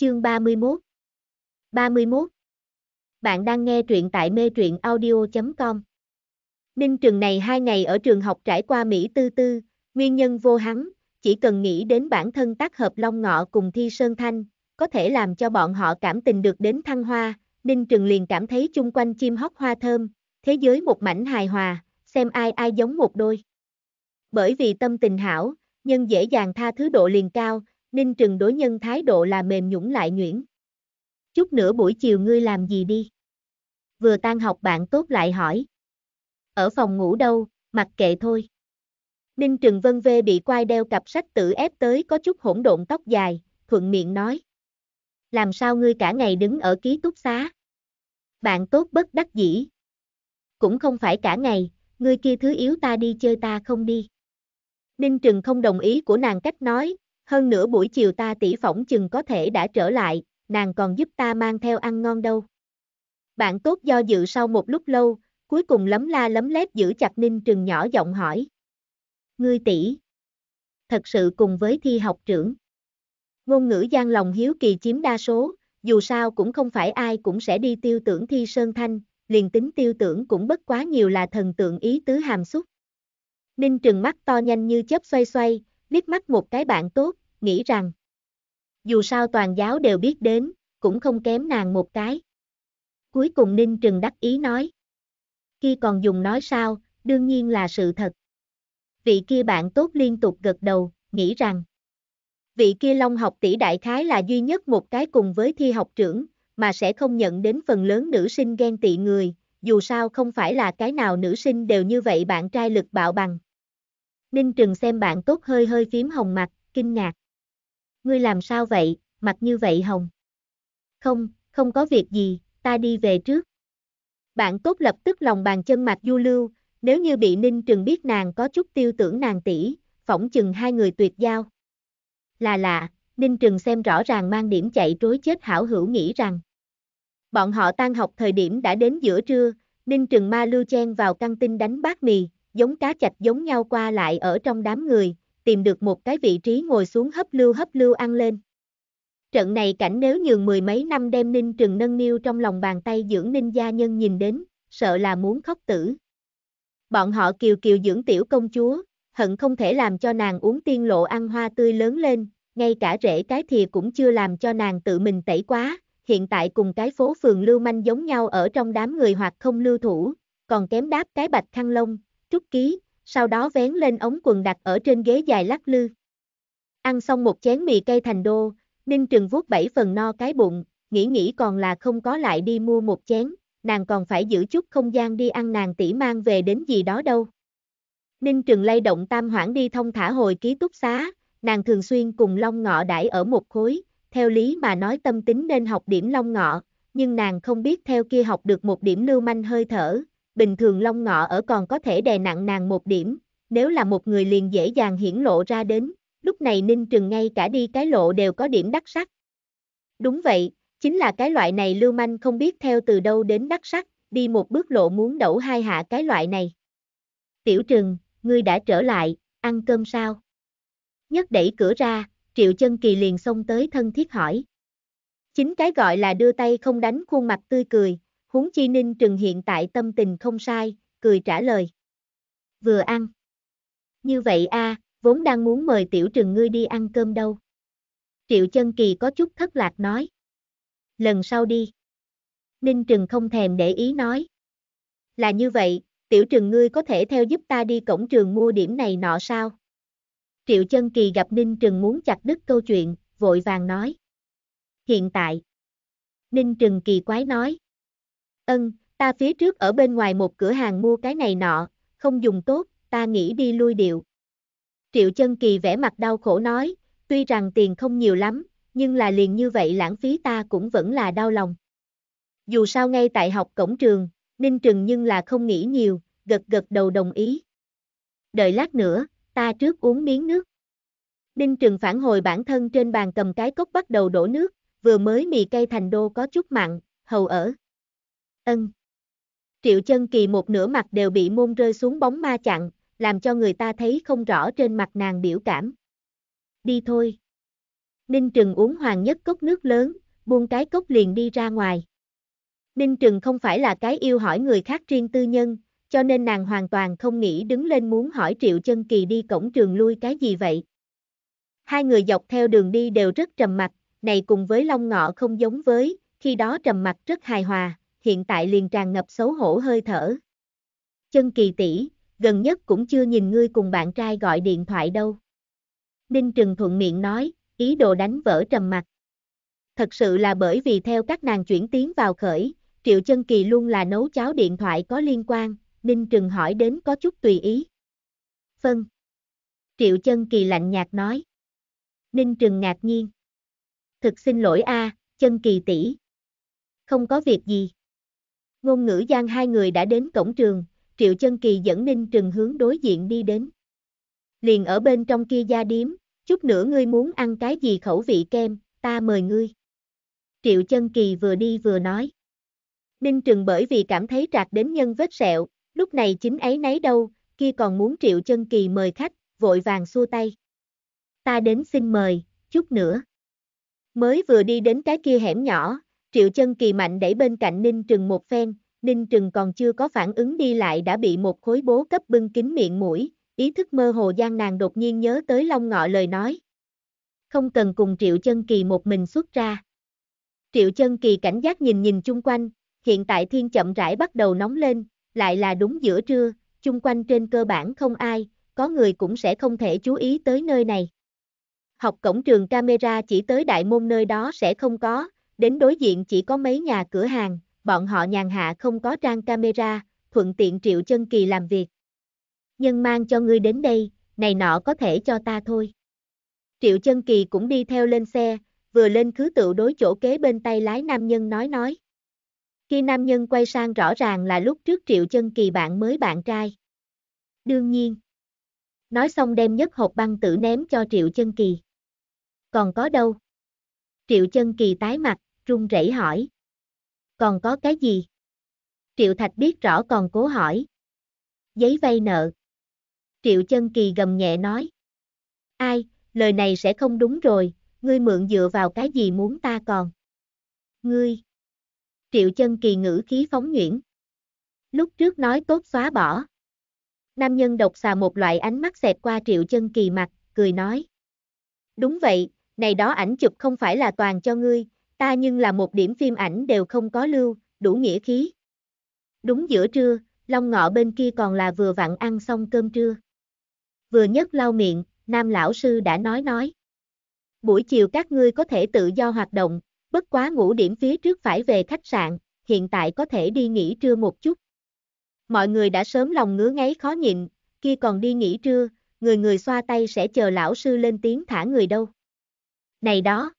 Chương 31 31 Bạn đang nghe truyện tại mê truyện audio.com Ninh Trường này hai ngày ở trường học trải qua Mỹ tư tư, nguyên nhân vô hắn, chỉ cần nghĩ đến bản thân tác hợp Long Ngọ cùng Thi Sơn Thanh, có thể làm cho bọn họ cảm tình được đến thăng hoa, Ninh Trường liền cảm thấy chung quanh chim hót hoa thơm, thế giới một mảnh hài hòa, xem ai ai giống một đôi. Bởi vì tâm tình hảo, nhân dễ dàng tha thứ độ liền cao, Ninh Trừng đối nhân thái độ là mềm nhũng lại nhuyễn. Chút nữa buổi chiều ngươi làm gì đi? Vừa tan học bạn tốt lại hỏi. Ở phòng ngủ đâu, mặc kệ thôi. Ninh Trừng Vân Vê bị quai đeo cặp sách tự ép tới có chút hỗn độn tóc dài, thuận miệng nói. Làm sao ngươi cả ngày đứng ở ký túc xá? Bạn tốt bất đắc dĩ. Cũng không phải cả ngày, ngươi kia thứ yếu ta đi chơi ta không đi. Ninh Trừng không đồng ý của nàng cách nói, hơn nữa buổi chiều ta tỷ phỏng chừng có thể đã trở lại, nàng còn giúp ta mang theo ăn ngon đâu. Bạn tốt do dự sau một lúc lâu, cuối cùng lấm la lấm lép giữ chặt ninh trừng nhỏ giọng hỏi. Ngươi tỷ Thật sự cùng với thi học trưởng. Ngôn ngữ gian lòng hiếu kỳ chiếm đa số, dù sao cũng không phải ai cũng sẽ đi tiêu tưởng thi sơn thanh, liền tính tiêu tưởng cũng bất quá nhiều là thần tượng ý tứ hàm xúc. Ninh trừng mắt to nhanh như chớp xoay xoay, liếc mắt một cái bạn tốt, nghĩ rằng dù sao toàn giáo đều biết đến, cũng không kém nàng một cái. Cuối cùng Ninh Trừng đắc ý nói. Khi còn dùng nói sao, đương nhiên là sự thật. Vị kia bạn tốt liên tục gật đầu, nghĩ rằng vị kia Long học tỷ đại khái là duy nhất một cái cùng với thi học trưởng, mà sẽ không nhận đến phần lớn nữ sinh ghen tị người, dù sao không phải là cái nào nữ sinh đều như vậy bạn trai lực bạo bằng. Ninh Trừng xem bạn tốt hơi hơi phím hồng mặt, kinh ngạc. Ngươi làm sao vậy, mặt như vậy hồng? Không, không có việc gì, ta đi về trước. Bạn tốt lập tức lòng bàn chân mặt du lưu, nếu như bị Ninh Trừng biết nàng có chút tiêu tưởng nàng tỷ, phỏng chừng hai người tuyệt giao. Là lạ, Ninh Trừng xem rõ ràng mang điểm chạy trối chết hảo hữu nghĩ rằng. Bọn họ tan học thời điểm đã đến giữa trưa, Ninh Trừng ma lưu chen vào căng tin đánh bát mì, giống cá chạch giống nhau qua lại ở trong đám người, tìm được một cái vị trí ngồi xuống hấp lưu hấp lưu ăn lên. Trận này cảnh nếu nhường mười mấy năm đem ninh trừng nâng niu trong lòng bàn tay dưỡng ninh gia nhân nhìn đến, sợ là muốn khóc tử. Bọn họ kiều kiều dưỡng tiểu công chúa, hận không thể làm cho nàng uống tiên lộ ăn hoa tươi lớn lên, ngay cả rễ cái thìa cũng chưa làm cho nàng tự mình tẩy quá, hiện tại cùng cái phố phường lưu manh giống nhau ở trong đám người hoặc không lưu thủ, còn kém đáp cái bạch khăn lông, trúc ký, sau đó vén lên ống quần đặt ở trên ghế dài lắc lư. Ăn xong một chén mì cây thành đô, Ninh Trừng vuốt bảy phần no cái bụng, nghĩ nghĩ còn là không có lại đi mua một chén, nàng còn phải giữ chút không gian đi ăn nàng tỷ mang về đến gì đó đâu. Ninh Trừng lay động tam hoảng đi thông thả hồi ký túc xá, nàng thường xuyên cùng Long Ngọ đãi ở một khối, theo lý mà nói tâm tính nên học điểm Long Ngọ, nhưng nàng không biết theo kia học được một điểm lưu manh hơi thở, bình thường long ngọ ở còn có thể đè nặng nàng một điểm, nếu là một người liền dễ dàng hiển lộ ra đến, lúc này Ninh Trừng ngay cả đi cái lộ đều có điểm đắc sắc. Đúng vậy, chính là cái loại này lưu manh không biết theo từ đâu đến đắc sắc, đi một bước lộ muốn đẩu hai hạ cái loại này. Tiểu Trừng, ngươi đã trở lại, ăn cơm sao? Nhất đẩy cửa ra, Triệu Chân Kỳ liền xông tới thân thiết hỏi. Chính cái gọi là đưa tay không đánh khuôn mặt tươi cười, huống chi Ninh Trừng hiện tại tâm tình không sai, cười trả lời. Vừa ăn. Như vậy a, vốn đang muốn mời tiểu trừng ngươi đi ăn cơm đâu. Triệu chân kỳ có chút thất lạc nói. Lần sau đi. Ninh Trừng không thèm để ý nói. Là như vậy, tiểu trừng ngươi có thể theo giúp ta đi cổng trường mua điểm này nọ sao? Triệu chân kỳ gặp Ninh Trừng muốn chặt đứt câu chuyện, vội vàng nói. Hiện tại. Ninh Trừng kỳ quái nói. Ân, ta phía trước ở bên ngoài một cửa hàng mua cái này nọ, không dùng tốt, ta nghĩ đi lui điệu. Triệu chân kỳ vẻ mặt đau khổ nói, tuy rằng tiền không nhiều lắm, nhưng là liền như vậy lãng phí ta cũng vẫn là đau lòng. Dù sao ngay tại học cổng trường, Ninh Trừng nhưng là không nghĩ nhiều, gật gật đầu đồng ý. Đợi lát nữa, ta trước uống miếng nước. Ninh Trừng phản hồi bản thân trên bàn cầm cái cốc bắt đầu đổ nước, vừa mới mì cây thành đô có chút mặn, hầu ở. Ân. Triệu chân kỳ một nửa mặt đều bị môn rơi xuống bóng ma chặn, làm cho người ta thấy không rõ trên mặt nàng biểu cảm. Đi thôi. Ninh Trừng uống hoàng nhất cốc nước lớn, buông cái cốc liền đi ra ngoài. Ninh Trừng không phải là cái yêu hỏi người khác riêng tư nhân, cho nên nàng hoàn toàn không nghĩ đứng lên muốn hỏi Triệu Chân Kỳ đi cổng trường lui cái gì vậy. Hai người dọc theo đường đi đều rất trầm mặc, này cùng với Long Ngọ không giống với, khi đó trầm mặc rất hài hòa hiện tại liền tràn ngập xấu hổ hơi thở. Chân kỳ tỷ, gần nhất cũng chưa nhìn ngươi cùng bạn trai gọi điện thoại đâu. Ninh Trừng thuận miệng nói, ý đồ đánh vỡ trầm mặt. Thật sự là bởi vì theo các nàng chuyển tiến vào khởi, Triệu Chân Kỳ luôn là nấu cháo điện thoại có liên quan, Ninh Trừng hỏi đến có chút tùy ý. Phân. Vâng. Triệu Chân Kỳ lạnh nhạt nói. Ninh Trừng ngạc nhiên. Thực xin lỗi a, Chân Kỳ tỷ. Không có việc gì. Ngôn ngữ gian hai người đã đến cổng trường, Triệu Chân Kỳ dẫn Ninh Trừng hướng đối diện đi đến. Liền ở bên trong kia gia điếm, chút nữa ngươi muốn ăn cái gì khẩu vị kem, ta mời ngươi. Triệu Chân Kỳ vừa đi vừa nói. Ninh Trừng bởi vì cảm thấy trạc đến nhân vết sẹo, lúc này chính ấy nấy đâu, kia còn muốn Triệu Chân Kỳ mời khách, vội vàng xua tay. Ta đến xin mời, chút nữa. Mới vừa đi đến cái kia hẻm nhỏ, Triệu chân kỳ mạnh đẩy bên cạnh Ninh Trừng một phen, Ninh Trừng còn chưa có phản ứng đi lại đã bị một khối bố cấp bưng kín miệng mũi, ý thức mơ hồ gian nàng đột nhiên nhớ tới Long Ngọ lời nói. Không cần cùng Triệu chân kỳ một mình xuất ra. Triệu chân kỳ cảnh giác nhìn nhìn chung quanh, hiện tại thiên chậm rãi bắt đầu nóng lên, lại là đúng giữa trưa, chung quanh trên cơ bản không ai, có người cũng sẽ không thể chú ý tới nơi này. Học cổng trường camera chỉ tới đại môn nơi đó sẽ không có, Đến đối diện chỉ có mấy nhà cửa hàng, bọn họ nhàn hạ không có trang camera, thuận tiện Triệu Chân Kỳ làm việc. Nhân mang cho ngươi đến đây, này nọ có thể cho ta thôi. Triệu Chân Kỳ cũng đi theo lên xe, vừa lên cứ tự đối chỗ kế bên tay lái nam nhân nói nói. Khi nam nhân quay sang rõ ràng là lúc trước Triệu Chân Kỳ bạn mới bạn trai. Đương nhiên. Nói xong đem nhất hộp băng tử ném cho Triệu Chân Kỳ. Còn có đâu? Triệu Chân Kỳ tái mặt run rẩy hỏi. Còn có cái gì? Triệu Thạch biết rõ còn cố hỏi. Giấy vay nợ. Triệu Chân Kỳ gầm nhẹ nói. Ai, lời này sẽ không đúng rồi, ngươi mượn dựa vào cái gì muốn ta còn? Ngươi. Triệu Chân Kỳ ngữ khí phóng nhuyễn. Lúc trước nói tốt xóa bỏ. Nam nhân độc xà một loại ánh mắt xẹt qua Triệu Chân Kỳ mặt, cười nói. Đúng vậy, này đó ảnh chụp không phải là toàn cho ngươi, ta nhưng là một điểm phim ảnh đều không có lưu, đủ nghĩa khí. Đúng giữa trưa, Long Ngọ bên kia còn là vừa vặn ăn xong cơm trưa. Vừa nhất lau miệng, nam lão sư đã nói nói. Buổi chiều các ngươi có thể tự do hoạt động, bất quá ngủ điểm phía trước phải về khách sạn, hiện tại có thể đi nghỉ trưa một chút. Mọi người đã sớm lòng ngứa ngáy khó nhịn, kia còn đi nghỉ trưa, người người xoa tay sẽ chờ lão sư lên tiếng thả người đâu. Này đó,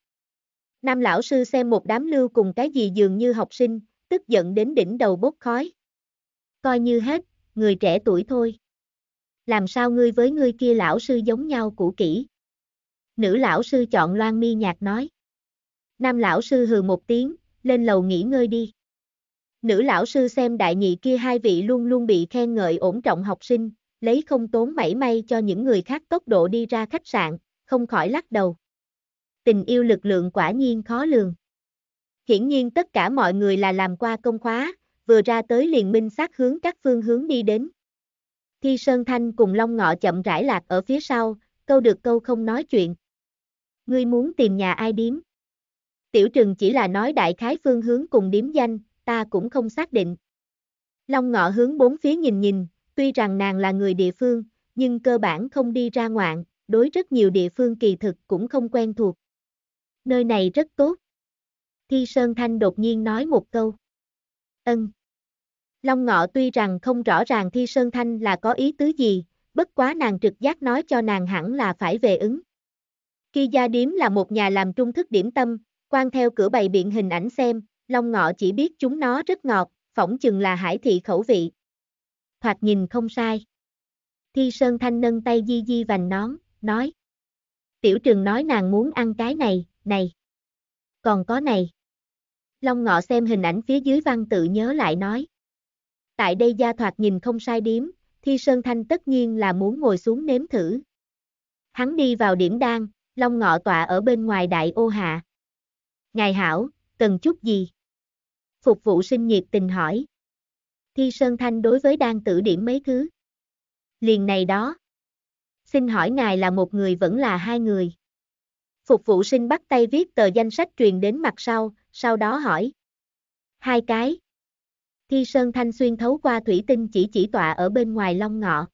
Nam lão sư xem một đám lưu cùng cái gì dường như học sinh, tức giận đến đỉnh đầu bốc khói. Coi như hết, người trẻ tuổi thôi. Làm sao ngươi với ngươi kia lão sư giống nhau cũ kỹ? Nữ lão sư chọn loan mi nhạc nói. Nam lão sư hừ một tiếng, lên lầu nghỉ ngơi đi. Nữ lão sư xem đại nhị kia hai vị luôn luôn bị khen ngợi ổn trọng học sinh, lấy không tốn mảy may cho những người khác tốc độ đi ra khách sạn, không khỏi lắc đầu tình yêu lực lượng quả nhiên khó lường. Hiển nhiên tất cả mọi người là làm qua công khóa, vừa ra tới liền minh sát hướng các phương hướng đi đến. Thi Sơn Thanh cùng Long Ngọ chậm rãi lạc ở phía sau, câu được câu không nói chuyện. Ngươi muốn tìm nhà ai điếm? Tiểu trừng chỉ là nói đại khái phương hướng cùng điếm danh, ta cũng không xác định. Long Ngọ hướng bốn phía nhìn nhìn, tuy rằng nàng là người địa phương, nhưng cơ bản không đi ra ngoạn, đối rất nhiều địa phương kỳ thực cũng không quen thuộc. Nơi này rất tốt. Thi Sơn Thanh đột nhiên nói một câu. Ân. Long Ngọ tuy rằng không rõ ràng Thi Sơn Thanh là có ý tứ gì, bất quá nàng trực giác nói cho nàng hẳn là phải về ứng. Khi gia điếm là một nhà làm trung thức điểm tâm, quan theo cửa bày biện hình ảnh xem, Long Ngọ chỉ biết chúng nó rất ngọt, phỏng chừng là hải thị khẩu vị. Thoạt nhìn không sai. Thi Sơn Thanh nâng tay Di Di vành nón, nói. Tiểu trường nói nàng muốn ăn cái này, này. Còn có này. Long ngọ xem hình ảnh phía dưới văn tự nhớ lại nói. Tại đây gia thoạt nhìn không sai điếm, Thi Sơn Thanh tất nhiên là muốn ngồi xuống nếm thử. Hắn đi vào điểm đan, Long ngọ tọa ở bên ngoài đại ô hạ. Ngài hảo, cần chút gì? Phục vụ sinh nhiệt tình hỏi. Thi Sơn Thanh đối với đan tử điểm mấy thứ. Liền này đó. Xin hỏi ngài là một người vẫn là hai người. Phục vụ sinh bắt tay viết tờ danh sách truyền đến mặt sau, sau đó hỏi. Hai cái. Thi Sơn Thanh xuyên thấu qua thủy tinh chỉ chỉ tọa ở bên ngoài long ngọ.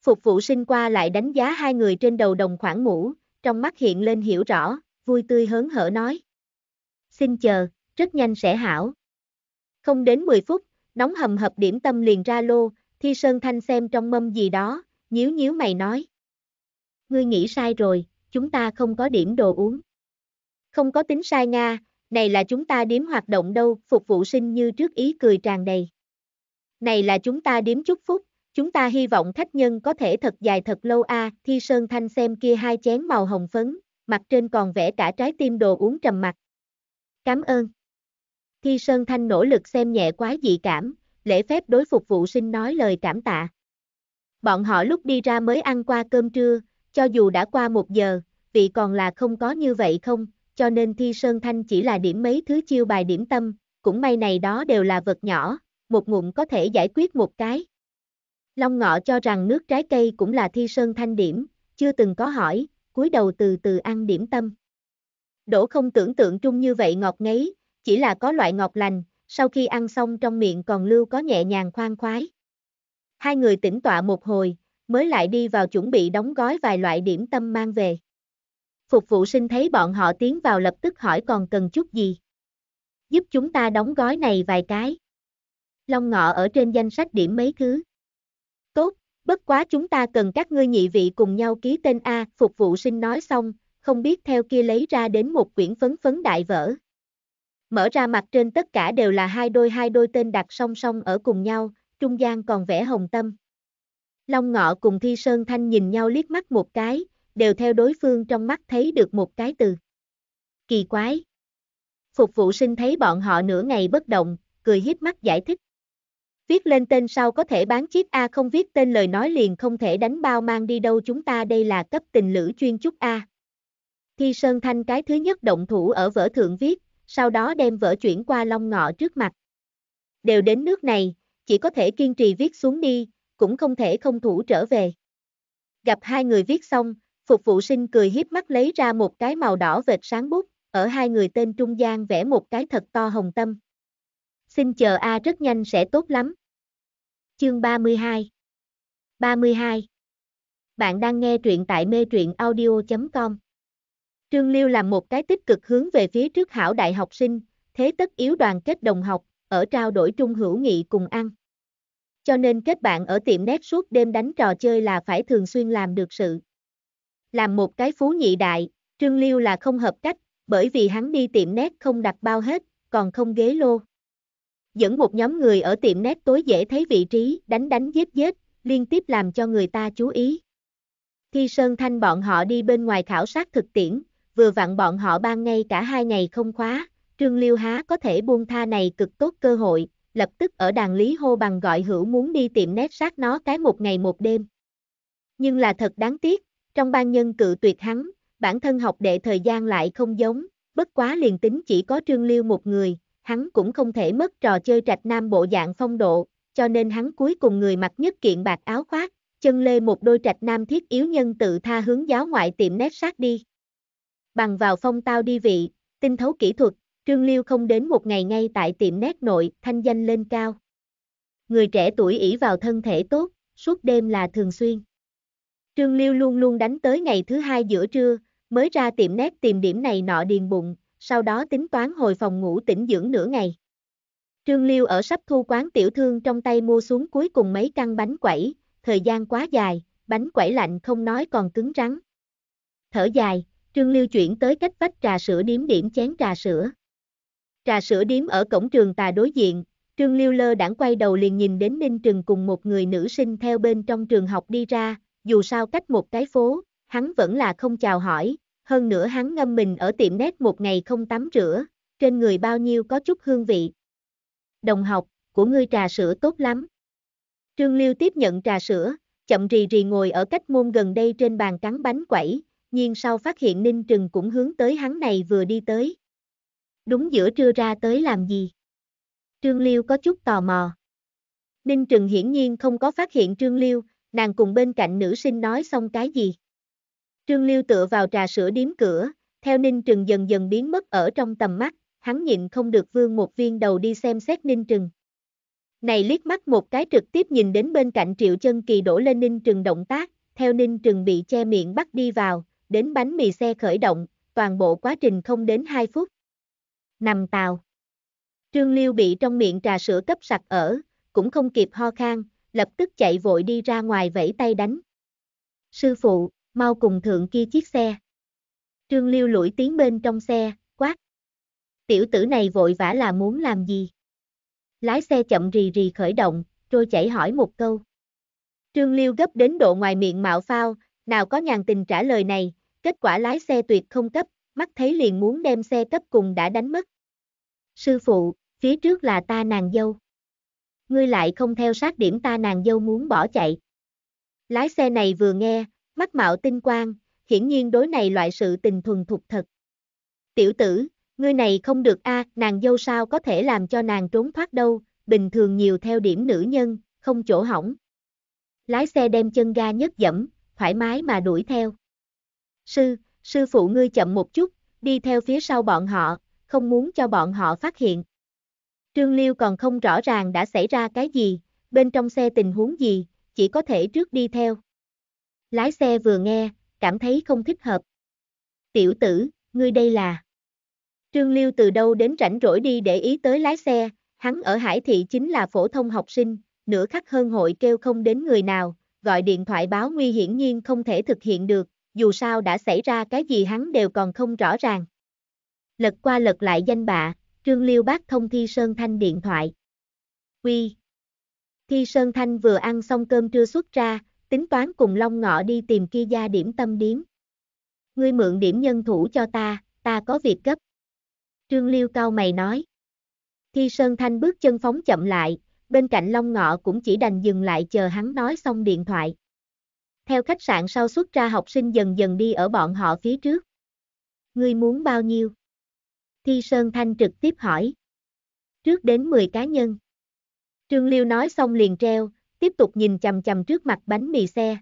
Phục vụ sinh qua lại đánh giá hai người trên đầu đồng khoảng mũ, trong mắt hiện lên hiểu rõ, vui tươi hớn hở nói. Xin chờ, rất nhanh sẽ hảo. Không đến 10 phút, nóng hầm hập điểm tâm liền ra lô, Thi Sơn Thanh xem trong mâm gì đó, nhíu nhíu mày nói. Ngươi nghĩ sai rồi, chúng ta không có điểm đồ uống. Không có tính sai Nga, này là chúng ta điếm hoạt động đâu, phục vụ sinh như trước ý cười tràn đầy. Này là chúng ta điếm chúc phúc, chúng ta hy vọng khách nhân có thể thật dài thật lâu a à, thi sơn thanh xem kia hai chén màu hồng phấn, mặt trên còn vẽ cả trái tim đồ uống trầm mặt. Cảm ơn. Thi sơn thanh nỗ lực xem nhẹ quá dị cảm, lễ phép đối phục vụ sinh nói lời cảm tạ. Bọn họ lúc đi ra mới ăn qua cơm trưa, cho dù đã qua một giờ, vị còn là không có như vậy không, cho nên thi sơn thanh chỉ là điểm mấy thứ chiêu bài điểm tâm, cũng may này đó đều là vật nhỏ, một ngụm có thể giải quyết một cái. Long ngọ cho rằng nước trái cây cũng là thi sơn thanh điểm, chưa từng có hỏi, cúi đầu từ từ ăn điểm tâm. Đỗ không tưởng tượng trung như vậy ngọt ngấy, chỉ là có loại ngọt lành, sau khi ăn xong trong miệng còn lưu có nhẹ nhàng khoan khoái. Hai người tĩnh tọa một hồi, mới lại đi vào chuẩn bị đóng gói vài loại điểm tâm mang về. Phục vụ sinh thấy bọn họ tiến vào lập tức hỏi còn cần chút gì. Giúp chúng ta đóng gói này vài cái. Long ngọ ở trên danh sách điểm mấy thứ. Tốt, bất quá chúng ta cần các ngươi nhị vị cùng nhau ký tên A, phục vụ sinh nói xong, không biết theo kia lấy ra đến một quyển phấn phấn đại vỡ. Mở ra mặt trên tất cả đều là hai đôi hai đôi tên đặt song song ở cùng nhau, trung gian còn vẽ hồng tâm. Long Ngọ cùng Thi Sơn Thanh nhìn nhau liếc mắt một cái, đều theo đối phương trong mắt thấy được một cái từ. Kỳ quái. Phục vụ sinh thấy bọn họ nửa ngày bất động, cười hiếp mắt giải thích. Viết lên tên sau có thể bán chiếc A không viết tên lời nói liền không thể đánh bao mang đi đâu chúng ta đây là cấp tình lữ chuyên chúc A. Thi Sơn Thanh cái thứ nhất động thủ ở vở thượng viết, sau đó đem vở chuyển qua Long Ngọ trước mặt. Đều đến nước này, chỉ có thể kiên trì viết xuống đi, cũng không thể không thủ trở về. Gặp hai người viết xong, phục vụ sinh cười hiếp mắt lấy ra một cái màu đỏ vệt sáng bút, ở hai người tên trung gian vẽ một cái thật to hồng tâm. Xin chờ A rất nhanh sẽ tốt lắm. Chương 32 32 Bạn đang nghe truyện tại mê truyện audio.com Trương Liêu làm một cái tích cực hướng về phía trước hảo đại học sinh, thế tất yếu đoàn kết đồng học, ở trao đổi trung hữu nghị cùng ăn. Cho nên kết bạn ở tiệm nét suốt đêm đánh trò chơi là phải thường xuyên làm được sự. Làm một cái phú nhị đại, Trương Liêu là không hợp cách, bởi vì hắn đi tiệm nét không đặt bao hết, còn không ghế lô. Dẫn một nhóm người ở tiệm nét tối dễ thấy vị trí, đánh đánh giết giết, liên tiếp làm cho người ta chú ý. Thi Sơn Thanh bọn họ đi bên ngoài khảo sát thực tiễn, vừa vặn bọn họ ban ngay cả hai ngày không khóa, Trương Liêu Há có thể buông tha này cực tốt cơ hội, lập tức ở đàn Lý Hô Bằng gọi hữu muốn đi tiệm nét sát nó cái một ngày một đêm. Nhưng là thật đáng tiếc, trong ban nhân cự tuyệt hắn, bản thân học đệ thời gian lại không giống, bất quá liền tính chỉ có Trương Liêu một người, hắn cũng không thể mất trò chơi trạch nam bộ dạng phong độ, cho nên hắn cuối cùng người mặc nhất kiện bạc áo khoác, chân lê một đôi trạch nam thiết yếu nhân tự tha hướng giáo ngoại tiệm nét sát đi. Bằng vào phong tao đi vị, tinh thấu kỹ thuật, Trương Liêu không đến một ngày ngay tại tiệm nét nội, thanh danh lên cao. Người trẻ tuổi ỷ vào thân thể tốt, suốt đêm là thường xuyên. Trương Liêu luôn luôn đánh tới ngày thứ hai giữa trưa, mới ra tiệm nét tìm điểm này nọ điền bụng, sau đó tính toán hồi phòng ngủ tĩnh dưỡng nửa ngày. Trương Liêu ở sắp thu quán tiểu thương trong tay mua xuống cuối cùng mấy căn bánh quẩy, thời gian quá dài, bánh quẩy lạnh không nói còn cứng rắn. Thở dài, Trương Liêu chuyển tới cách vách trà sữa điếm điểm chén trà sữa. Trà sữa điếm ở cổng trường tà đối diện, Trương Liêu lơ đã quay đầu liền nhìn đến Ninh Trừng cùng một người nữ sinh theo bên trong trường học đi ra, dù sao cách một cái phố, hắn vẫn là không chào hỏi, hơn nữa hắn ngâm mình ở tiệm nét một ngày không tắm rửa, trên người bao nhiêu có chút hương vị. Đồng học, của ngươi trà sữa tốt lắm. Trương Liêu tiếp nhận trà sữa, chậm rì rì ngồi ở cách môn gần đây trên bàn cắn bánh quẩy, nhưng sau phát hiện Ninh Trừng cũng hướng tới hắn này vừa đi tới, đúng giữa trưa ra tới làm gì? Trương Liêu có chút tò mò. Ninh Trừng hiển nhiên không có phát hiện Trương Liêu, nàng cùng bên cạnh nữ sinh nói xong cái gì. Trương Liêu tựa vào trà sữa điếm cửa, theo Ninh Trừng dần dần biến mất ở trong tầm mắt, hắn nhịn không được vương một viên đầu đi xem xét Ninh Trừng. Này liếc mắt một cái trực tiếp nhìn đến bên cạnh Triệu Chân Kỳ đổ lên Ninh Trừng động tác, theo Ninh Trừng bị che miệng bắt đi vào, đến bánh mì xe khởi động, toàn bộ quá trình không đến 2 phút, nằm tàu. Trương Liêu bị trong miệng trà sữa cấp sặc ở, cũng không kịp ho khan, lập tức chạy vội đi ra ngoài vẫy tay đánh. Sư phụ, mau cùng thượng kia chiếc xe. Trương Liêu lủi tiếng bên trong xe, quát. Tiểu tử này vội vã là muốn làm gì? Lái xe chậm rì rì khởi động, trôi chảy hỏi một câu. Trương Liêu gấp đến độ ngoài miệng mạo phao, nào có nhàn tình trả lời này, kết quả lái xe tuyệt không cấp, mắt thấy liền muốn đem xe cấp cùng đã đánh mất sư phụ, phía trước là ta nàng dâu. Ngươi lại không theo sát điểm ta nàng dâu muốn bỏ chạy. Lái xe này vừa nghe, mắt mạo tinh quang, hiển nhiên đối này loại sự tình thuần thục thật. Tiểu tử, ngươi này không được a, à, nàng dâu sao có thể làm cho nàng trốn thoát đâu, bình thường nhiều theo điểm nữ nhân, không chỗ hỏng. Lái xe đem chân ga nhấc dẫm, thoải mái mà đuổi theo. Sư, sư phụ ngươi chậm một chút, đi theo phía sau bọn họ, không muốn cho bọn họ phát hiện. Trương Liêu còn không rõ ràng đã xảy ra cái gì, bên trong xe tình huống gì, chỉ có thể trước đi theo. Lái xe vừa nghe, cảm thấy không thích hợp. Tiểu tử, ngươi đây là... Trương Liêu từ đâu đến rảnh rỗi đi để ý tới lái xe, hắn ở Hải Thị chính là phổ thông học sinh, nửa khắc hơn hội kêu không đến người nào, gọi điện thoại báo nguy hiển nhiên không thể thực hiện được, dù sao đã xảy ra cái gì hắn đều còn không rõ ràng. Lật qua lật lại danh bạ, Trương Liêu bác thông Thi Sơn Thanh điện thoại. Quy. Thi Sơn Thanh vừa ăn xong cơm trưa xuất ra, tính toán cùng Long Ngọ đi tìm kia gia điểm tâm điếm. Ngươi mượn điểm nhân thủ cho ta, ta có việc gấp. Trương Liêu cao mày nói. Thi Sơn Thanh bước chân phóng chậm lại, bên cạnh Long Ngọ cũng chỉ đành dừng lại chờ hắn nói xong điện thoại. Theo khách sạn sau xuất ra học sinh dần dần đi ở bọn họ phía trước. Ngươi muốn bao nhiêu? Thi Sơn Thanh trực tiếp hỏi. Trước đến 10 cá nhân. Trương Liêu nói xong liền treo, tiếp tục nhìn chầm chầm trước mặt bánh mì xe.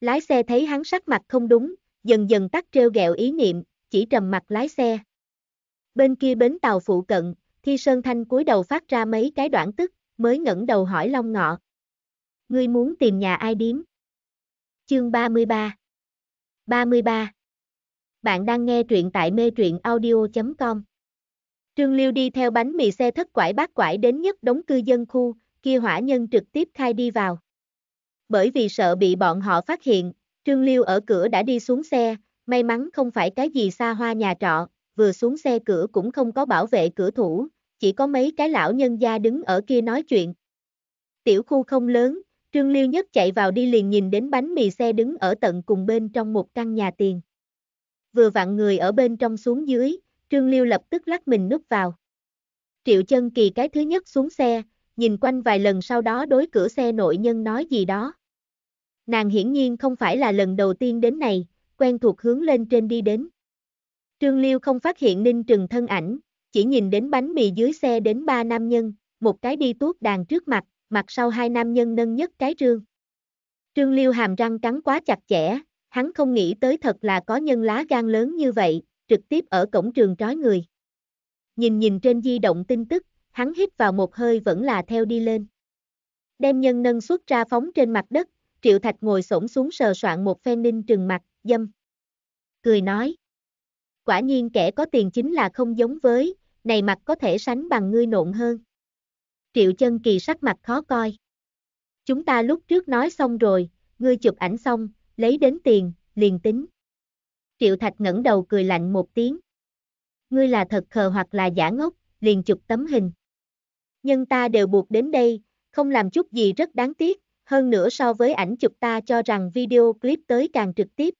Lái xe thấy hắn sắc mặt không đúng, dần dần tắt treo gẹo ý niệm, chỉ trầm mặt lái xe. Bên kia bến tàu phụ cận, Thi Sơn Thanh cúi đầu phát ra mấy cái đoạn tức, mới ngẩng đầu hỏi Long Ngọ. Ngươi muốn tìm nhà ai điếm? Chương 33 33 bạn đang nghe truyện tại mê truyện audio.com. Trương Liêu đi theo bánh mì xe thất quải bát quải đến nhất đống cư dân khu, kia hỏa nhân trực tiếp khai đi vào. Bởi vì sợ bị bọn họ phát hiện, Trương Liêu ở cửa đã đi xuống xe, may mắn không phải cái gì xa hoa nhà trọ, vừa xuống xe cửa cũng không có bảo vệ cửa thủ, chỉ có mấy cái lão nhân gia đứng ở kia nói chuyện. Tiểu khu không lớn, Trương Liêu nhất chạy vào đi liền nhìn đến bánh mì xe đứng ở tận cùng bên trong một căn nhà tiền vừa vặn người ở bên trong xuống dưới, Trương Liêu lập tức lắc mình núp vào. Triệu Chân Kỳ cái thứ nhất xuống xe, nhìn quanh vài lần sau đó đối cửa xe nội nhân nói gì đó. Nàng hiển nhiên không phải là lần đầu tiên đến này, quen thuộc hướng lên trên đi đến. Trương Liêu không phát hiện Ninh Trừng thân ảnh, chỉ nhìn đến bánh mì dưới xe đến ba nam nhân, một cái đi tuốt đàn trước mặt, mặt sau hai nam nhân nâng nhất cái trương. Trương Liêu hàm răng cắn quá chặt chẽ, hắn không nghĩ tới thật là có nhân lá gan lớn như vậy, trực tiếp ở cổng trường trói người. Nhìn nhìn trên di động tin tức, hắn hít vào một hơi vẫn là theo đi lên. Đem nhân nâng xuất ra phóng trên mặt đất, Triệu Thạch ngồi xổm xuống sờ soạn một phen ninh trừng mặt, dâm. Cười nói. Quả nhiên kẻ có tiền chính là không giống với, này mặt có thể sánh bằng ngươi nộn hơn. Triệu chân kỳ sắc mặt khó coi. Chúng ta lúc trước nói xong rồi, ngươi chụp ảnh xong, lấy đến tiền, liền tính. Triệu Thạch ngẩng đầu cười lạnh một tiếng. Ngươi là thật khờ hoặc là giả ngốc, liền chụp tấm hình. Nhân ta đều buộc đến đây, không làm chút gì rất đáng tiếc, hơn nữa so với ảnh chụp ta cho rằng video clip tới càng trực tiếp.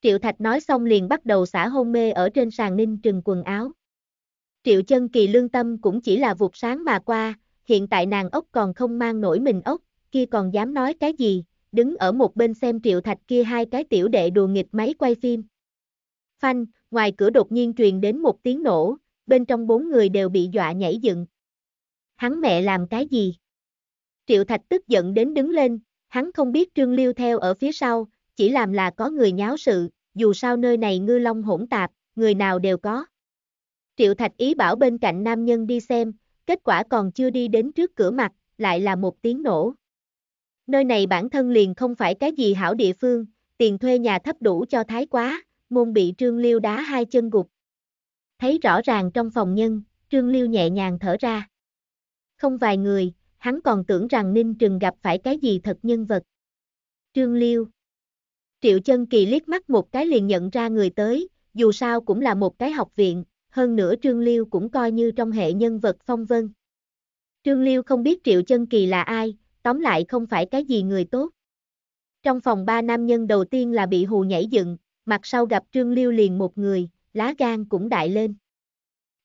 Triệu Thạch nói xong liền bắt đầu xả hôn mê ở trên sàn ninh trừng quần áo. Triệu chân kỳ lương tâm cũng chỉ là vụt sáng mà qua, hiện tại nàng ốc còn không mang nổi mình ốc, kia còn dám nói cái gì, đứng ở một bên xem triệu thạch kia hai cái tiểu đệ đùa nghịch máy quay phim. Phanh, ngoài cửa đột nhiên truyền đến một tiếng nổ, bên trong bốn người đều bị dọa nhảy dựng. Hắn mẹ làm cái gì? Triệu thạch tức giận đến đứng lên, hắn không biết trương liêu theo ở phía sau, chỉ làm là có người nháo sự, dù sao nơi này ngư long hỗn tạp, người nào đều có. Triệu Thạch ý bảo bên cạnh nam nhân đi xem, kết quả còn chưa đi đến trước cửa mặt, lại là một tiếng nổ. Nơi này bản thân liền không phải cái gì hảo địa phương, tiền thuê nhà thấp đủ cho thái quá, môn bị Trương Liêu đá hai chân gục. Thấy rõ ràng trong phòng nhân, Trương Liêu nhẹ nhàng thở ra. Không vài người, hắn còn tưởng rằng Ninh Trừng gặp phải cái gì thật nhân vật. Trương Liêu Triệu chân kỳ liếc mắt một cái liền nhận ra người tới, dù sao cũng là một cái học viện, hơn nữa Trương Liêu cũng coi như trong hệ nhân vật phong vân. Trương Liêu không biết Triệu chân kỳ là ai, tóm lại không phải cái gì người tốt. Trong phòng ba nam nhân đầu tiên là bị hù nhảy dựng, mặt sau gặp Trương Liêu liền một người, lá gan cũng đại lên.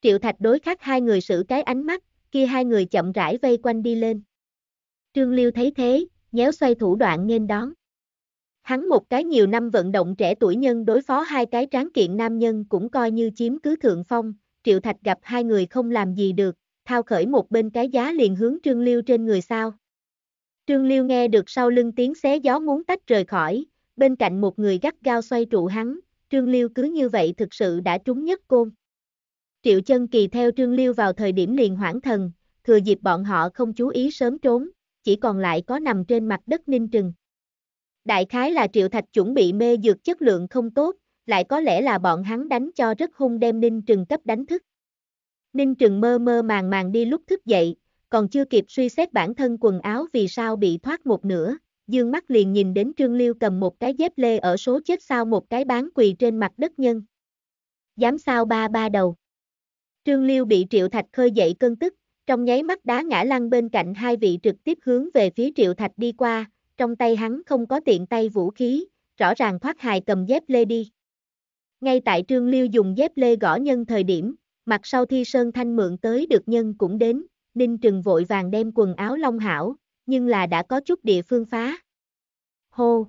Triệu Thạch đối khắc hai người xử cái ánh mắt, kia hai người chậm rãi vây quanh đi lên. Trương Liêu thấy thế, nhéo xoay thủ đoạn nên đón. Hắn một cái nhiều năm vận động trẻ tuổi nhân đối phó hai cái tráng kiện nam nhân cũng coi như chiếm cứ thượng phong, Triệu Thạch gặp hai người không làm gì được, thao khởi một bên cái giá liền hướng Trương Liêu trên người sao. Trương Liêu nghe được sau lưng tiếng xé gió muốn tách rời khỏi, bên cạnh một người gắt gao xoay trụ hắn, Trương Liêu cứ như vậy thực sự đã trúng nhất côn. Triệu chân kỳ theo Trương Liêu vào thời điểm liền hoảng thần, thừa dịp bọn họ không chú ý sớm trốn, chỉ còn lại có nằm trên mặt đất ninh trừng. Đại khái là Triệu Thạch chuẩn bị mê dược chất lượng không tốt, lại có lẽ là bọn hắn đánh cho rất hung đem ninh trừng cấp đánh thức. Ninh trừng mơ mơ màng màng đi lúc thức dậy, còn chưa kịp suy xét bản thân quần áo vì sao bị thoát một nửa, dương mắt liền nhìn đến Trương Liêu cầm một cái dép lê ở số chết sau một cái bán quỳ trên mặt đất nhân. Dám sao ba ba đầu. Trương Liêu bị Triệu Thạch khơi dậy cơn tức, trong nháy mắt đá ngã lăn bên cạnh hai vị trực tiếp hướng về phía Triệu Thạch đi qua, trong tay hắn không có tiện tay vũ khí, rõ ràng thoát hài cầm dép lê đi. Ngay tại Trương Liêu dùng dép lê gõ nhân thời điểm, mặt sau thi Sơn Thanh mượn tới được nhân cũng đến, Ninh Trừng vội vàng đem quần áo long hảo, nhưng là đã có chút địa phương phá. Hô!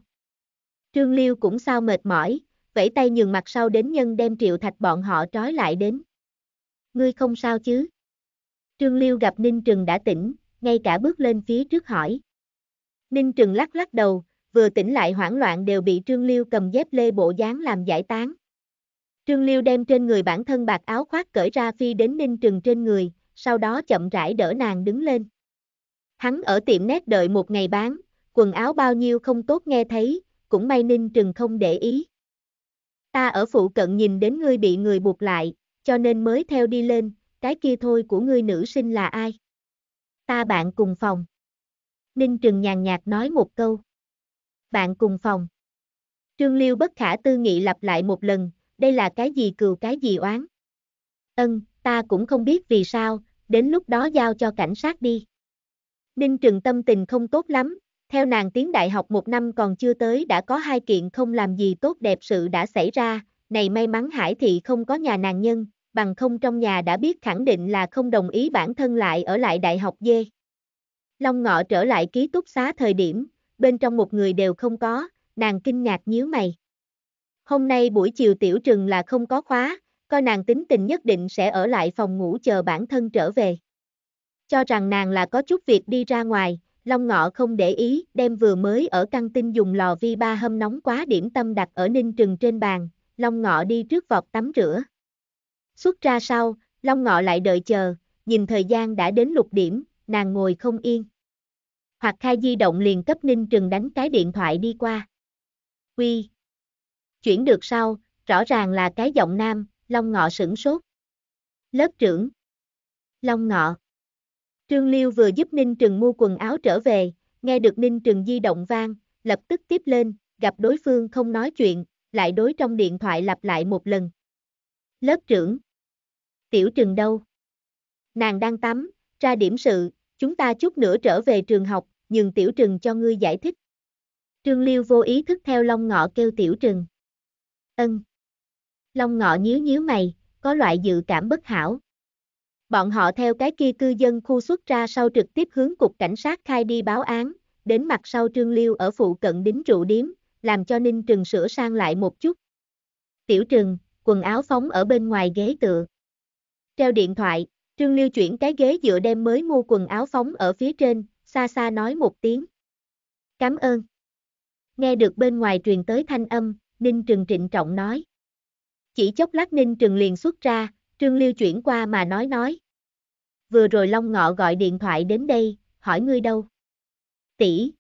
Trương Liêu cũng sao mệt mỏi, vẫy tay nhường mặt sau đến nhân đem triệu thạch bọn họ trói lại đến. Ngươi không sao chứ? Trương Liêu gặp Ninh Trừng đã tỉnh, ngay cả bước lên phía trước hỏi. Ninh Trừng lắc lắc đầu, vừa tỉnh lại hoảng loạn đều bị Trương Liêu cầm dép lê bộ dáng làm giải tán. Trương Liêu đem trên người bản thân bạc áo khoác cởi ra phi đến Ninh Trừng trên người, sau đó chậm rãi đỡ nàng đứng lên. Hắn ở tiệm nét đợi một ngày bán, quần áo bao nhiêu không tốt nghe thấy, cũng may Ninh Trừng không để ý. Ta ở phụ cận nhìn đến ngươi bị người buộc lại, cho nên mới theo đi lên, cái kia thôi của ngươi nữ sinh là ai? Ta bạn cùng phòng. Ninh Trừng nhàn nhạt nói một câu. Bạn cùng phòng. Trương Liêu bất khả tư nghị lặp lại một lần, đây là cái gì cừu cái gì oán. Ân, ta cũng không biết vì sao, đến lúc đó giao cho cảnh sát đi. Ninh Trừng tâm tình không tốt lắm, theo nàng tiến đại học một năm còn chưa tới đã có hai kiện không làm gì tốt đẹp sự đã xảy ra, này may mắn Hải Thị không có nhà nàng nhân, bằng không trong nhà đã biết khẳng định là không đồng ý bản thân lại ở lại đại học dê. Long Ngọ trở lại ký túc xá thời điểm, bên trong một người đều không có, nàng kinh ngạc nhíu mày. Hôm nay buổi chiều tiểu trừng là không có khóa, coi nàng tính tình nhất định sẽ ở lại phòng ngủ chờ bản thân trở về. Cho rằng nàng là có chút việc đi ra ngoài, Long Ngọ không để ý, đem vừa mới ở căn tin dùng lò vi ba hâm nóng quá điểm tâm đặt ở ninh trừng trên bàn, Long Ngọ đi trước vọt tắm rửa. Xuất ra sau, Long Ngọ lại đợi chờ, nhìn thời gian đã đến lục điểm, nàng ngồi không yên. Hoặc khai di động liền cấp ninh trừng đánh cái điện thoại đi qua. Quy. Chuyển được sau, rõ ràng là cái giọng nam, Long Ngọ sửng sốt. Lớp trưởng. Long Ngọ. Trương Liêu vừa giúp Ninh Trừng mua quần áo trở về, nghe được Ninh Trừng di động vang, lập tức tiếp lên, gặp đối phương không nói chuyện, lại đối trong điện thoại lặp lại một lần. Lớp trưởng. Tiểu Trừng đâu? Nàng đang tắm, ra điểm sự, chúng ta chút nữa trở về trường học, nhưng Tiểu Trừng cho ngươi giải thích. Trương Liêu vô ý thức theo Long Ngọ kêu Tiểu Trừng. Ân. Long ngọ nhíu nhíu mày, có loại dự cảm bất hảo. Bọn họ theo cái kia cư dân khu xuất ra sau trực tiếp hướng cục cảnh sát khai đi báo án, đến mặt sau Trương Liêu ở phụ cận đính trụ điếm, làm cho Ninh Trừng sửa sang lại một chút. Tiểu Trừng, quần áo phóng ở bên ngoài ghế tựa. Treo điện thoại, Trương Liêu chuyển cái ghế dựa đem mới mua quần áo phóng ở phía trên, xa xa nói một tiếng. Cảm ơn. Nghe được bên ngoài truyền tới thanh âm, Ninh Trừng trịnh trọng nói. Chỉ chốc lát Ninh Trừng liền xuất ra, Trương Liêu chuyển qua mà nói nói. Vừa rồi Long Ngọ gọi điện thoại đến đây, hỏi ngươi đâu? Tỷ.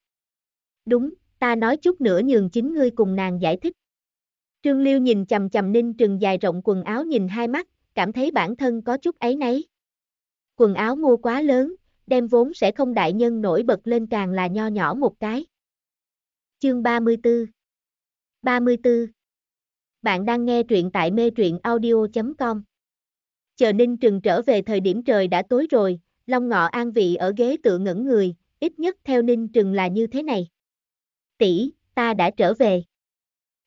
Đúng, ta nói chút nữa nhường chính ngươi cùng nàng giải thích. Trương Liêu nhìn chầm chầm Ninh Trừng dài rộng quần áo nhìn hai mắt, cảm thấy bản thân có chút ấy nấy. Quần áo mua quá lớn, đem vốn sẽ không đại nhân nổi bật lên càng là nho nhỏ một cái. Chương 34 34 bạn đang nghe truyện tại mê truyện audio.com. Chờ Ninh Trừng trở về thời điểm trời đã tối rồi, Long Ngọ An Vị ở ghế tựa ngẩn người, ít nhất theo Ninh Trừng là như thế này. Tỷ, ta đã trở về.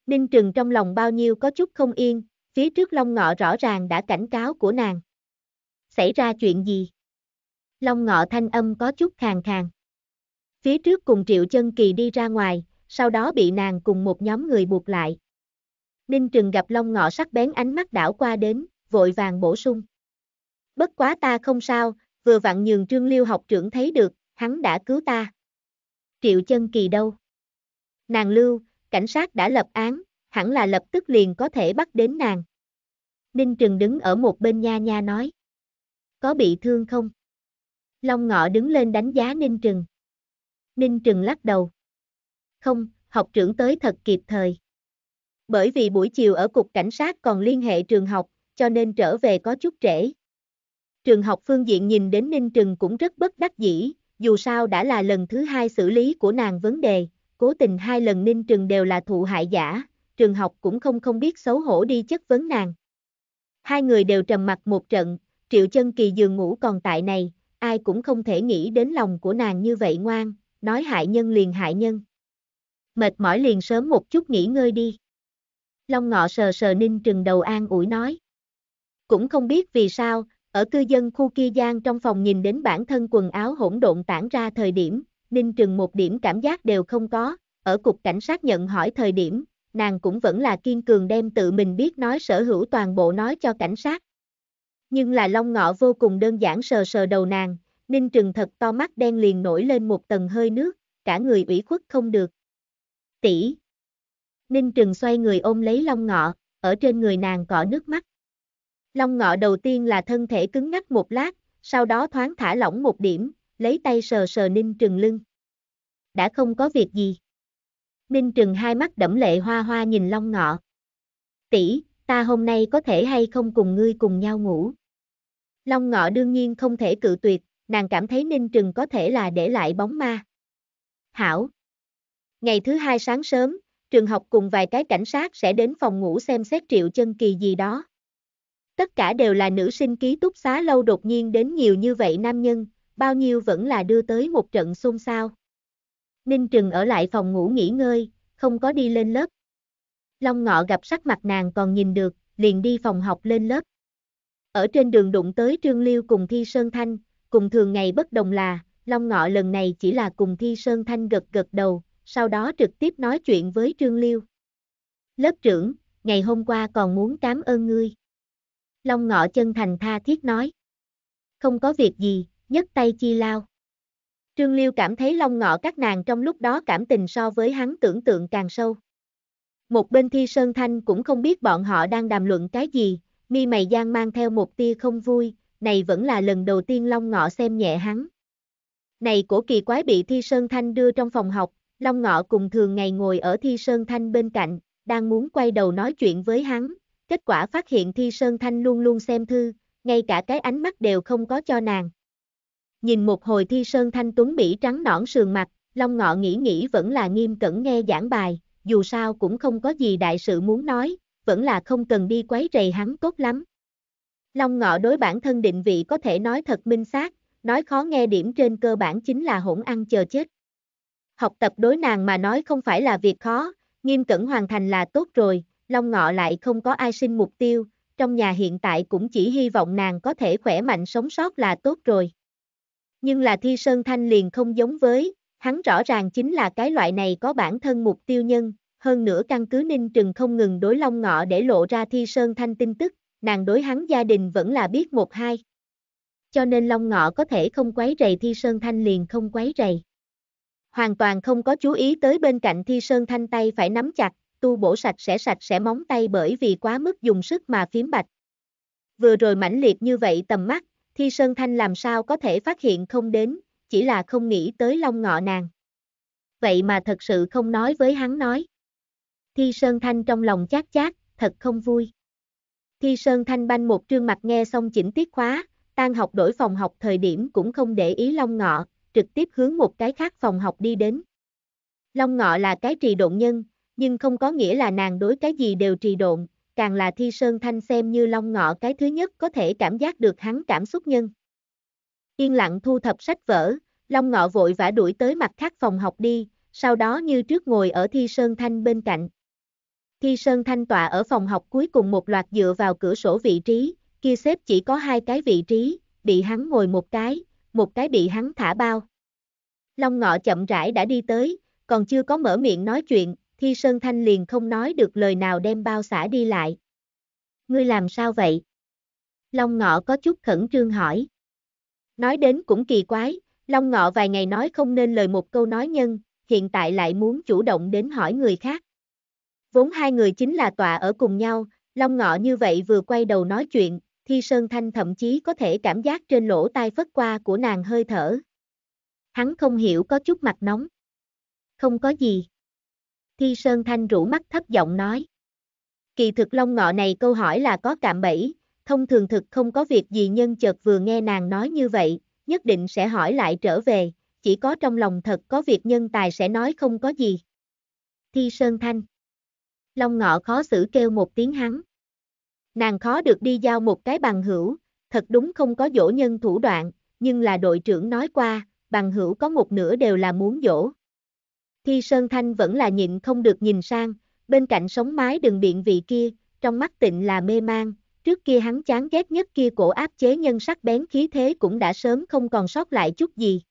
Ninh Trừng trong lòng bao nhiêu có chút không yên, phía trước Long Ngọ rõ ràng đã cảnh cáo của nàng. Xảy ra chuyện gì? Long Ngọ thanh âm có chút khàn khàn. Phía trước cùng Triệu Chân Kỳ đi ra ngoài, sau đó bị nàng cùng một nhóm người buộc lại. Ninh Trừng gặp Long Ngọ sắc bén ánh mắt đảo qua đến, vội vàng bổ sung. Bất quá ta không sao, vừa vặn nhường Trương Liêu học trưởng thấy được, hắn đã cứu ta. Triệu chân kỳ đâu? Nàng lưu, cảnh sát đã lập án, hẳn là lập tức liền có thể bắt đến nàng. Ninh Trừng đứng ở một bên nha nha nói. Có bị thương không? Long Ngọ đứng lên đánh giá Ninh Trừng. Ninh Trừng lắc đầu. Không, học trưởng tới thật kịp thời bởi vì buổi chiều ở cục cảnh sát còn liên hệ trường học, cho nên trở về có chút trễ. Trường học phương diện nhìn đến Ninh Trừng cũng rất bất đắc dĩ, dù sao đã là lần thứ hai xử lý của nàng vấn đề, cố tình hai lần Ninh Trừng đều là thụ hại giả, trường học cũng không không biết xấu hổ đi chất vấn nàng. Hai người đều trầm mặt một trận, triệu chân kỳ giường ngủ còn tại này, ai cũng không thể nghĩ đến lòng của nàng như vậy ngoan, nói hại nhân liền hại nhân. Mệt mỏi liền sớm một chút nghỉ ngơi đi. Long Ngọ sờ sờ ninh trừng đầu an ủi nói. Cũng không biết vì sao, ở cư dân khu kia giang trong phòng nhìn đến bản thân quần áo hỗn độn tản ra thời điểm, ninh trừng một điểm cảm giác đều không có, ở cục cảnh sát nhận hỏi thời điểm, nàng cũng vẫn là kiên cường đem tự mình biết nói sở hữu toàn bộ nói cho cảnh sát. Nhưng là Long Ngọ vô cùng đơn giản sờ sờ đầu nàng, Ninh Trừng thật to mắt đen liền nổi lên một tầng hơi nước, cả người ủy khuất không được. Tỷ, Ninh Trừng xoay người ôm lấy Long Ngọ, ở trên người nàng cọ nước mắt. Long Ngọ đầu tiên là thân thể cứng ngắc một lát, sau đó thoáng thả lỏng một điểm, lấy tay sờ sờ Ninh Trừng lưng. Đã không có việc gì. Ninh Trừng hai mắt đẫm lệ hoa hoa nhìn Long Ngọ. Tỷ, ta hôm nay có thể hay không cùng ngươi cùng nhau ngủ? Long Ngọ đương nhiên không thể cự tuyệt, nàng cảm thấy Ninh Trừng có thể là để lại bóng ma. Hảo. Ngày thứ hai sáng sớm, trường học cùng vài cái cảnh sát sẽ đến phòng ngủ xem xét triệu chân kỳ gì đó. Tất cả đều là nữ sinh ký túc xá lâu đột nhiên đến nhiều như vậy nam nhân, bao nhiêu vẫn là đưa tới một trận xôn xao. Ninh Trừng ở lại phòng ngủ nghỉ ngơi, không có đi lên lớp. Long Ngọ gặp sắc mặt nàng còn nhìn được, liền đi phòng học lên lớp. Ở trên đường đụng tới Trương Liêu cùng Thi Sơn Thanh, cùng thường ngày bất đồng là, Long Ngọ lần này chỉ là cùng Thi Sơn Thanh gật gật đầu, sau đó trực tiếp nói chuyện với Trương Liêu. Lớp trưởng, ngày hôm qua còn muốn cảm ơn ngươi. Long ngọ chân thành tha thiết nói. Không có việc gì, nhấc tay chi lao. Trương Liêu cảm thấy long ngọ các nàng trong lúc đó cảm tình so với hắn tưởng tượng càng sâu. Một bên thi Sơn Thanh cũng không biết bọn họ đang đàm luận cái gì, mi mày gian mang theo một tia không vui, này vẫn là lần đầu tiên long ngọ xem nhẹ hắn. Này cổ kỳ quái bị thi Sơn Thanh đưa trong phòng học, Long Ngọ cùng thường ngày ngồi ở Thi Sơn Thanh bên cạnh, đang muốn quay đầu nói chuyện với hắn, kết quả phát hiện Thi Sơn Thanh luôn luôn xem thư, ngay cả cái ánh mắt đều không có cho nàng. Nhìn một hồi Thi Sơn Thanh tuấn Mỹ trắng nõn sườn mặt, Long Ngọ nghĩ nghĩ vẫn là nghiêm cẩn nghe giảng bài, dù sao cũng không có gì đại sự muốn nói, vẫn là không cần đi quấy rầy hắn tốt lắm. Long Ngọ đối bản thân định vị có thể nói thật minh xác, nói khó nghe điểm trên cơ bản chính là hỗn ăn chờ chết. Học tập đối nàng mà nói không phải là việc khó, nghiêm cẩn hoàn thành là tốt rồi, Long Ngọ lại không có ai sinh mục tiêu, trong nhà hiện tại cũng chỉ hy vọng nàng có thể khỏe mạnh sống sót là tốt rồi. Nhưng là Thi Sơn Thanh liền không giống với, hắn rõ ràng chính là cái loại này có bản thân mục tiêu nhân, hơn nữa căn cứ Ninh Trừng không ngừng đối Long Ngọ để lộ ra Thi Sơn Thanh tin tức, nàng đối hắn gia đình vẫn là biết một hai. Cho nên Long Ngọ có thể không quấy rầy Thi Sơn Thanh liền không quấy rầy hoàn toàn không có chú ý tới bên cạnh Thi Sơn Thanh tay phải nắm chặt, tu bổ sạch sẽ sạch sẽ móng tay bởi vì quá mức dùng sức mà phím bạch. Vừa rồi mãnh liệt như vậy tầm mắt, Thi Sơn Thanh làm sao có thể phát hiện không đến, chỉ là không nghĩ tới Long ngọ nàng. Vậy mà thật sự không nói với hắn nói. Thi Sơn Thanh trong lòng chát chát, thật không vui. Thi Sơn Thanh banh một trương mặt nghe xong chỉnh tiết khóa, tan học đổi phòng học thời điểm cũng không để ý long ngọ, trực tiếp hướng một cái khác phòng học đi đến. Long Ngọ là cái trì độn nhân, nhưng không có nghĩa là nàng đối cái gì đều trì độn, càng là Thi Sơn Thanh xem như Long Ngọ cái thứ nhất có thể cảm giác được hắn cảm xúc nhân. Yên lặng thu thập sách vở, Long Ngọ vội vã đuổi tới mặt khác phòng học đi, sau đó như trước ngồi ở Thi Sơn Thanh bên cạnh. Thi Sơn Thanh tọa ở phòng học cuối cùng một loạt dựa vào cửa sổ vị trí, kia xếp chỉ có hai cái vị trí, bị hắn ngồi một cái, một cái bị hắn thả bao. Long ngọ chậm rãi đã đi tới, còn chưa có mở miệng nói chuyện, Thi Sơn Thanh liền không nói được lời nào đem bao xả đi lại. Ngươi làm sao vậy? Long ngọ có chút khẩn trương hỏi. Nói đến cũng kỳ quái, Long ngọ vài ngày nói không nên lời một câu nói nhân, hiện tại lại muốn chủ động đến hỏi người khác. Vốn hai người chính là tọa ở cùng nhau, Long ngọ như vậy vừa quay đầu nói chuyện, Thi Sơn Thanh thậm chí có thể cảm giác trên lỗ tai phất qua của nàng hơi thở. Hắn không hiểu có chút mặt nóng. Không có gì. Thi Sơn Thanh rủ mắt thấp giọng nói. Kỳ thực long ngọ này câu hỏi là có cạm bẫy, thông thường thực không có việc gì nhân chợt vừa nghe nàng nói như vậy, nhất định sẽ hỏi lại trở về, chỉ có trong lòng thật có việc nhân tài sẽ nói không có gì. Thi Sơn Thanh Long ngọ khó xử kêu một tiếng hắn. Nàng khó được đi giao một cái bằng hữu, thật đúng không có dỗ nhân thủ đoạn, nhưng là đội trưởng nói qua, bằng hữu có một nửa đều là muốn dỗ. Thi Sơn Thanh vẫn là nhịn không được nhìn sang, bên cạnh sống mái đường biện vị kia, trong mắt tịnh là mê mang, trước kia hắn chán ghét nhất kia cổ áp chế nhân sắc bén khí thế cũng đã sớm không còn sót lại chút gì.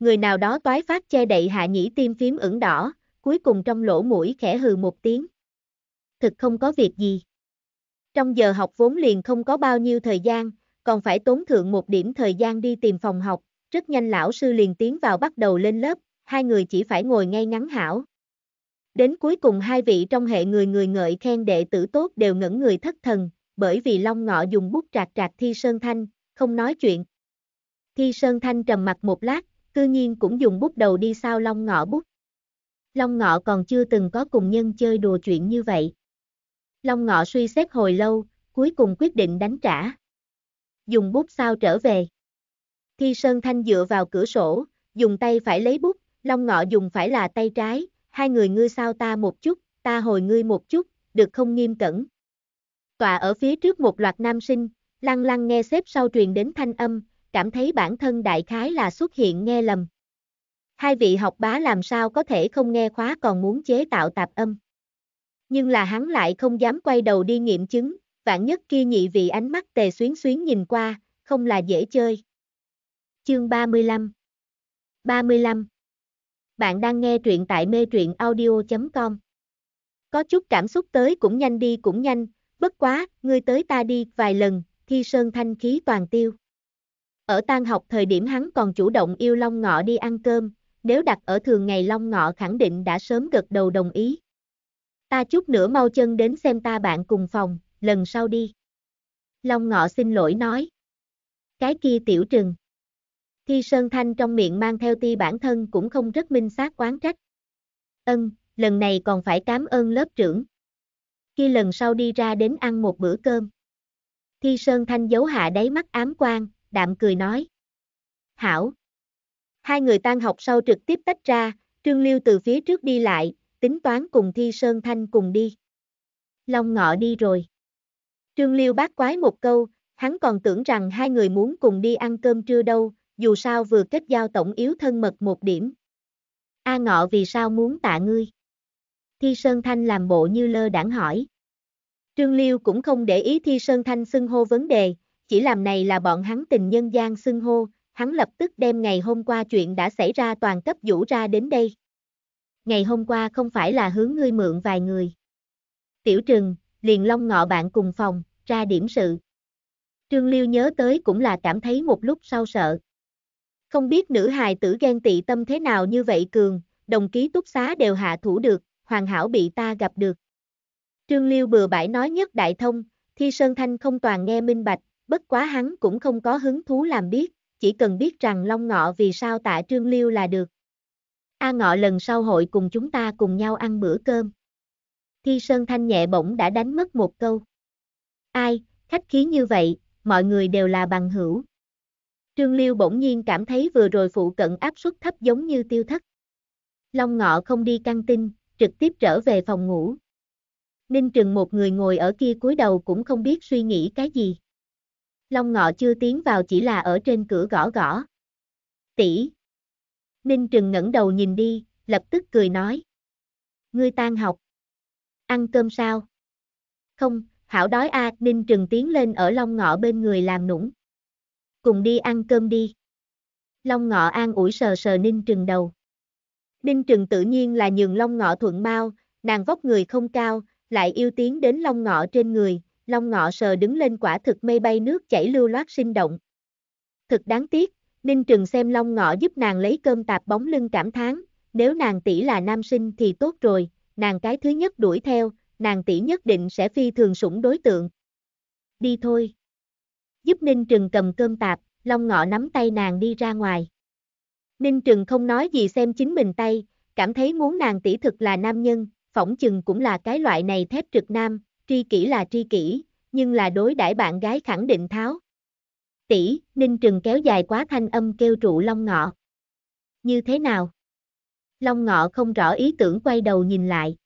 Người nào đó toái phát che đậy hạ nhĩ tim phím ửng đỏ, cuối cùng trong lỗ mũi khẽ hừ một tiếng. Thực không có việc gì. Trong giờ học vốn liền không có bao nhiêu thời gian, còn phải tốn thượng một điểm thời gian đi tìm phòng học, rất nhanh lão sư liền tiến vào bắt đầu lên lớp, hai người chỉ phải ngồi ngay ngắn hảo. Đến cuối cùng hai vị trong hệ người người ngợi khen đệ tử tốt đều ngẩn người thất thần, bởi vì Long Ngọ dùng bút trạc trạc Thi Sơn Thanh, không nói chuyện. Thi Sơn Thanh trầm mặt một lát, cư nhiên cũng dùng bút đầu đi sao Long Ngọ bút. Long Ngọ còn chưa từng có cùng nhân chơi đùa chuyện như vậy. Long Ngọ suy xét hồi lâu, cuối cùng quyết định đánh trả. Dùng bút sao trở về. Thi Sơn Thanh dựa vào cửa sổ, dùng tay phải lấy bút, Long Ngọ dùng phải là tay trái, hai người ngươi sao ta một chút, ta hồi ngươi một chút, được không nghiêm cẩn. Tòa ở phía trước một loạt nam sinh, lăng lăng nghe xếp sau truyền đến thanh âm, cảm thấy bản thân đại khái là xuất hiện nghe lầm. Hai vị học bá làm sao có thể không nghe khóa còn muốn chế tạo tạp âm nhưng là hắn lại không dám quay đầu đi nghiệm chứng, vạn nhất kia nhị vị ánh mắt tề xuyến xuyến nhìn qua, không là dễ chơi. Chương 35 35 Bạn đang nghe truyện tại mê truyện audio.com Có chút cảm xúc tới cũng nhanh đi cũng nhanh, bất quá, ngươi tới ta đi vài lần, thi sơn thanh khí toàn tiêu. Ở tan học thời điểm hắn còn chủ động yêu Long Ngọ đi ăn cơm, nếu đặt ở thường ngày Long Ngọ khẳng định đã sớm gật đầu đồng ý. Ta chút nữa mau chân đến xem ta bạn cùng phòng, lần sau đi. Long ngọ xin lỗi nói. Cái kia tiểu trừng. Thi Sơn Thanh trong miệng mang theo ti bản thân cũng không rất minh xác quán trách. Ân, lần này còn phải cảm ơn lớp trưởng. Khi lần sau đi ra đến ăn một bữa cơm. Thi Sơn Thanh giấu hạ đáy mắt ám quang, đạm cười nói. Hảo. Hai người tan học sau trực tiếp tách ra, Trương Liêu từ phía trước đi lại, tính toán cùng Thi Sơn Thanh cùng đi. Long ngọ đi rồi. Trương Liêu bác quái một câu, hắn còn tưởng rằng hai người muốn cùng đi ăn cơm trưa đâu, dù sao vừa kết giao tổng yếu thân mật một điểm. A ngọ vì sao muốn tạ ngươi? Thi Sơn Thanh làm bộ như lơ đảng hỏi. Trương Liêu cũng không để ý Thi Sơn Thanh xưng hô vấn đề, chỉ làm này là bọn hắn tình nhân gian xưng hô, hắn lập tức đem ngày hôm qua chuyện đã xảy ra toàn cấp vũ ra đến đây ngày hôm qua không phải là hướng ngươi mượn vài người. Tiểu trừng, liền long ngọ bạn cùng phòng, ra điểm sự. Trương Liêu nhớ tới cũng là cảm thấy một lúc sau sợ. Không biết nữ hài tử ghen tị tâm thế nào như vậy cường, đồng ký túc xá đều hạ thủ được, hoàn hảo bị ta gặp được. Trương Liêu bừa bãi nói nhất đại thông, thi Sơn Thanh không toàn nghe minh bạch, bất quá hắn cũng không có hứng thú làm biết, chỉ cần biết rằng Long Ngọ vì sao tạ Trương Liêu là được, A Ngọ lần sau hội cùng chúng ta cùng nhau ăn bữa cơm. Thi Sơn Thanh nhẹ bỗng đã đánh mất một câu. Ai, khách khí như vậy, mọi người đều là bằng hữu. Trương Liêu bỗng nhiên cảm thấy vừa rồi phụ cận áp suất thấp giống như tiêu thất. Long Ngọ không đi căng tin, trực tiếp trở về phòng ngủ. Ninh Trừng một người ngồi ở kia cúi đầu cũng không biết suy nghĩ cái gì. Long Ngọ chưa tiến vào chỉ là ở trên cửa gõ gõ. Tỷ, Ninh Trừng ngẩng đầu nhìn đi, lập tức cười nói. Ngươi tan học. Ăn cơm sao? Không, hảo đói a, à, Ninh Trừng tiến lên ở Long Ngọ bên người làm nũng. Cùng đi ăn cơm đi. Long Ngọ an ủi sờ sờ Ninh Trừng đầu. Ninh Trừng tự nhiên là nhường Long Ngọ thuận mau, nàng vóc người không cao, lại yêu tiến đến Long Ngọ trên người, Long Ngọ sờ đứng lên quả thực mây bay nước chảy lưu loát sinh động. Thực đáng tiếc, Ninh Trừng xem Long Ngọ giúp nàng lấy cơm tạp bóng lưng cảm thán, nếu nàng tỷ là nam sinh thì tốt rồi, nàng cái thứ nhất đuổi theo, nàng tỷ nhất định sẽ phi thường sủng đối tượng. Đi thôi. Giúp Ninh Trừng cầm cơm tạp, Long Ngọ nắm tay nàng đi ra ngoài. Ninh Trừng không nói gì xem chính mình tay, cảm thấy muốn nàng tỷ thực là nam nhân, phỏng chừng cũng là cái loại này thép trực nam, tri kỷ là tri kỷ, nhưng là đối đãi bạn gái khẳng định tháo tỷ, Ninh Trừng kéo dài quá thanh âm kêu trụ Long Ngọ. Như thế nào? Long Ngọ không rõ ý tưởng quay đầu nhìn lại.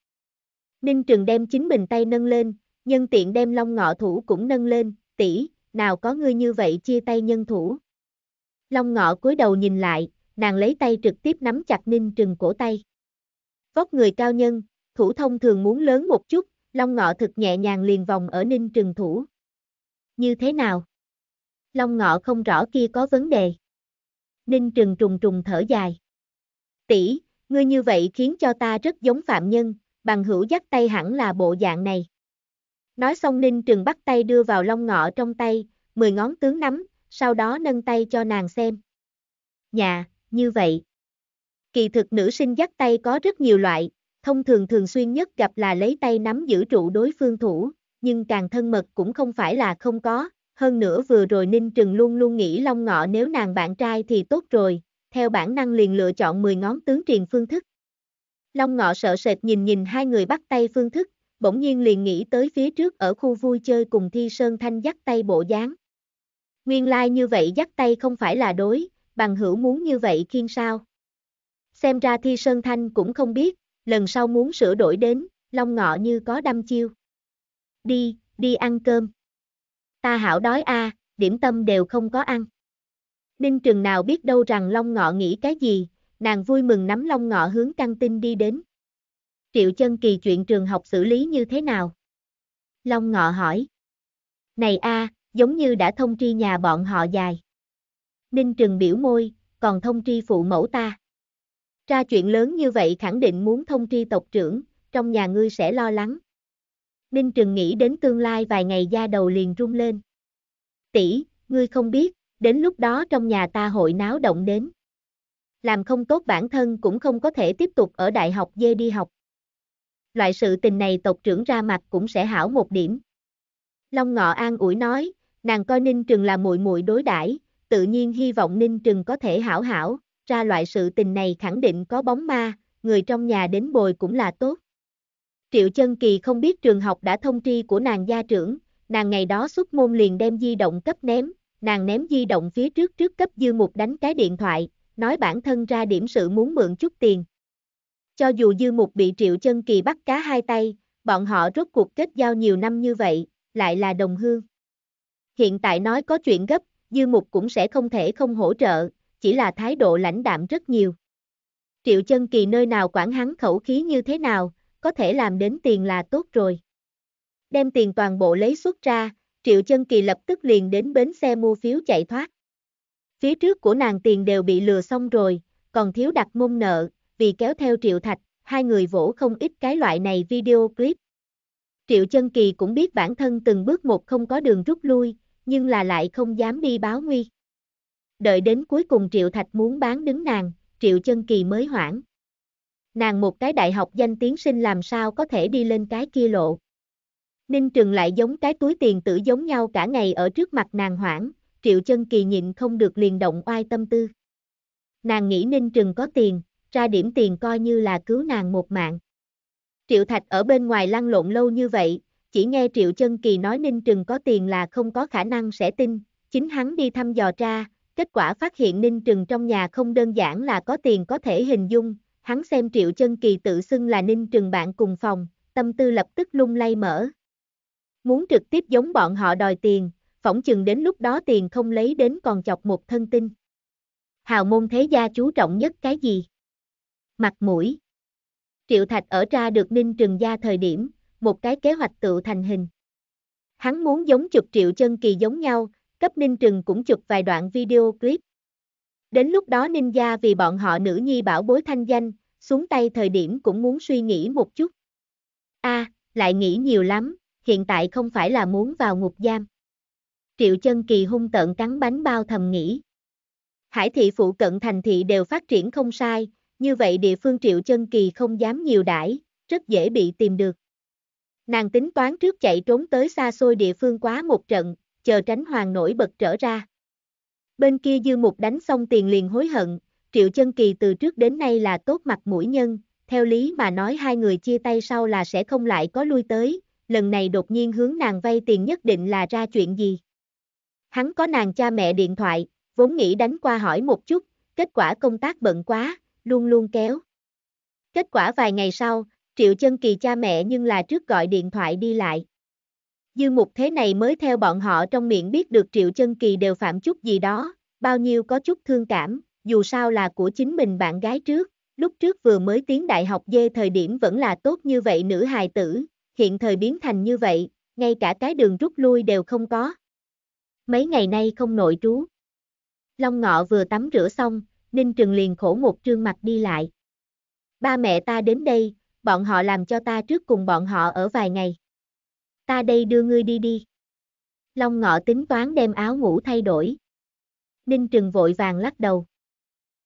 Ninh Trừng đem chính mình tay nâng lên, nhân tiện đem Long Ngọ thủ cũng nâng lên, tỷ, nào có ngươi như vậy chia tay nhân thủ. Long Ngọ cúi đầu nhìn lại, nàng lấy tay trực tiếp nắm chặt Ninh Trừng cổ tay. Vóc người cao nhân, thủ thông thường muốn lớn một chút, Long Ngọ thực nhẹ nhàng liền vòng ở Ninh Trừng thủ. Như thế nào? long ngọ không rõ kia có vấn đề. Ninh trừng trùng trùng thở dài. tỷ ngươi như vậy khiến cho ta rất giống phạm nhân, bằng hữu dắt tay hẳn là bộ dạng này. Nói xong Ninh Trừng bắt tay đưa vào long ngọ trong tay, mười ngón tướng nắm, sau đó nâng tay cho nàng xem. Nhà, như vậy. Kỳ thực nữ sinh dắt tay có rất nhiều loại, thông thường thường xuyên nhất gặp là lấy tay nắm giữ trụ đối phương thủ, nhưng càng thân mật cũng không phải là không có, hơn nữa vừa rồi Ninh Trừng luôn luôn nghĩ Long Ngọ nếu nàng bạn trai thì tốt rồi, theo bản năng liền lựa chọn 10 ngón tướng truyền phương thức. Long Ngọ sợ sệt nhìn nhìn hai người bắt tay phương thức, bỗng nhiên liền nghĩ tới phía trước ở khu vui chơi cùng Thi Sơn Thanh dắt tay bộ dáng. Nguyên lai like như vậy dắt tay không phải là đối, bằng hữu muốn như vậy khiên sao. Xem ra Thi Sơn Thanh cũng không biết, lần sau muốn sửa đổi đến, Long Ngọ như có đâm chiêu. Đi, đi ăn cơm ta hảo đói a, à, điểm tâm đều không có ăn. Ninh Trường nào biết đâu rằng Long Ngọ nghĩ cái gì, nàng vui mừng nắm Long Ngọ hướng căng tin đi đến. Triệu chân kỳ chuyện trường học xử lý như thế nào? Long Ngọ hỏi. Này a, à, giống như đã thông tri nhà bọn họ dài. Ninh Trường biểu môi, còn thông tri phụ mẫu ta. Ra chuyện lớn như vậy khẳng định muốn thông tri tộc trưởng, trong nhà ngươi sẽ lo lắng. Ninh Trừng nghĩ đến tương lai vài ngày da đầu liền rung lên. Tỷ, ngươi không biết, đến lúc đó trong nhà ta hội náo động đến. Làm không tốt bản thân cũng không có thể tiếp tục ở đại học dê đi học. Loại sự tình này tộc trưởng ra mặt cũng sẽ hảo một điểm. Long Ngọ An ủi nói, nàng coi Ninh Trừng là muội muội đối đãi, tự nhiên hy vọng Ninh Trừng có thể hảo hảo, ra loại sự tình này khẳng định có bóng ma, người trong nhà đến bồi cũng là tốt. Triệu Chân Kỳ không biết trường học đã thông tri của nàng gia trưởng, nàng ngày đó xuất môn liền đem di động cấp ném, nàng ném di động phía trước trước cấp dư mục đánh cái điện thoại, nói bản thân ra điểm sự muốn mượn chút tiền. Cho dù dư mục bị Triệu Chân Kỳ bắt cá hai tay, bọn họ rốt cuộc kết giao nhiều năm như vậy, lại là đồng hương. Hiện tại nói có chuyện gấp, dư mục cũng sẽ không thể không hỗ trợ, chỉ là thái độ lãnh đạm rất nhiều. Triệu Chân Kỳ nơi nào quản hắn khẩu khí như thế nào, có thể làm đến tiền là tốt rồi. Đem tiền toàn bộ lấy xuất ra, Triệu Chân Kỳ lập tức liền đến bến xe mua phiếu chạy thoát. Phía trước của nàng tiền đều bị lừa xong rồi, còn thiếu đặt môn nợ, vì kéo theo Triệu Thạch, hai người vỗ không ít cái loại này video clip. Triệu Chân Kỳ cũng biết bản thân từng bước một không có đường rút lui, nhưng là lại không dám đi báo nguy. Đợi đến cuối cùng Triệu Thạch muốn bán đứng nàng, Triệu Chân Kỳ mới hoảng, Nàng một cái đại học danh tiếng sinh làm sao có thể đi lên cái kia lộ. Ninh Trường lại giống cái túi tiền tử giống nhau cả ngày ở trước mặt nàng hoảng, Triệu Chân Kỳ nhịn không được liền động oai tâm tư. Nàng nghĩ Ninh Trường có tiền, ra điểm tiền coi như là cứu nàng một mạng. Triệu Thạch ở bên ngoài lăn lộn lâu như vậy, chỉ nghe Triệu Chân Kỳ nói Ninh Trừng có tiền là không có khả năng sẽ tin, chính hắn đi thăm dò tra, kết quả phát hiện Ninh Trừng trong nhà không đơn giản là có tiền có thể hình dung, hắn xem Triệu Chân Kỳ tự xưng là Ninh Trừng bạn cùng phòng, tâm tư lập tức lung lay mở. Muốn trực tiếp giống bọn họ đòi tiền, phỏng chừng đến lúc đó tiền không lấy đến còn chọc một thân tinh. Hào môn thế gia chú trọng nhất cái gì? Mặt mũi. Triệu Thạch ở ra được Ninh Trừng gia thời điểm, một cái kế hoạch tự thành hình. Hắn muốn giống chụp Triệu Chân Kỳ giống nhau, cấp Ninh Trừng cũng chụp vài đoạn video clip Đến lúc đó ninja vì bọn họ nữ nhi bảo bối thanh danh, xuống tay thời điểm cũng muốn suy nghĩ một chút. a à, lại nghĩ nhiều lắm, hiện tại không phải là muốn vào ngục giam. Triệu chân kỳ hung tận cắn bánh bao thầm nghĩ. Hải thị phụ cận thành thị đều phát triển không sai, như vậy địa phương triệu chân kỳ không dám nhiều đãi, rất dễ bị tìm được. Nàng tính toán trước chạy trốn tới xa xôi địa phương quá một trận, chờ tránh hoàng nổi bật trở ra bên kia dư mục đánh xong tiền liền hối hận, triệu chân kỳ từ trước đến nay là tốt mặt mũi nhân, theo lý mà nói hai người chia tay sau là sẽ không lại có lui tới, lần này đột nhiên hướng nàng vay tiền nhất định là ra chuyện gì. Hắn có nàng cha mẹ điện thoại, vốn nghĩ đánh qua hỏi một chút, kết quả công tác bận quá, luôn luôn kéo. Kết quả vài ngày sau, Triệu Chân Kỳ cha mẹ nhưng là trước gọi điện thoại đi lại dư mục thế này mới theo bọn họ trong miệng biết được triệu chân kỳ đều phạm chút gì đó, bao nhiêu có chút thương cảm, dù sao là của chính mình bạn gái trước, lúc trước vừa mới tiến đại học dê thời điểm vẫn là tốt như vậy nữ hài tử, hiện thời biến thành như vậy, ngay cả cái đường rút lui đều không có. Mấy ngày nay không nội trú. Long ngọ vừa tắm rửa xong, Ninh Trừng liền khổ một trương mặt đi lại. Ba mẹ ta đến đây, bọn họ làm cho ta trước cùng bọn họ ở vài ngày ta đây đưa ngươi đi đi. Long ngọ tính toán đem áo ngủ thay đổi. Ninh Trừng vội vàng lắc đầu.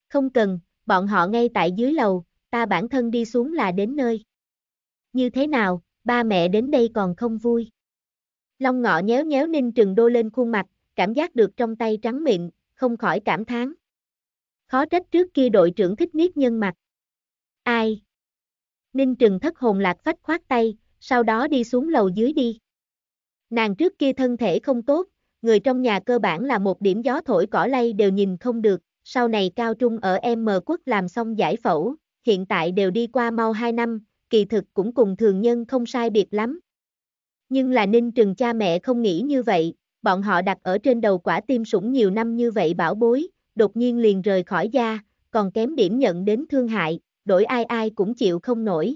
Không cần, bọn họ ngay tại dưới lầu, ta bản thân đi xuống là đến nơi. Như thế nào, ba mẹ đến đây còn không vui. Long ngọ nhéo nhéo Ninh Trừng đô lên khuôn mặt, cảm giác được trong tay trắng miệng, không khỏi cảm thán. Khó trách trước kia đội trưởng thích niết nhân mặt. Ai? Ninh Trừng thất hồn lạc phách khoát tay, sau đó đi xuống lầu dưới đi. Nàng trước kia thân thể không tốt, người trong nhà cơ bản là một điểm gió thổi cỏ lay đều nhìn không được, sau này cao trung ở M quốc làm xong giải phẫu, hiện tại đều đi qua mau 2 năm, kỳ thực cũng cùng thường nhân không sai biệt lắm. Nhưng là Ninh Trừng cha mẹ không nghĩ như vậy, bọn họ đặt ở trên đầu quả tim sủng nhiều năm như vậy bảo bối, đột nhiên liền rời khỏi gia, còn kém điểm nhận đến thương hại, đổi ai ai cũng chịu không nổi.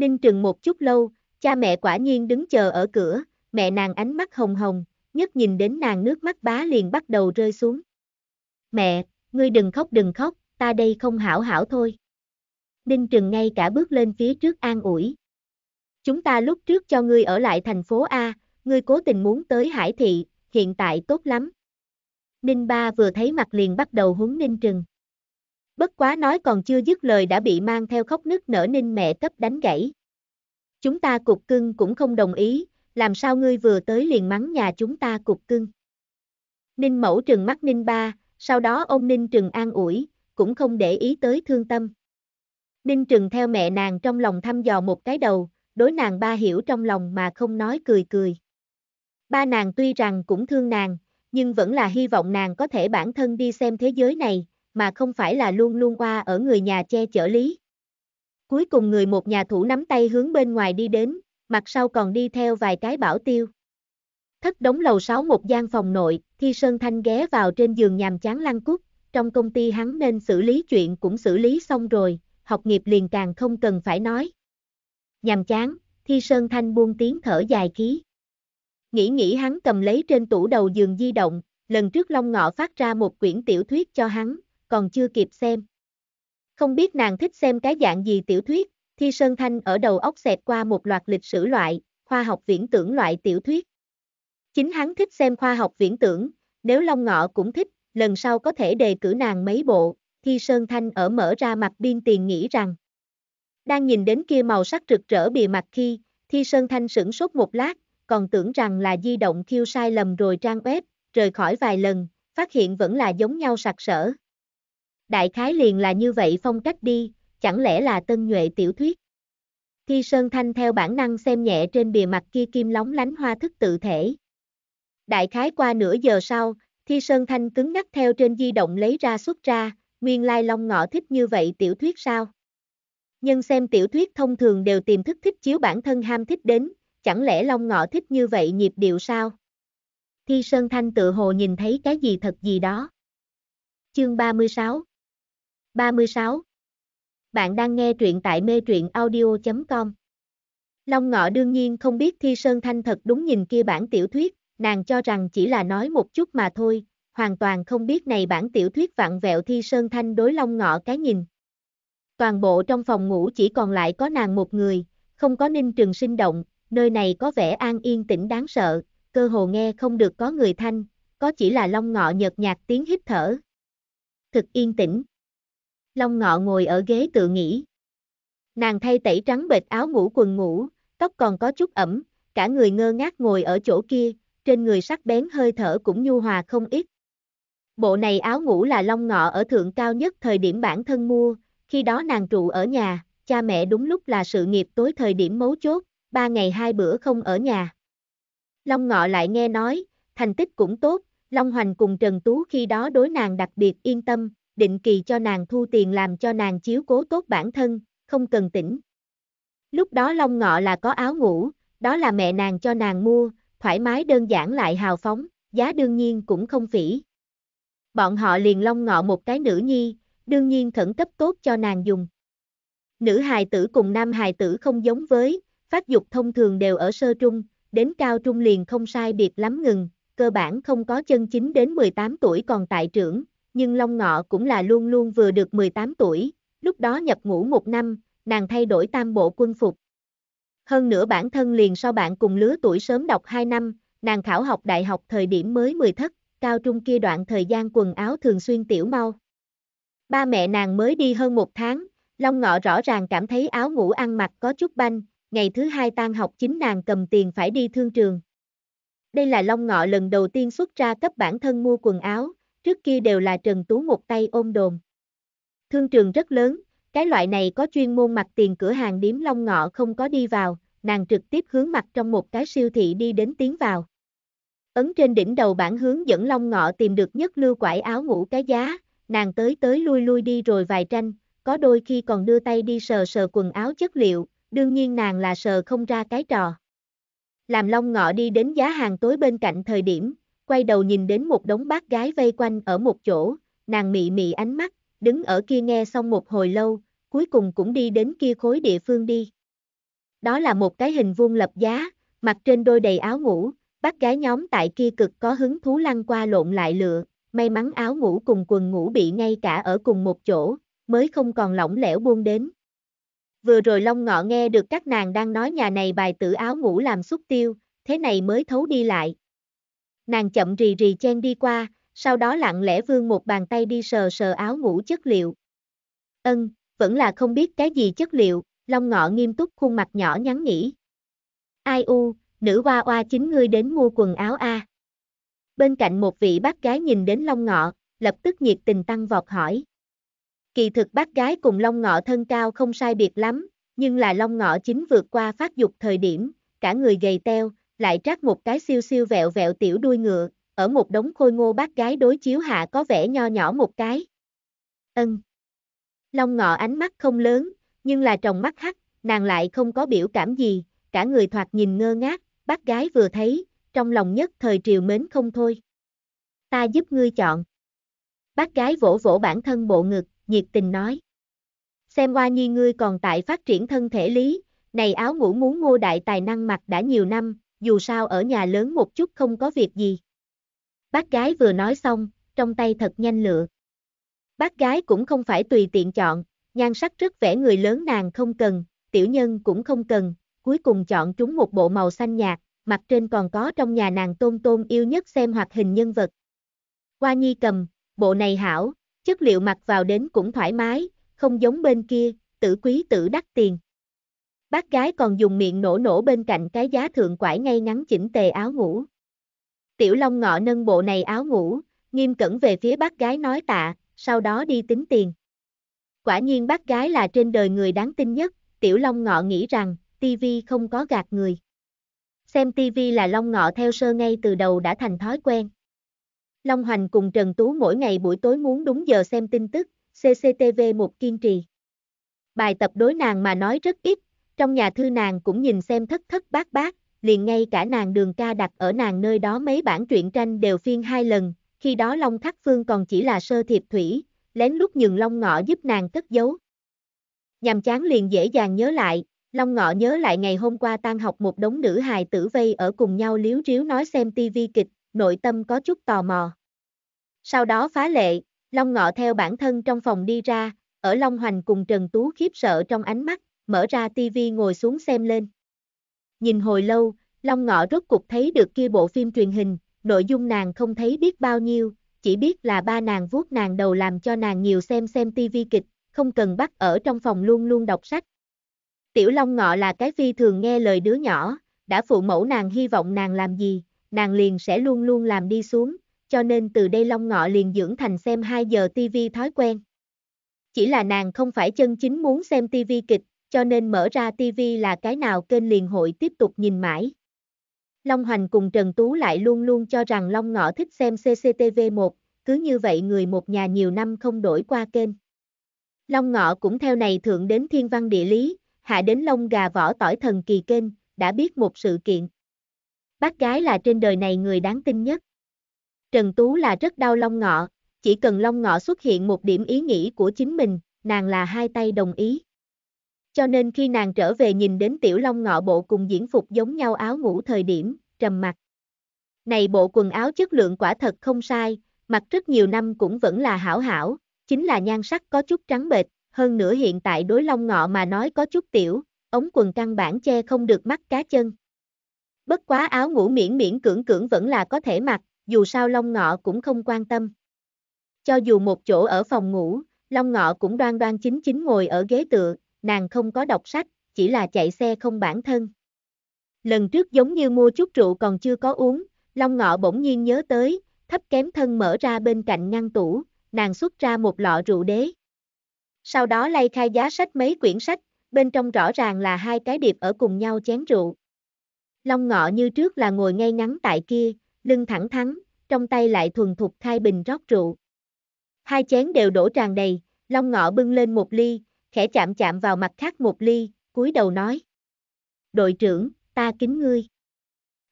Ninh Trừng một chút lâu, cha mẹ quả nhiên đứng chờ ở cửa, mẹ nàng ánh mắt hồng hồng, nhất nhìn đến nàng nước mắt bá liền bắt đầu rơi xuống. Mẹ, ngươi đừng khóc đừng khóc, ta đây không hảo hảo thôi. Ninh Trừng ngay cả bước lên phía trước an ủi. Chúng ta lúc trước cho ngươi ở lại thành phố A, ngươi cố tình muốn tới Hải Thị, hiện tại tốt lắm. Ninh Ba vừa thấy mặt liền bắt đầu huấn Ninh Trừng. Bất quá nói còn chưa dứt lời đã bị mang theo khóc nức nở ninh mẹ cấp đánh gãy. Chúng ta cục cưng cũng không đồng ý, làm sao ngươi vừa tới liền mắng nhà chúng ta cục cưng. Ninh mẫu trừng mắt ninh ba, sau đó ông ninh trừng an ủi, cũng không để ý tới thương tâm. Ninh trừng theo mẹ nàng trong lòng thăm dò một cái đầu, đối nàng ba hiểu trong lòng mà không nói cười cười. Ba nàng tuy rằng cũng thương nàng, nhưng vẫn là hy vọng nàng có thể bản thân đi xem thế giới này, mà không phải là luôn luôn qua ở người nhà che chở lý. Cuối cùng người một nhà thủ nắm tay hướng bên ngoài đi đến, mặt sau còn đi theo vài cái bảo tiêu. Thất đóng lầu 6 một gian phòng nội, Thi Sơn Thanh ghé vào trên giường nhàm chán lăn cút, trong công ty hắn nên xử lý chuyện cũng xử lý xong rồi, học nghiệp liền càng không cần phải nói. Nhàm chán, Thi Sơn Thanh buông tiếng thở dài khí. Nghĩ nghĩ hắn cầm lấy trên tủ đầu giường di động, lần trước Long Ngọ phát ra một quyển tiểu thuyết cho hắn, còn chưa kịp xem. Không biết nàng thích xem cái dạng gì tiểu thuyết, Thi Sơn Thanh ở đầu óc xẹt qua một loạt lịch sử loại, khoa học viễn tưởng loại tiểu thuyết. Chính hắn thích xem khoa học viễn tưởng, nếu Long Ngọ cũng thích, lần sau có thể đề cử nàng mấy bộ, Thi Sơn Thanh ở mở ra mặt biên tiền nghĩ rằng. Đang nhìn đến kia màu sắc rực rỡ bìa mặt khi, Thi Sơn Thanh sửng sốt một lát, còn tưởng rằng là di động khiêu sai lầm rồi trang web, rời khỏi vài lần, phát hiện vẫn là giống nhau sặc sỡ. Đại khái liền là như vậy phong cách đi, chẳng lẽ là tân nhuệ tiểu thuyết. Thi Sơn Thanh theo bản năng xem nhẹ trên bìa mặt kia kim lóng lánh hoa thức tự thể. Đại khái qua nửa giờ sau, Thi Sơn Thanh cứng ngắc theo trên di động lấy ra xuất ra, nguyên lai long ngọ thích như vậy tiểu thuyết sao? Nhưng xem tiểu thuyết thông thường đều tìm thức thích chiếu bản thân ham thích đến, chẳng lẽ long ngọ thích như vậy nhịp điệu sao? Thi Sơn Thanh tự hồ nhìn thấy cái gì thật gì đó. Chương 36 36. Bạn đang nghe truyện tại mê truyện audio.com. Long Ngọ đương nhiên không biết Thi Sơn Thanh thật đúng nhìn kia bản tiểu thuyết, nàng cho rằng chỉ là nói một chút mà thôi, hoàn toàn không biết này bản tiểu thuyết vặn vẹo Thi Sơn Thanh đối Long Ngọ cái nhìn. Toàn bộ trong phòng ngủ chỉ còn lại có nàng một người, không có ninh trường sinh động, nơi này có vẻ an yên tĩnh đáng sợ, cơ hồ nghe không được có người thanh, có chỉ là Long Ngọ nhợt nhạt tiếng hít thở. Thực yên tĩnh. Long Ngọ ngồi ở ghế tự nghỉ. Nàng thay tẩy trắng bệt áo ngủ quần ngủ, tóc còn có chút ẩm, cả người ngơ ngác ngồi ở chỗ kia, trên người sắc bén hơi thở cũng nhu hòa không ít. Bộ này áo ngủ là Long Ngọ ở thượng cao nhất thời điểm bản thân mua, khi đó nàng trụ ở nhà, cha mẹ đúng lúc là sự nghiệp tối thời điểm mấu chốt, ba ngày hai bữa không ở nhà. Long Ngọ lại nghe nói, thành tích cũng tốt, Long Hoành cùng Trần Tú khi đó đối nàng đặc biệt yên tâm, định kỳ cho nàng thu tiền làm cho nàng chiếu cố tốt bản thân, không cần tỉnh. Lúc đó Long Ngọ là có áo ngủ, đó là mẹ nàng cho nàng mua, thoải mái đơn giản lại hào phóng, giá đương nhiên cũng không phỉ. Bọn họ liền Long Ngọ một cái nữ nhi, đương nhiên khẩn cấp tốt cho nàng dùng. Nữ hài tử cùng nam hài tử không giống với, phát dục thông thường đều ở sơ trung, đến cao trung liền không sai biệt lắm ngừng, cơ bản không có chân chính đến 18 tuổi còn tại trưởng, nhưng Long Ngọ cũng là luôn luôn vừa được 18 tuổi, lúc đó nhập ngũ một năm, nàng thay đổi tam bộ quân phục. Hơn nữa bản thân liền so bạn cùng lứa tuổi sớm đọc 2 năm, nàng khảo học đại học thời điểm mới 10 thất, cao trung kia đoạn thời gian quần áo thường xuyên tiểu mau. Ba mẹ nàng mới đi hơn một tháng, Long Ngọ rõ ràng cảm thấy áo ngủ ăn mặc có chút banh, ngày thứ hai tan học chính nàng cầm tiền phải đi thương trường. Đây là Long Ngọ lần đầu tiên xuất ra cấp bản thân mua quần áo, trước kia đều là Trần Tú một tay ôm đồn. Thương trường rất lớn, cái loại này có chuyên môn mặt tiền cửa hàng điếm long ngọ không có đi vào, nàng trực tiếp hướng mặt trong một cái siêu thị đi đến tiến vào. Ấn trên đỉnh đầu bản hướng dẫn long ngọ tìm được nhất lưu quải áo ngủ cái giá, nàng tới tới lui lui đi rồi vài tranh, có đôi khi còn đưa tay đi sờ sờ quần áo chất liệu, đương nhiên nàng là sờ không ra cái trò. Làm long ngọ đi đến giá hàng tối bên cạnh thời điểm, quay đầu nhìn đến một đống bác gái vây quanh ở một chỗ, nàng mị mị ánh mắt, đứng ở kia nghe xong một hồi lâu, cuối cùng cũng đi đến kia khối địa phương đi. Đó là một cái hình vuông lập giá, mặt trên đôi đầy áo ngủ, bác gái nhóm tại kia cực có hứng thú lăn qua lộn lại lựa, may mắn áo ngủ cùng quần ngủ bị ngay cả ở cùng một chỗ, mới không còn lỏng lẻo buông đến. Vừa rồi Long Ngọ nghe được các nàng đang nói nhà này bài tử áo ngủ làm xúc tiêu, thế này mới thấu đi lại, Nàng chậm rì rì chen đi qua, sau đó lặng lẽ vươn một bàn tay đi sờ sờ áo ngủ chất liệu. Ân, vẫn là không biết cái gì chất liệu, Long Ngọ nghiêm túc khuôn mặt nhỏ nhắn nghĩ. Ai u, nữ hoa hoa chính ngươi đến mua quần áo a. Bên cạnh một vị bác gái nhìn đến Long Ngọ, lập tức nhiệt tình tăng vọt hỏi. Kỳ thực bác gái cùng Long Ngọ thân cao không sai biệt lắm, nhưng là Long Ngọ chính vượt qua phát dục thời điểm, cả người gầy teo, lại trát một cái siêu siêu vẹo vẹo tiểu đuôi ngựa, ở một đống khôi ngô bác gái đối chiếu hạ có vẻ nho nhỏ một cái. Ân. Long ngọ ánh mắt không lớn, nhưng là trong mắt hắt, nàng lại không có biểu cảm gì, cả người thoạt nhìn ngơ ngác, bác gái vừa thấy, trong lòng nhất thời triều mến không thôi. Ta giúp ngươi chọn. Bác gái vỗ vỗ bản thân bộ ngực, nhiệt tình nói. Xem qua nhi ngươi còn tại phát triển thân thể lý, này áo ngủ muốn ngô đại tài năng mặc đã nhiều năm, dù sao ở nhà lớn một chút không có việc gì. Bác gái vừa nói xong, trong tay thật nhanh lựa. Bác gái cũng không phải tùy tiện chọn, nhan sắc rất vẽ người lớn nàng không cần, tiểu nhân cũng không cần, cuối cùng chọn chúng một bộ màu xanh nhạt, mặt trên còn có trong nhà nàng tôn tôn yêu nhất xem hoạt hình nhân vật. Qua nhi cầm, bộ này hảo, chất liệu mặc vào đến cũng thoải mái, không giống bên kia, tử quý tử đắt tiền. Bác gái còn dùng miệng nổ nổ bên cạnh cái giá thượng quải ngay ngắn chỉnh tề áo ngủ. Tiểu Long ngọ nâng bộ này áo ngủ, nghiêm cẩn về phía bác gái nói tạ, sau đó đi tính tiền. Quả nhiên bác gái là trên đời người đáng tin nhất, Tiểu Long ngọ nghĩ rằng, TV không có gạt người. Xem TV là Long ngọ theo sơ ngay từ đầu đã thành thói quen. Long Hoành cùng Trần Tú mỗi ngày buổi tối muốn đúng giờ xem tin tức, CCTV một kiên trì. Bài tập đối nàng mà nói rất ít, trong nhà thư nàng cũng nhìn xem thất thất bát bát, liền ngay cả nàng đường ca đặt ở nàng nơi đó mấy bản truyện tranh đều phiên hai lần, khi đó Long Thác Phương còn chỉ là sơ thiệp thủy, lén lút nhường Long Ngọ giúp nàng cất giấu. Nhàm chán liền dễ dàng nhớ lại, Long Ngọ nhớ lại ngày hôm qua tan học một đống nữ hài tử vây ở cùng nhau liếu riếu nói xem tivi kịch, nội tâm có chút tò mò. Sau đó phá lệ, Long Ngọ theo bản thân trong phòng đi ra, ở Long Hoành cùng Trần Tú khiếp sợ trong ánh mắt, mở ra tivi ngồi xuống xem lên. Nhìn hồi lâu, Long Ngọ rốt cục thấy được kia bộ phim truyền hình, nội dung nàng không thấy biết bao nhiêu, chỉ biết là ba nàng vuốt nàng đầu làm cho nàng nhiều xem xem tivi kịch, không cần bắt ở trong phòng luôn luôn đọc sách. Tiểu Long Ngọ là cái phi thường nghe lời đứa nhỏ, đã phụ mẫu nàng hy vọng nàng làm gì, nàng liền sẽ luôn luôn làm đi xuống, cho nên từ đây Long Ngọ liền dưỡng thành xem 2 giờ tivi thói quen. Chỉ là nàng không phải chân chính muốn xem tivi kịch, cho nên mở ra TV là cái nào kênh liền hội tiếp tục nhìn mãi. Long Hoành cùng Trần Tú lại luôn luôn cho rằng Long Ngọ thích xem CCTV1, cứ như vậy người một nhà nhiều năm không đổi qua kênh. Long Ngọ cũng theo này thượng đến thiên văn địa lý, hạ đến lông gà vỏ tỏi thần kỳ kênh, đã biết một sự kiện. Bác gái là trên đời này người đáng tin nhất. Trần Tú là rất đau Long Ngọ, chỉ cần Long Ngọ xuất hiện một điểm ý nghĩ của chính mình, nàng là hai tay đồng ý. Cho nên khi nàng trở về nhìn đến tiểu long ngọ bộ cùng diễn phục giống nhau áo ngủ thời điểm, trầm mặt. Này bộ quần áo chất lượng quả thật không sai, mặc rất nhiều năm cũng vẫn là hảo hảo, chính là nhan sắc có chút trắng bệch, hơn nữa hiện tại đối long ngọ mà nói có chút tiểu, ống quần căn bản che không được mắt cá chân. Bất quá áo ngủ miễn miễn cưỡng cưỡng vẫn là có thể mặc, dù sao long ngọ cũng không quan tâm. Cho dù một chỗ ở phòng ngủ, long ngọ cũng đoan đoan chính chính ngồi ở ghế tựa, nàng không có đọc sách, chỉ là chạy xe không bản thân. Lần trước giống như mua chút rượu còn chưa có uống, Long Ngọ bỗng nhiên nhớ tới, thấp kém thân mở ra bên cạnh ngăn tủ, nàng xuất ra một lọ rượu đế. Sau đó lay khai giá sách mấy quyển sách, bên trong rõ ràng là hai cái điệp ở cùng nhau chén rượu. Long Ngọ như trước là ngồi ngay ngắn tại kia, lưng thẳng thắn, trong tay lại thuần thục khai bình rót rượu. Hai chén đều đổ tràn đầy, Long Ngọ bưng lên một ly, khẽ chạm chạm vào mặt khác một ly, cúi đầu nói. Đội trưởng, ta kính ngươi.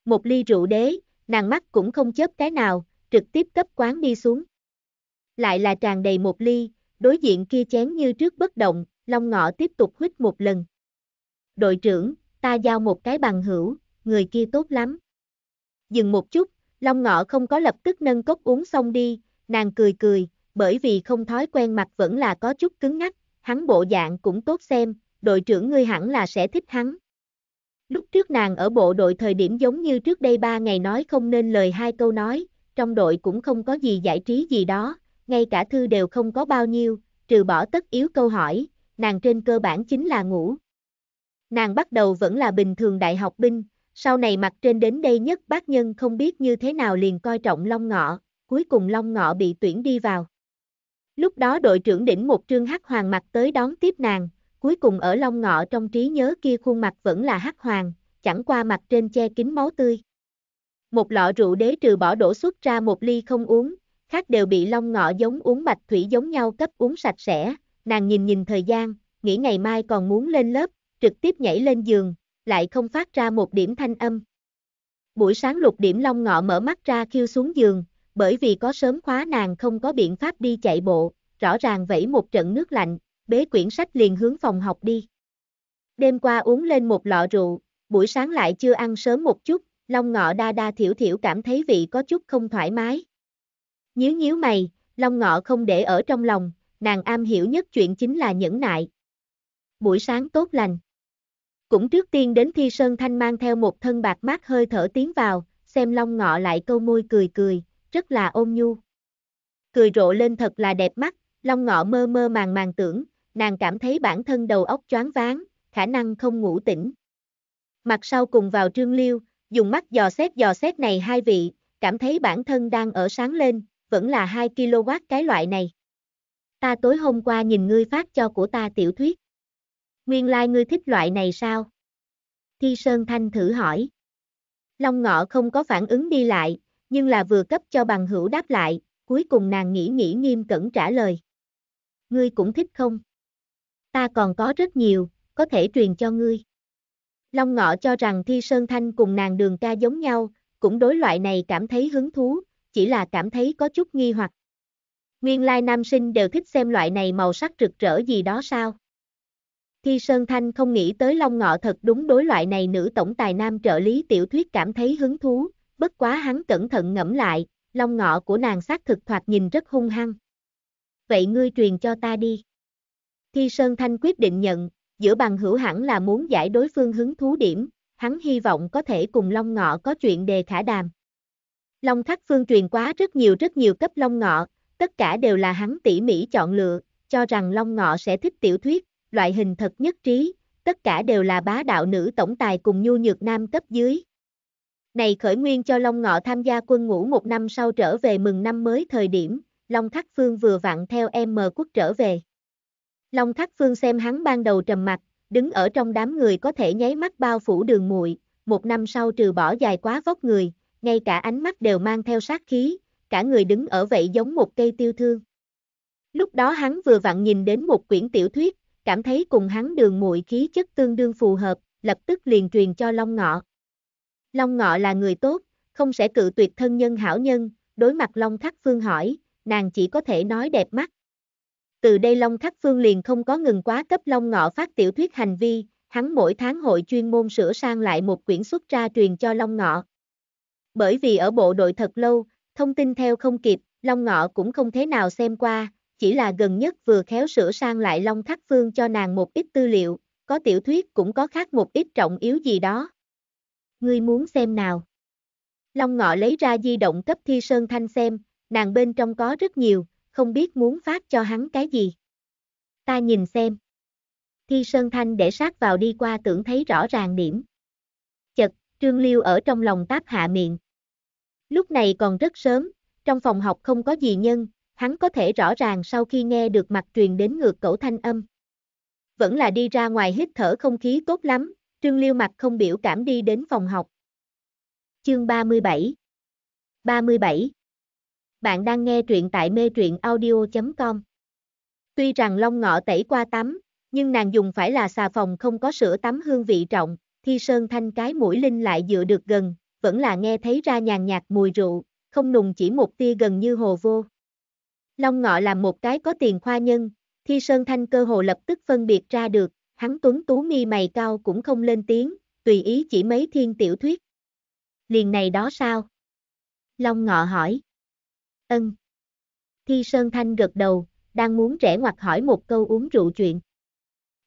Một ly rượu đế, nàng mắt cũng không chớp cái nào, trực tiếp cấp quán đi xuống. Lại là tràn đầy một ly, đối diện kia chén như trước bất động, long ngọ tiếp tục hít một lần. Đội trưởng, ta giao một cái bằng hữu, người kia tốt lắm. Dừng một chút, long ngọ không có lập tức nâng cốc uống xong đi, nàng cười cười, bởi vì không thói quen mặt vẫn là có chút cứng ngắc, hắn bộ dạng cũng tốt xem, đội trưởng ngươi hẳn là sẽ thích hắn. Lúc trước nàng ở bộ đội thời điểm giống như trước đây ba ngày nói không nên lời hai câu nói, trong đội cũng không có gì giải trí gì đó, ngay cả thư đều không có bao nhiêu, trừ bỏ tất yếu câu hỏi, nàng trên cơ bản chính là ngủ. Nàng bắt đầu vẫn là bình thường đại học binh, sau này mặt trên đến đây nhất bác nhân không biết như thế nào liền coi trọng Long Ngọ, cuối cùng Long Ngọ bị tuyển đi vào. Lúc đó đội trưởng đỉnh một trương hắc hoàng mặt tới đón tiếp nàng, cuối cùng ở Long Ngọ trong trí nhớ kia khuôn mặt vẫn là hắc hoàng, chẳng qua mặt trên che kín máu tươi. Một lọ rượu đế trừ bỏ đổ xuất ra một ly không uống, khác đều bị Long Ngọ giống uống bạch thủy giống nhau cấp uống sạch sẽ, nàng nhìn nhìn thời gian, nghĩ ngày mai còn muốn lên lớp, trực tiếp nhảy lên giường, lại không phát ra một điểm thanh âm. Buổi sáng lục điểm Long Ngọ mở mắt ra khiêu xuống giường, bởi vì có sớm khóa nàng không có biện pháp đi chạy bộ, rõ ràng vẫy một trận nước lạnh, bế quyển sách liền hướng phòng học đi. Đêm qua uống lên một lọ rượu, buổi sáng lại chưa ăn sớm một chút, Long Ngọ đa đa thiểu thiểu cảm thấy vị có chút không thoải mái. Nhíu nhíu mày, Long Ngọ không để ở trong lòng, nàng am hiểu nhất chuyện chính là nhẫn nại. Buổi sáng tốt lành. Cũng trước tiên đến thi Sơn Thanh mang theo một thân bạc mát hơi thở tiến vào, xem Long Ngọ lại câu môi cười cười, rất là ôn nhu. Cười rộ lên thật là đẹp mắt, Long Ngọ mơ mơ màng màng tưởng, nàng cảm thấy bản thân đầu óc choáng váng, khả năng không ngủ tỉnh. Mặt sau cùng vào Trương Liêu, dùng mắt dò xét dò xét này hai vị, cảm thấy bản thân đang ở sáng lên, vẫn là 2 kW cái loại này. Ta tối hôm qua nhìn ngươi phát cho của ta tiểu thuyết. Nguyên lai like ngươi thích loại này sao? Thi Sơn Thanh thử hỏi. Long Ngọ không có phản ứng đi lại, nhưng là vừa cấp cho bằng hữu đáp lại, cuối cùng nàng nghĩ nghĩ nghiêm cẩn trả lời. Ngươi cũng thích không? Ta còn có rất nhiều, có thể truyền cho ngươi. Long Ngọ cho rằng Thi Sơn Thanh cùng nàng đường ca giống nhau, cũng đối loại này cảm thấy hứng thú, chỉ là cảm thấy có chút nghi hoặc. Nguyên lai nam sinh đều thích xem loại này màu sắc rực rỡ gì đó sao? Thi Sơn Thanh không nghĩ tới Long Ngọ thật đúng đối loại này nữ tổng tài nam trợ lý tiểu thuyết cảm thấy hứng thú, bất quá hắn cẩn thận ngẫm lại, long ngọ của nàng xác thực thoạt nhìn rất hung hăng. Vậy ngươi truyền cho ta đi. Thi Sơn Thanh quyết định nhận, giữa bằng hữu hẳn là muốn giải đối phương hứng thú điểm, hắn hy vọng có thể cùng Long Ngọ có chuyện đề khả đàm. Long Khắc Phương truyền quá rất nhiều rất nhiều cấp Long Ngọ, tất cả đều là hắn tỉ mỉ chọn lựa, cho rằng Long Ngọ sẽ thích tiểu thuyết, loại hình thật nhất trí, tất cả đều là bá đạo nữ tổng tài cùng nhu nhược nam cấp dưới, này khởi nguyên cho Long Ngọ tham gia quân ngũ một năm sau trở về mừng năm mới thời điểm, Long Khắc Phương vừa vặn theo em mờ quốc trở về. Long Khắc Phương xem hắn ban đầu trầm mặt, đứng ở trong đám người có thể nháy mắt bao phủ đường muội một năm sau trừ bỏ dài quá vóc người, ngay cả ánh mắt đều mang theo sát khí, cả người đứng ở vậy giống một cây tiêu thương. Lúc đó hắn vừa vặn nhìn đến một quyển tiểu thuyết, cảm thấy cùng hắn đường muội khí chất tương đương phù hợp, lập tức liền truyền cho Long Ngọ. Long Ngọ là người tốt, không sẽ cự tuyệt thân nhân hảo nhân, đối mặt Long Thác Phương hỏi, nàng chỉ có thể nói đẹp mắt. Từ đây Long Thác Phương liền không có ngừng quá cấp Long Ngọ phát tiểu thuyết hành vi, hắn mỗi tháng hội chuyên môn sửa sang lại một quyển xuất ra truyền cho Long Ngọ. Bởi vì ở bộ đội thật lâu, thông tin theo không kịp, Long Ngọ cũng không thế nào xem qua, chỉ là gần nhất vừa khéo sửa sang lại Long Thác Phương cho nàng một ít tư liệu, có tiểu thuyết cũng có khác một ít trọng yếu gì đó ngươi muốn xem nào. Long ngọ lấy ra di động cấp thi sơn thanh xem, nàng bên trong có rất nhiều, không biết muốn phát cho hắn cái gì. Ta nhìn xem. Thi sơn thanh để sát vào đi qua tưởng thấy rõ ràng điểm. Chật, trương liêu ở trong lòng táp hạ miệng. Lúc này còn rất sớm, trong phòng học không có gì nhân, hắn có thể rõ ràng sau khi nghe được mặt truyền đến ngược cổ thanh âm. Vẫn là đi ra ngoài hít thở không khí tốt lắm, Trương Liêu mặt không biểu cảm đi đến phòng học. Chương 37 37 Bạn đang nghe truyện tại mê truyện audio.com Tuy rằng Long Ngọ tẩy qua tắm, nhưng nàng dùng phải là xà phòng không có sữa tắm hương vị trọng, thi sơn thanh cái mũi linh lại dựa được gần, vẫn là nghe thấy ra nhàn nhạt mùi rượu, không nùng chỉ một tia gần như hồ vô. Long Ngọ là một cái có tiền khoa nhân, Thi Sơn Thanh cơ hồ lập tức phân biệt ra được, hắn tuấn tú mi mày cao cũng không lên tiếng, tùy ý chỉ mấy thiên tiểu thuyết. Liền này đó sao? Long ngọ hỏi. Ân. Thi Sơn Thanh gật đầu, đang muốn rẽ ngoặt hỏi một câu uống rượu chuyện.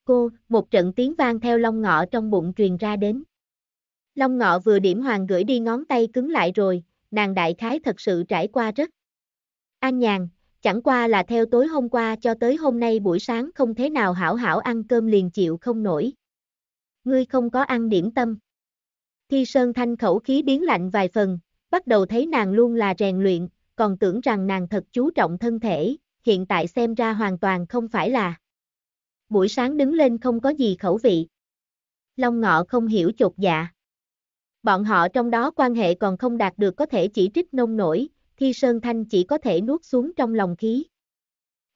Cô, một trận tiếng vang theo long ngọ trong bụng truyền ra đến. Long ngọ vừa điểm hoàng gửi đi ngón tay cứng lại rồi, nàng đại khái thật sự trải qua rất an nhàn, chẳng qua là theo tối hôm qua cho tới hôm nay buổi sáng không thế nào hảo hảo ăn cơm liền chịu không nổi. Ngươi không có ăn điểm tâm. Thi Sơn Thanh khẩu khí biến lạnh vài phần, bắt đầu thấy nàng luôn là rèn luyện, còn tưởng rằng nàng thật chú trọng thân thể, hiện tại xem ra hoàn toàn không phải là. Buổi sáng đứng lên không có gì khẩu vị. Long ngọ không hiểu chột dạ. Bọn họ trong đó quan hệ còn không đạt được có thể chỉ trích nông nổi, khi Sơn Thanh chỉ có thể nuốt xuống trong lòng khí.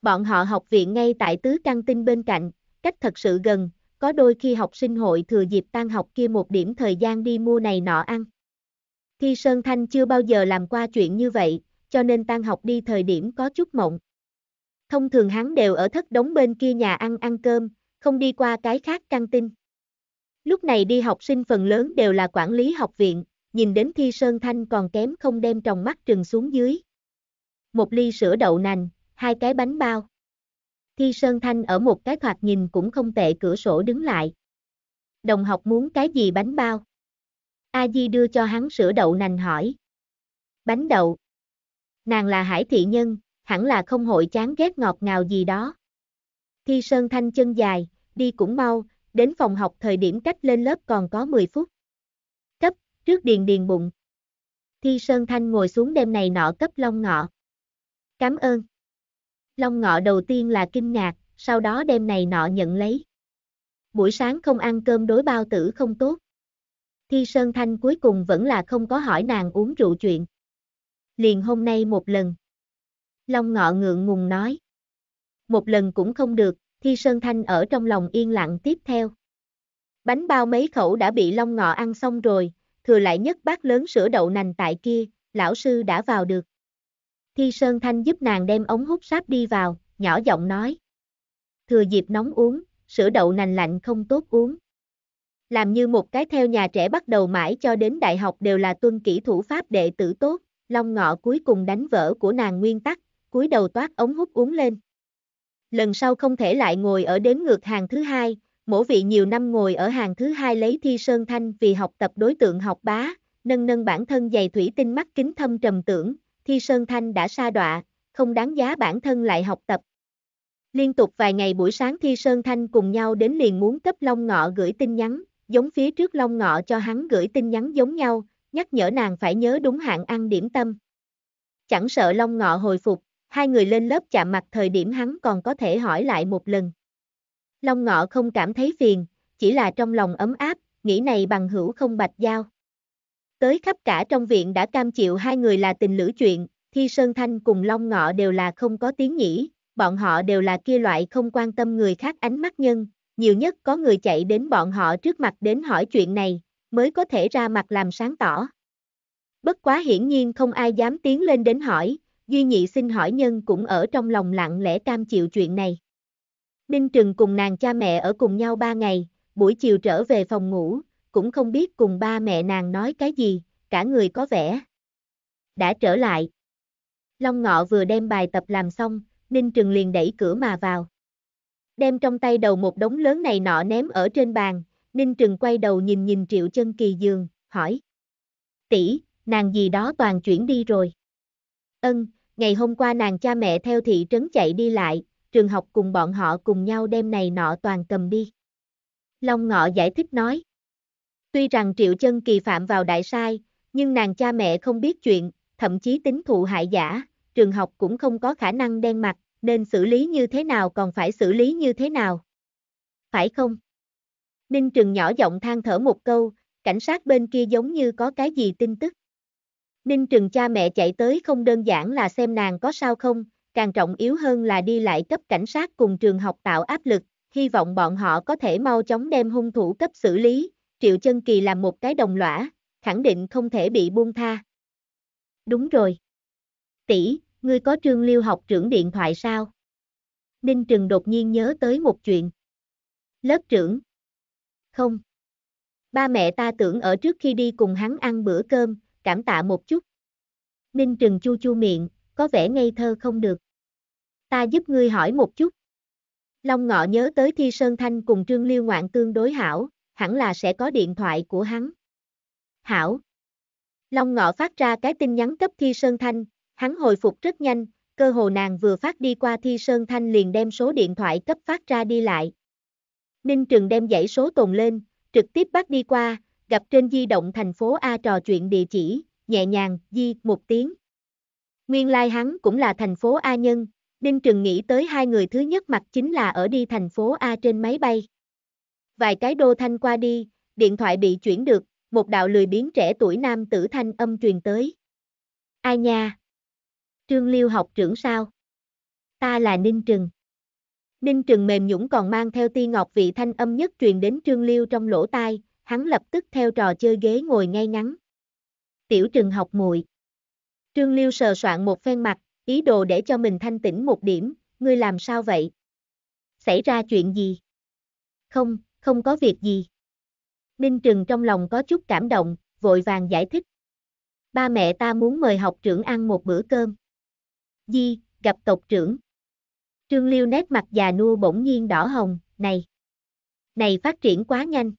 Bọn họ học viện ngay tại tứ căng tinh bên cạnh, cách thật sự gần, có đôi khi học sinh hội thừa dịp tan học kia một điểm thời gian đi mua này nọ ăn. Khi Sơn Thanh chưa bao giờ làm qua chuyện như vậy, cho nên tan học đi thời điểm có chút mộng. Thông thường hắn đều ở thất đống bên kia nhà ăn ăn cơm, không đi qua cái khác căng tin. Lúc này đi học sinh phần lớn đều là quản lý học viện, nhìn đến Thi Sơn Thanh còn kém không đem tròng mắt trừng xuống dưới. Một ly sữa đậu nành, hai cái bánh bao. Thi Sơn Thanh ở một cái thoạt nhìn cũng không tệ cửa sổ đứng lại. Đồng học muốn cái gì bánh bao? A Di đưa cho hắn sữa đậu nành hỏi. Bánh đậu. Nàng là hải thị nhân, hẳn là không hội chán ghét ngọt ngào gì đó. Thi Sơn Thanh chân dài, đi cũng mau, đến phòng học thời điểm cách lên lớp còn có 10 phút trước điền điền bụng. Thi Sơn Thanh ngồi xuống đêm này nọ cấp Long Ngọ. Cảm ơn. Long Ngọ đầu tiên là kinh ngạc, sau đó đêm này nọ nhận lấy. Buổi sáng không ăn cơm đối bao tử không tốt. Thi Sơn Thanh cuối cùng vẫn là không có hỏi nàng uống rượu chuyện. Liền hôm nay một lần. Long Ngọ ngượng ngùng nói. Một lần cũng không được, Thi Sơn Thanh ở trong lòng yên lặng tiếp theo. Bánh bao mấy khẩu đã bị Long Ngọ ăn xong rồi, thừa lại nhất bát lớn sữa đậu nành tại kia, lão sư đã vào được. Thi Sơn Thanh giúp nàng đem ống hút sáp đi vào, nhỏ giọng nói. Thừa dịp nóng uống, sữa đậu nành lạnh không tốt uống. Làm như một cái theo nhà trẻ bắt đầu mãi cho đến đại học đều là tuân kỹ thủ pháp đệ tử tốt, long ngọ cuối cùng đánh vỡ của nàng nguyên tắc, cúi đầu toát ống hút uống lên. Lần sau không thể lại ngồi ở đến ngược hàng thứ hai, Mổ vị nhiều năm ngồi ở hàng thứ hai lấy thi sơn thanh vì học tập đối tượng học bá, nâng nâng bản thân dày thủy tinh mắt kính thâm trầm tưởng, thi sơn thanh đã sa đọa, không đáng giá bản thân lại học tập. Liên tục vài ngày buổi sáng thi sơn thanh cùng nhau đến liền muốn cấp Long Ngọ gửi tin nhắn, giống phía trước Long Ngọ cho hắn gửi tin nhắn giống nhau, nhắc nhở nàng phải nhớ đúng hạn ăn điểm tâm. Chẳng sợ Long Ngọ hồi phục, hai người lên lớp chạm mặt thời điểm hắn còn có thể hỏi lại một lần. Long Ngọ không cảm thấy phiền, chỉ là trong lòng ấm áp, nghĩ này bằng hữu không bạch giao. Tới khắp cả trong viện đã cam chịu hai người là tình lữ chuyện, Thi Sơn Thanh cùng Long Ngọ đều là không có tiếng nhĩ, bọn họ đều là kia loại không quan tâm người khác ánh mắt nhân, nhiều nhất có người chạy đến bọn họ trước mặt đến hỏi chuyện này, mới có thể ra mặt làm sáng tỏ. Bất quá hiển nhiên không ai dám tiến lên đến hỏi, Duy Nhị xin hỏi nhân cũng ở trong lòng lặng lẽ cam chịu chuyện này. Đinh Trừng cùng nàng cha mẹ ở cùng nhau ba ngày, buổi chiều trở về phòng ngủ, cũng không biết cùng ba mẹ nàng nói cái gì, cả người có vẻ. Đã trở lại. Long Ngọ vừa đem bài tập làm xong, Ninh Trừng liền đẩy cửa mà vào. Đem trong tay đầu một đống lớn này nọ ném ở trên bàn, Ninh Trừng quay đầu nhìn nhìn Triệu Chân Kỳ giường, hỏi. tỷ nàng gì đó toàn chuyển đi rồi. Ân, ngày hôm qua nàng cha mẹ theo thị trấn chạy đi lại, trường học cùng bọn họ cùng nhau đem này nọ toàn cầm đi. Long Ngọ giải thích nói. Tuy rằng Triệu Chân Kỳ phạm vào đại sai, nhưng nàng cha mẹ không biết chuyện, thậm chí tính thụ hại giả, trường học cũng không có khả năng đen mặt, nên xử lý như thế nào còn phải xử lý như thế nào. Phải không? Ninh Trừng nhỏ giọng than thở một câu, cảnh sát bên kia giống như có cái gì tin tức. Ninh Trừng cha mẹ chạy tới không đơn giản là xem nàng có sao không, càng trọng yếu hơn là đi lại cấp cảnh sát cùng trường học tạo áp lực, hy vọng bọn họ có thể mau chóng đem hung thủ cấp xử lý, Triệu Chân Kỳ làm một cái đồng lõa, khẳng định không thể bị buông tha. Đúng rồi. Tỷ, ngươi có Trương Liêu học trưởng điện thoại sao? Ninh Trừng đột nhiên nhớ tới một chuyện. Lớp trưởng. Không. Ba mẹ ta tưởng ở trước khi đi cùng hắn ăn bữa cơm, cảm tạ một chút. Ninh Trừng chu chu miệng, có vẻ ngây thơ không được ta giúp ngươi hỏi một chút. Long Ngọ nhớ tới Thi Sơn Thanh cùng Trương Liêu Ngoạn tương đối hảo, hẳn là sẽ có điện thoại của hắn. Hảo. Long Ngọ phát ra cái tin nhắn cấp Thi Sơn Thanh, hắn hồi phục rất nhanh, cơ hồ nàng vừa phát đi qua Thi Sơn Thanh liền đem số điện thoại cấp phát ra đi lại. Ninh Trừng đem dãy số tồn lên, trực tiếp bắt đi qua, gặp trên di động thành phố A trò chuyện địa chỉ, nhẹ nhàng, di, một tiếng. Nguyên lai like hắn cũng là thành phố A nhân, Đinh Trừng nghĩ tới hai người thứ nhất mặt chính là ở đi thành phố A trên máy bay. Vài cái đô thanh qua đi, điện thoại bị chuyển được, một đạo lười biến trẻ tuổi nam tử thanh âm truyền tới. Ai nha? Trương Liêu học trưởng sao? Ta là Ninh Trừng. Ninh Trừng mềm nhũng còn mang theo ti ngọc vị thanh âm nhất truyền đến Trương Liêu trong lỗ tai, hắn lập tức theo trò chơi ghế ngồi ngay ngắn. Tiểu Trừng học muội. Trương Liêu sờ soạn một phen mặt, ý đồ để cho mình thanh tĩnh một điểm, ngươi làm sao vậy? Xảy ra chuyện gì? Không, không có việc gì. Ninh Trừng trong lòng có chút cảm động, vội vàng giải thích. Ba mẹ ta muốn mời học trưởng ăn một bữa cơm. Di, gặp tộc trưởng. Trương Liêu nét mặt già nua bỗng nhiên đỏ hồng, này. Này phát triển quá nhanh.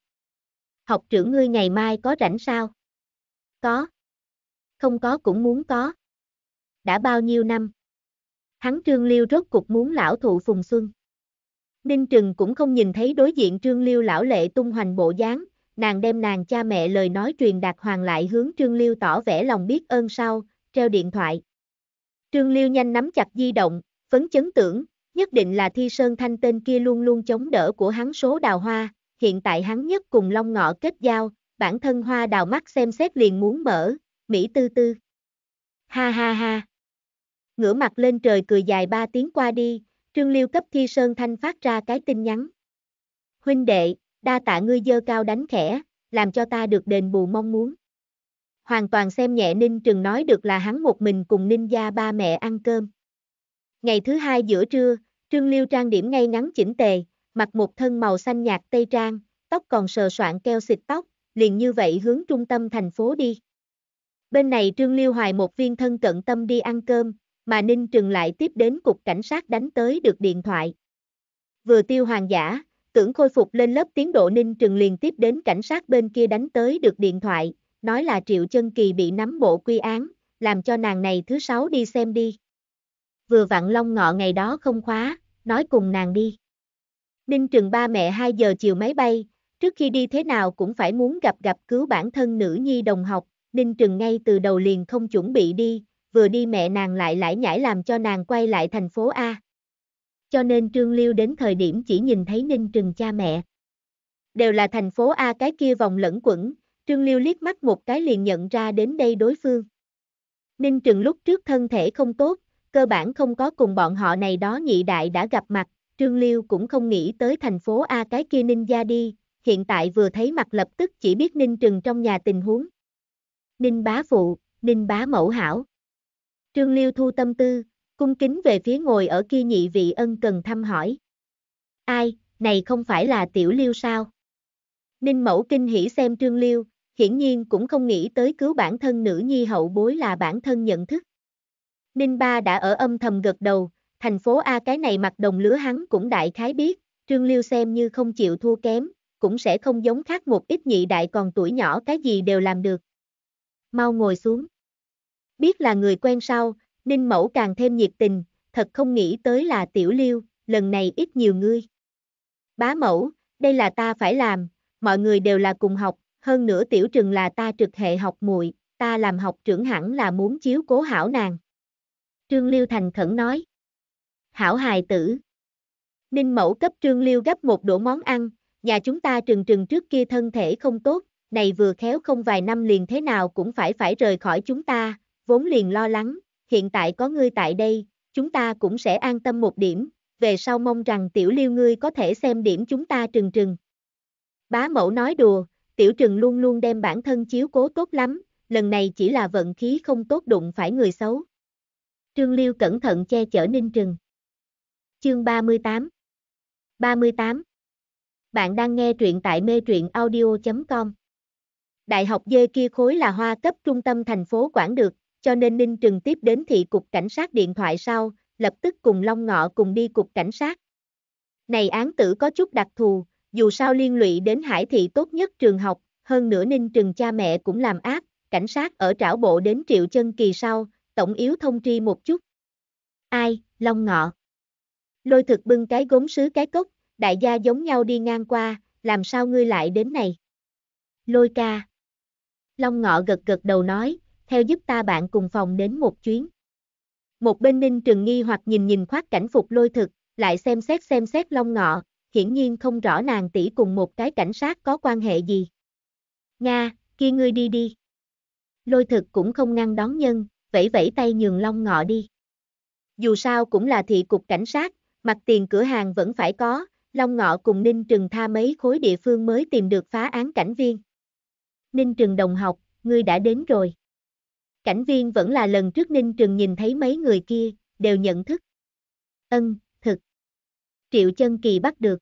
Học trưởng ngươi ngày mai có rảnh sao? Có. Không có cũng muốn có đã bao nhiêu năm. Hắn Trương Liêu rốt cục muốn lão thụ phùng xuân. Ninh Trừng cũng không nhìn thấy đối diện Trương Liêu lão lệ tung hoành bộ dáng, nàng đem nàng cha mẹ lời nói truyền đạt hoàng lại hướng Trương Liêu tỏ vẻ lòng biết ơn sau, treo điện thoại. Trương Liêu nhanh nắm chặt di động, phấn chấn tưởng, nhất định là Thi Sơn Thanh tên kia luôn luôn chống đỡ của hắn số đào hoa, hiện tại hắn nhất cùng Long Ngọ kết giao, bản thân hoa đào mắt xem xét liền muốn mở, Mỹ tư tư. Ha ha ha ngửa mặt lên trời cười dài ba tiếng qua đi, Trương Liêu cấp Thi Sơn Thanh phát ra cái tin nhắn. Huynh đệ, đa tạ ngươi dơ cao đánh khẽ, làm cho ta được đền bù mong muốn. Hoàn toàn xem nhẹ Ninh Trừng nói được là hắn một mình cùng Ninh gia ba mẹ ăn cơm. Ngày thứ hai giữa trưa, Trương Liêu trang điểm ngay ngắn chỉnh tề, mặc một thân màu xanh nhạt tây trang, tóc còn sờ soạn keo xịt tóc, liền như vậy hướng trung tâm thành phố đi. Bên này Trương Liêu hoài một viên thân cận tâm đi ăn cơm, mà Ninh Trừng lại tiếp đến cục cảnh sát đánh tới được điện thoại. Vừa tiêu hoàng giả, tưởng khôi phục lên lớp tiến độ Ninh Trừng liền tiếp đến cảnh sát bên kia đánh tới được điện thoại, nói là Triệu Chân Kỳ bị nắm bộ quy án, làm cho nàng này thứ sáu đi xem đi. Vừa vặn long ngọ ngày đó không khóa, nói cùng nàng đi. Ninh Trừng ba mẹ 2 giờ chiều máy bay, trước khi đi thế nào cũng phải muốn gặp gặp cứu bản thân nữ nhi đồng học, Ninh Trừng ngay từ đầu liền không chuẩn bị đi, vừa đi mẹ nàng lại lải nhải làm cho nàng quay lại thành phố A. Cho nên Trương Liêu đến thời điểm chỉ nhìn thấy Ninh Trừng cha mẹ. Đều là thành phố A cái kia vòng lẫn quẩn, Trương Liêu liếc mắt một cái liền nhận ra đến đây đối phương. Ninh Trừng lúc trước thân thể không tốt, cơ bản không có cùng bọn họ này đó nhị đại đã gặp mặt, Trương Liêu cũng không nghĩ tới thành phố A cái kia Ninh gia đi, hiện tại vừa thấy mặt lập tức chỉ biết Ninh Trừng trong nhà tình huống. Ninh bá phụ, Ninh bá mẫu hảo. Trương Liêu thu tâm tư, cung kính về phía ngồi ở kia nhị vị ân cần thăm hỏi. Ai, này không phải là tiểu Liêu sao? Ninh mẫu kinh hỉ xem Trương Liêu, hiển nhiên cũng không nghĩ tới cứu bản thân nữ nhi hậu bối là bản thân nhận thức. Ninh ba đã ở âm thầm gật đầu, thành phố A cái này mặc đồng lứa hắn cũng đại khái biết, Trương Liêu xem như không chịu thua kém, cũng sẽ không giống khác một ít nhị đại còn tuổi nhỏ cái gì đều làm được. Mau ngồi xuống. Biết là người quen sau, Ninh Mẫu càng thêm nhiệt tình, thật không nghĩ tới là tiểu liêu, lần này ít nhiều ngươi. Bá mẫu, đây là ta phải làm, mọi người đều là cùng học, hơn nữa tiểu trừng là ta trực hệ học muội, ta làm học trưởng hẳn là muốn chiếu cố hảo nàng. Trương Liêu thành khẩn nói. Hảo hài tử. Ninh mẫu cấp Trương Liêu gấp một đũa món ăn, nhà chúng ta trừng trừng trước kia thân thể không tốt, này vừa khéo không vài năm liền thế nào cũng phải phải rời khỏi chúng ta, vốn liền lo lắng, hiện tại có ngươi tại đây, chúng ta cũng sẽ an tâm một điểm, về sau mong rằng tiểu liêu ngươi có thể xem điểm chúng ta trừng trừng. Bá mẫu nói đùa, tiểu trừng luôn luôn đem bản thân chiếu cố tốt lắm, lần này chỉ là vận khí không tốt đụng phải người xấu. Trương Liêu cẩn thận che chở Ninh Trừng. Chương 38 38 Bạn đang nghe truyện tại mê truyện audio.com Đại học dê kia khối là hoa cấp trung tâm thành phố quản được, cho nên Ninh Trừng tiếp đến thị cục cảnh sát điện thoại sau, lập tức cùng Long Ngọ cùng đi cục cảnh sát. Này án tử có chút đặc thù, dù sao liên lụy đến hải thị tốt nhất trường học, hơn nữa Ninh Trừng cha mẹ cũng làm ác, cảnh sát ở trảo bộ đến triệu chân kỳ sau, tổng yếu thông tri một chút. Ai, Long Ngọ. Lôi thực bưng cái gốm sứ cái cốc, đại gia giống nhau đi ngang qua, làm sao ngươi lại đến này? Lôi ca. Long Ngọ gật gật đầu nói, theo giúp ta bạn cùng phòng đến một chuyến. Một bên ninh trừng nghi hoặc nhìn nhìn khoác cảnh phục lôi thực, lại xem xét xem xét long ngọ, hiển nhiên không rõ nàng tỷ cùng một cái cảnh sát có quan hệ gì. Nga, kia ngươi đi đi. Lôi thực cũng không ngăn đón nhân, vẫy vẫy tay nhường long ngọ đi. Dù sao cũng là thị cục cảnh sát, mặt tiền cửa hàng vẫn phải có, Long Ngọ cùng Ninh Trừng tha mấy khối địa phương mới tìm được phá án cảnh viên. Ninh Trừng đồng học, ngươi đã đến rồi. Cảnh viên vẫn là lần trước Ninh Trừng nhìn thấy mấy người kia, đều nhận thức. Ân, thực. Triệu chân kỳ bắt được.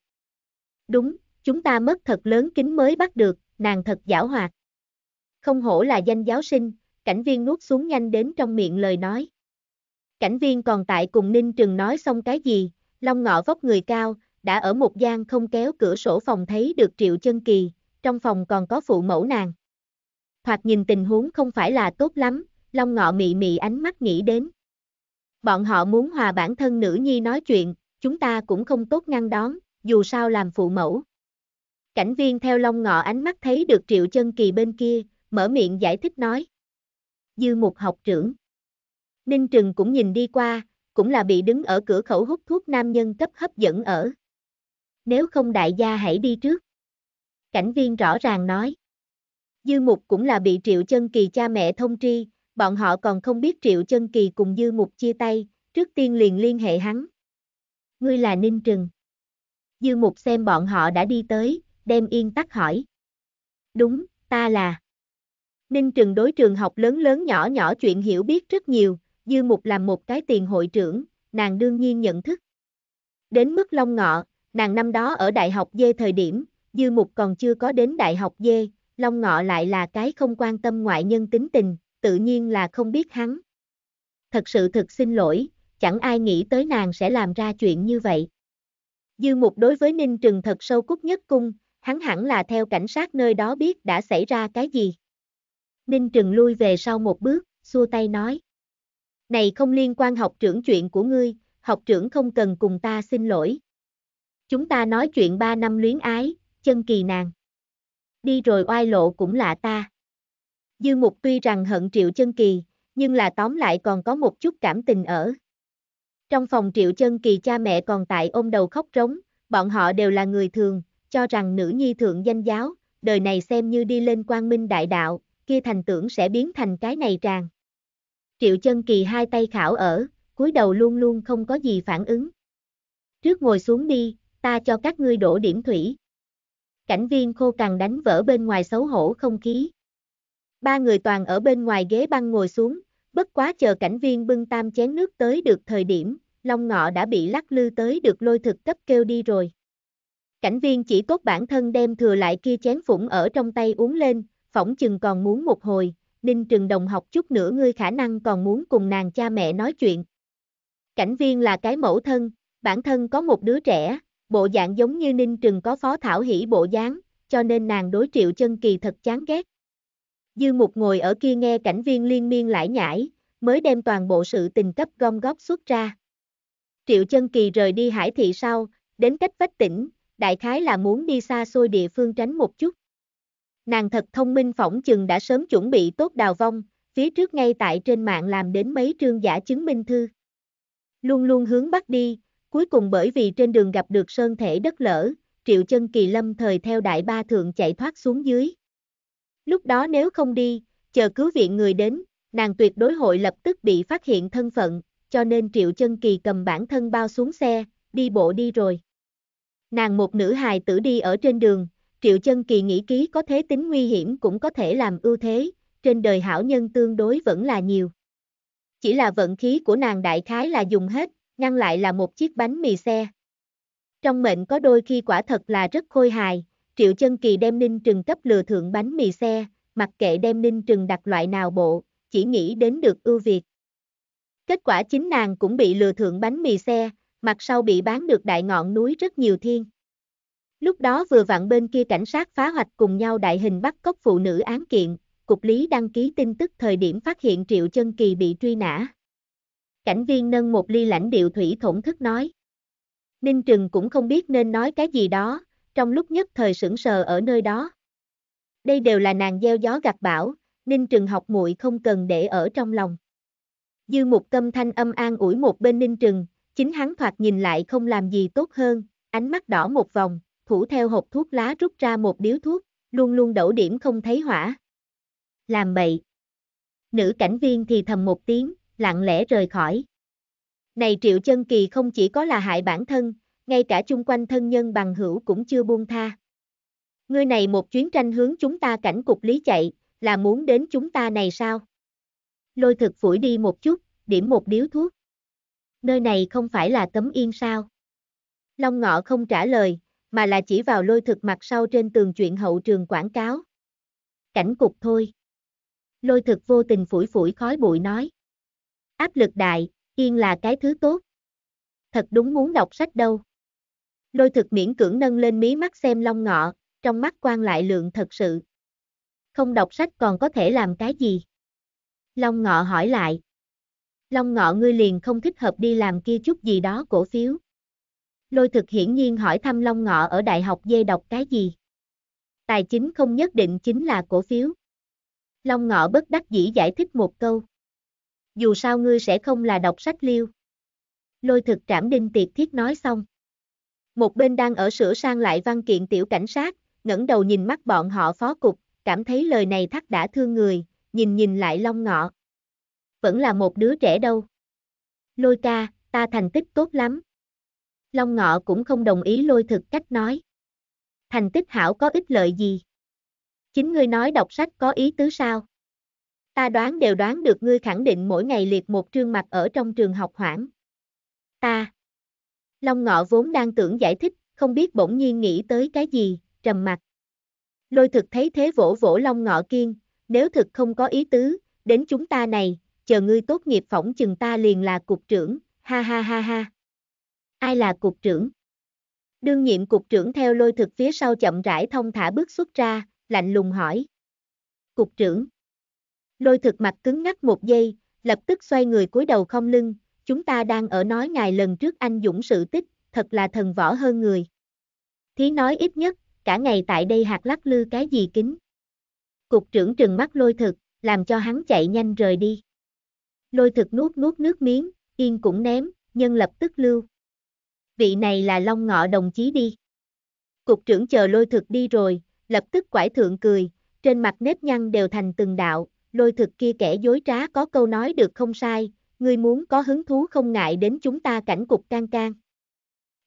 Đúng, chúng ta mất thật lớn kính mới bắt được, nàng thật giảo hoạt. Không hổ là danh giáo sinh, cảnh viên nuốt xuống nhanh đến trong miệng lời nói. Cảnh viên còn tại cùng Ninh Trừng nói xong cái gì, Long Ngọ vóc người cao, đã ở một gian không kéo cửa sổ phòng thấy được Triệu Chân Kỳ, trong phòng còn có phụ mẫu nàng. Thoạt nhìn tình huống không phải là tốt lắm, Long Ngọ mị mị ánh mắt nghĩ đến. Bọn họ muốn hòa bản thân nữ nhi nói chuyện, chúng ta cũng không tốt ngăn đón, dù sao làm phụ mẫu. Cảnh viên theo Long Ngọ ánh mắt thấy được Triệu Chân Kỳ bên kia, mở miệng giải thích nói. Dư một học trưởng. Ninh Trừng cũng nhìn đi qua, cũng là bị đứng ở cửa khẩu hút thuốc nam nhân cấp hấp dẫn ở. Nếu không đại gia hãy đi trước. Cảnh viên rõ ràng nói. Dư Mục cũng là bị Triệu Chân Kỳ cha mẹ thông tri, bọn họ còn không biết Triệu Chân Kỳ cùng Dư Mục chia tay, trước tiên liền liên hệ hắn. Ngươi là Ninh Trừng. Dư Mục xem bọn họ đã đi tới, đem yên tắc hỏi. Đúng, ta là. Ninh Trừng đối trường học lớn lớn nhỏ nhỏ chuyện hiểu biết rất nhiều, Dư Mục làm một cái tiền hội trưởng, nàng đương nhiên nhận thức. Đến mức Long Ngọ, nàng năm đó ở Đại học Dê thời điểm, Dư Mục còn chưa có đến Đại học Dê, Long Ngọ lại là cái không quan tâm ngoại nhân tính tình, tự nhiên là không biết hắn. Thật sự thực xin lỗi, chẳng ai nghĩ tới nàng sẽ làm ra chuyện như vậy. Dư mục đối với Ninh Trừng thật sâu cúc nhất cung, hắn hẳn là theo cảnh sát nơi đó biết đã xảy ra cái gì. Ninh Trừng lui về sau một bước, xua tay nói. Này không liên quan học trưởng chuyện của ngươi, học trưởng không cần cùng ta xin lỗi. Chúng ta nói chuyện ba năm luyến ái, chân kỳ nàng. Đi rồi oai lộ cũng lạ ta. Dư Mục tuy rằng hận Triệu Chân Kỳ, nhưng là tóm lại còn có một chút cảm tình ở. Trong phòng Triệu Chân Kỳ cha mẹ còn tại ôm đầu khóc rống, bọn họ đều là người thường, cho rằng nữ nhi thượng danh giáo, đời này xem như đi lên quang minh đại đạo, kia thành tưởng sẽ biến thành cái này tràn. Triệu Chân Kỳ hai tay khảo ở, cúi đầu luôn luôn không có gì phản ứng. Trước ngồi xuống đi, ta cho các ngươi đổ điểm thủy. Cảnh viên khô cằn đánh vỡ bên ngoài xấu hổ không khí ba người toàn ở bên ngoài ghế băng ngồi xuống, bất quá chờ cảnh viên bưng tam chén nước tới được thời điểm, Long Ngọ đã bị lắc lư tới được lôi thực cấp kêu đi rồi. Cảnh viên chỉ tốt bản thân đem thừa lại kia chén phủng ở trong tay uống lên, phỏng chừng còn muốn một hồi, Ninh Trừng Đồng học chút nữa ngươi khả năng còn muốn cùng nàng cha mẹ nói chuyện. Cảnh viên là cái mẫu thân, bản thân có một đứa trẻ, bộ dạng giống như Ninh Trừng có phó thảo hỷ bộ dáng, cho nên nàng đối triệu chân kỳ thật chán ghét. Dư mục ngồi ở kia nghe cảnh viên liên miên lải nhải, mới đem toàn bộ sự tình cấp gom góp xuất ra. Triệu chân kỳ rời đi hải thị sau, đến cách vách tỉnh, đại khái là muốn đi xa xôi địa phương tránh một chút. Nàng thật thông minh phỏng chừng đã sớm chuẩn bị tốt đào vong, phía trước ngay tại trên mạng làm đến mấy trương giả chứng minh thư. Luôn luôn hướng bắc đi, cuối cùng bởi vì trên đường gặp được sơn thể đất lở, triệu chân kỳ lâm thời theo đại ba thượng chạy thoát xuống dưới. Lúc đó nếu không đi, chờ cứu viện người đến, nàng tuyệt đối hội lập tức bị phát hiện thân phận, cho nên Triệu Chân Kỳ cầm bản thân bao xuống xe, đi bộ đi rồi. Nàng một nữ hài tử đi ở trên đường, Triệu Chân Kỳ nghĩ ký có thế tính nguy hiểm cũng có thể làm ưu thế, trên đời hảo nhân tương đối vẫn là nhiều. Chỉ là vận khí của nàng đại khái là dùng hết, ngăn lại là một chiếc bánh mì xe. Trong mệnh có đôi khi quả thật là rất khôi hài, Triệu Chân Kỳ đem Ninh Trừng cấp lừa thượng bánh mì xe, mặc kệ đem Ninh Trừng đặt loại nào bộ, chỉ nghĩ đến được ưu việt. Kết quả chính nàng cũng bị lừa thượng bánh mì xe, mặt sau bị bán được đại ngọn núi rất nhiều thiên. Lúc đó vừa vặn bên kia cảnh sát phá hoạch cùng nhau đại hình bắt cóc phụ nữ án kiện, cục lý đăng ký tin tức thời điểm phát hiện Triệu Chân Kỳ bị truy nã. Cảnh viên nâng một ly lãnh điệu thủy thổn thức nói. Ninh Trừng cũng không biết nên nói cái gì đó, trong lúc nhất thời sững sờ ở nơi đó. Đây đều là nàng gieo gió gặt bão, Ninh Trừng học muội không cần để ở trong lòng. Dư một Câm thanh âm an ủi một bên Ninh Trừng, chính hắn thoạt nhìn lại không làm gì tốt hơn, ánh mắt đỏ một vòng, thủ theo hộp thuốc lá rút ra một điếu thuốc, luôn luôn đổ điểm không thấy hỏa. Làm bậy. Nữ cảnh viên thì thầm một tiếng, lặng lẽ rời khỏi. Này Triệu Chân Kỳ không chỉ có là hại bản thân, ngay cả chung quanh thân nhân bằng hữu cũng chưa buông tha. Ngươi này một chuyến tranh hướng chúng ta cảnh cục lý chạy, là muốn đến chúng ta này sao? Lôi thực phủi đi một chút, điểm một điếu thuốc. Nơi này không phải là tấm yên sao? Long ngọ không trả lời, mà là chỉ vào lôi thực mặt sau trên tường chuyện hậu trường quảng cáo. Cảnh cục thôi. Lôi thực vô tình phủi phủi khói bụi nói. Áp lực đại, yên là cái thứ tốt. Thật đúng muốn đọc sách đâu. Lôi thực miễn cưỡng nâng lên mí mắt xem long ngọ, trong mắt quan lại lượng thật sự. Không đọc sách còn có thể làm cái gì? Long ngọ hỏi lại. Long ngọ ngươi liền không thích hợp đi làm kia chút gì đó cổ phiếu. Lôi thực hiển nhiên hỏi thăm long ngọ ở đại học dê đọc cái gì? Tài chính không nhất định chính là cổ phiếu. Long ngọ bất đắc dĩ giải thích một câu. Dù sao ngươi sẽ không là đọc sách liêu. Lôi thực trảm đinh tiệt thiết nói xong. Một bên đang ở sửa sang lại văn kiện tiểu cảnh sát, ngẩng đầu nhìn mắt bọn họ phó cục, cảm thấy lời này thắt đã thương người, nhìn nhìn lại long ngọ. Vẫn là một đứa trẻ đâu. Lôi ca, ta thành tích tốt lắm. Long ngọ cũng không đồng ý lôi thực cách nói. Thành tích hảo có ích lợi gì? Chính ngươi nói đọc sách có ý tứ sao? Ta đoán đều đoán được ngươi khẳng định mỗi ngày liệt một trương mặt ở trong trường học hoảng. Ta, Long ngọ vốn đang tưởng giải thích, không biết bỗng nhiên nghĩ tới cái gì, trầm mặt. Lôi thực thấy thế vỗ vỗ long ngọ kiên, nếu thực không có ý tứ, đến chúng ta này, chờ ngươi tốt nghiệp phỏng chừng ta liền là cục trưởng, ha ha ha ha. Ai là cục trưởng? Đương nhiệm cục trưởng theo lôi thực phía sau chậm rãi thông thả bước xuất ra, lạnh lùng hỏi. Cục trưởng. Lôi thực mặt cứng ngắc một giây, lập tức xoay người cúi đầu không lưng, chúng ta đang ở nói ngài lần trước anh dũng sự tích, thật là thần võ hơn người. Thí nói ít nhất, cả ngày tại đây hạt lắc lư cái gì kính. Cục trưởng trừng mắt lôi thực, làm cho hắn chạy nhanh rời đi. Lôi thực nuốt nuốt nước miếng, yên cũng ném, nhân lập tức lưu. Vị này là long ngọ đồng chí đi. Cục trưởng chờ lôi thực đi rồi, lập tức quải thượng cười, trên mặt nếp nhăn đều thành từng đạo, lôi thực kia kẻ dối trá có câu nói được không sai, ngươi muốn có hứng thú không ngại đến chúng ta cảnh cục can can.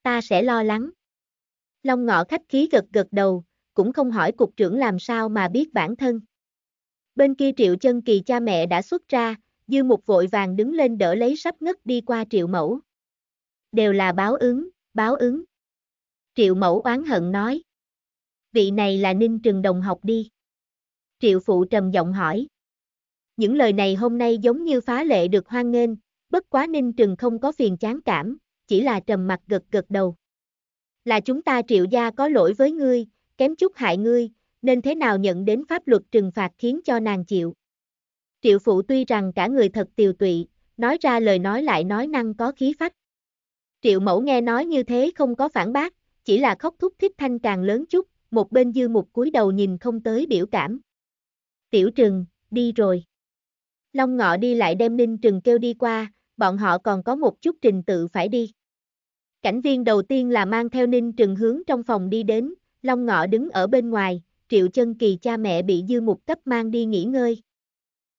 Ta sẽ lo lắng. Long ngọ khách khí gật gật đầu, cũng không hỏi cục trưởng làm sao mà biết bản thân. Bên kia Triệu Chân Kỳ cha mẹ đã xuất ra, Dư Mục vội vàng đứng lên đỡ lấy sắp ngất đi qua Triệu Mẫu. Đều là báo ứng, báo ứng. Triệu Mẫu oán hận nói. Vị này là Ninh Trừng Đồng học đi. Triệu Phụ trầm giọng hỏi, những lời này hôm nay giống như phá lệ được hoan nghênh, bất quá Ninh Trừng không có phiền chán cảm, chỉ là trầm mặt gật gật đầu. Là chúng ta triệu gia có lỗi với ngươi, kém chút hại ngươi, nên thế nào nhận đến pháp luật trừng phạt khiến cho nàng chịu. Triệu phụ tuy rằng cả người thật tiều tụy, nói ra lời nói lại nói năng có khí phách. Triệu mẫu nghe nói như thế không có phản bác, chỉ là khóc thúc thích thanh càng lớn chút, một bên dư một cúi đầu nhìn không tới biểu cảm. Tiểu trừng, đi rồi. Long Ngọ đi lại đem Ninh Trừng kêu đi qua, bọn họ còn có một chút trình tự phải đi. Cảnh viên đầu tiên là mang theo Ninh Trừng hướng trong phòng đi đến, Long Ngọ đứng ở bên ngoài, Triệu Chân Kỳ cha mẹ bị dư mục cấp mang đi nghỉ ngơi.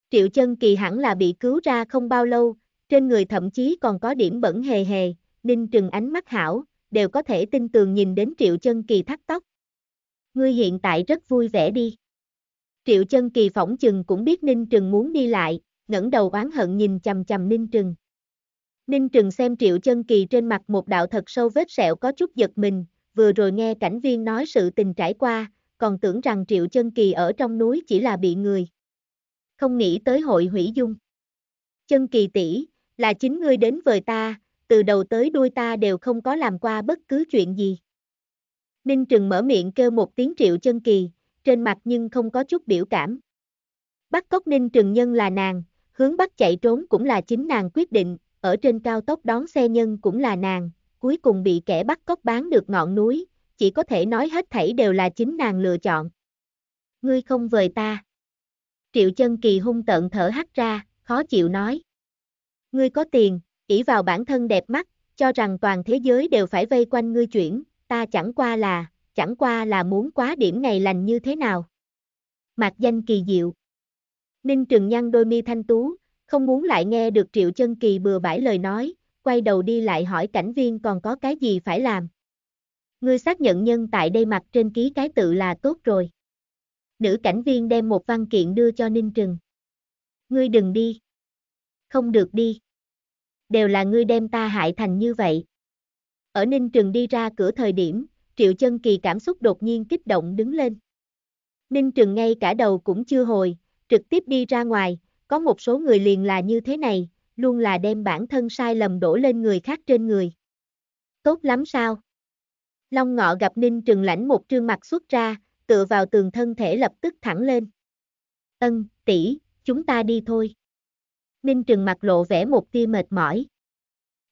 Triệu Chân Kỳ hẳn là bị cứu ra không bao lâu, trên người thậm chí còn có điểm bẩn hề hề, Ninh Trừng ánh mắt hảo, đều có thể tin tường nhìn đến Triệu Chân Kỳ thắt tóc. Ngươi hiện tại rất vui vẻ đi. Triệu Chân Kỳ phỏng chừng cũng biết Ninh Trừng muốn đi lại, ngẩng đầu oán hận nhìn chầm chầm Ninh Trừng. Ninh Trừng xem Triệu Chân Kỳ trên mặt một đạo thật sâu vết sẹo có chút giật mình, vừa rồi nghe cảnh viên nói sự tình trải qua, còn tưởng rằng Triệu Chân Kỳ ở trong núi chỉ là bị người. Không nghĩ tới hội hủy dung. Chân Kỳ tỷ, là chính ngươi đến với ta, từ đầu tới đuôi ta đều không có làm qua bất cứ chuyện gì. Ninh Trừng mở miệng kêu một tiếng Triệu Chân Kỳ, trên mặt nhưng không có chút biểu cảm. Bắt cóc Ninh Trừng Nhân là nàng, Hướng Bắc chạy trốn cũng là chính nàng quyết định, ở trên cao tốc đón xe nhân cũng là nàng, cuối cùng bị kẻ bắt cóc bán được ngọn núi, chỉ có thể nói hết thảy đều là chính nàng lựa chọn. Ngươi không vời ta. Triệu chân kỳ hung tận thở hắt ra, khó chịu nói. Ngươi có tiền, ỷ vào bản thân đẹp mắt, cho rằng toàn thế giới đều phải vây quanh ngươi chuyển, ta chẳng qua là, chẳng qua là muốn quá điểm ngày lành như thế nào. Mạc danh kỳ diệu. Ninh Trừng nhăn đôi mi thanh tú, không muốn lại nghe được Triệu Chân Kỳ bừa bãi lời nói, quay đầu đi lại hỏi cảnh viên còn có cái gì phải làm. Ngươi xác nhận nhân tại đây mặt trên ký cái tự là tốt rồi. Nữ cảnh viên đem một văn kiện đưa cho Ninh Trừng. Ngươi đừng đi. Không được đi. Đều là ngươi đem ta hại thành như vậy. Ở Ninh Trừng đi ra cửa thời điểm, Triệu Chân Kỳ cảm xúc đột nhiên kích động đứng lên. Ninh Trừng ngay cả đầu cũng chưa hồi, trực tiếp đi ra ngoài, có một số người liền là như thế này, luôn là đem bản thân sai lầm đổ lên người khác trên người. Tốt lắm sao? Long ngọ gặp Ninh Trừng lãnh một trương mặt xuất ra, tựa vào tường thân thể lập tức thẳng lên. Ân, tỷ, chúng ta đi thôi. Ninh Trừng mặt lộ vẻ một tia mệt mỏi.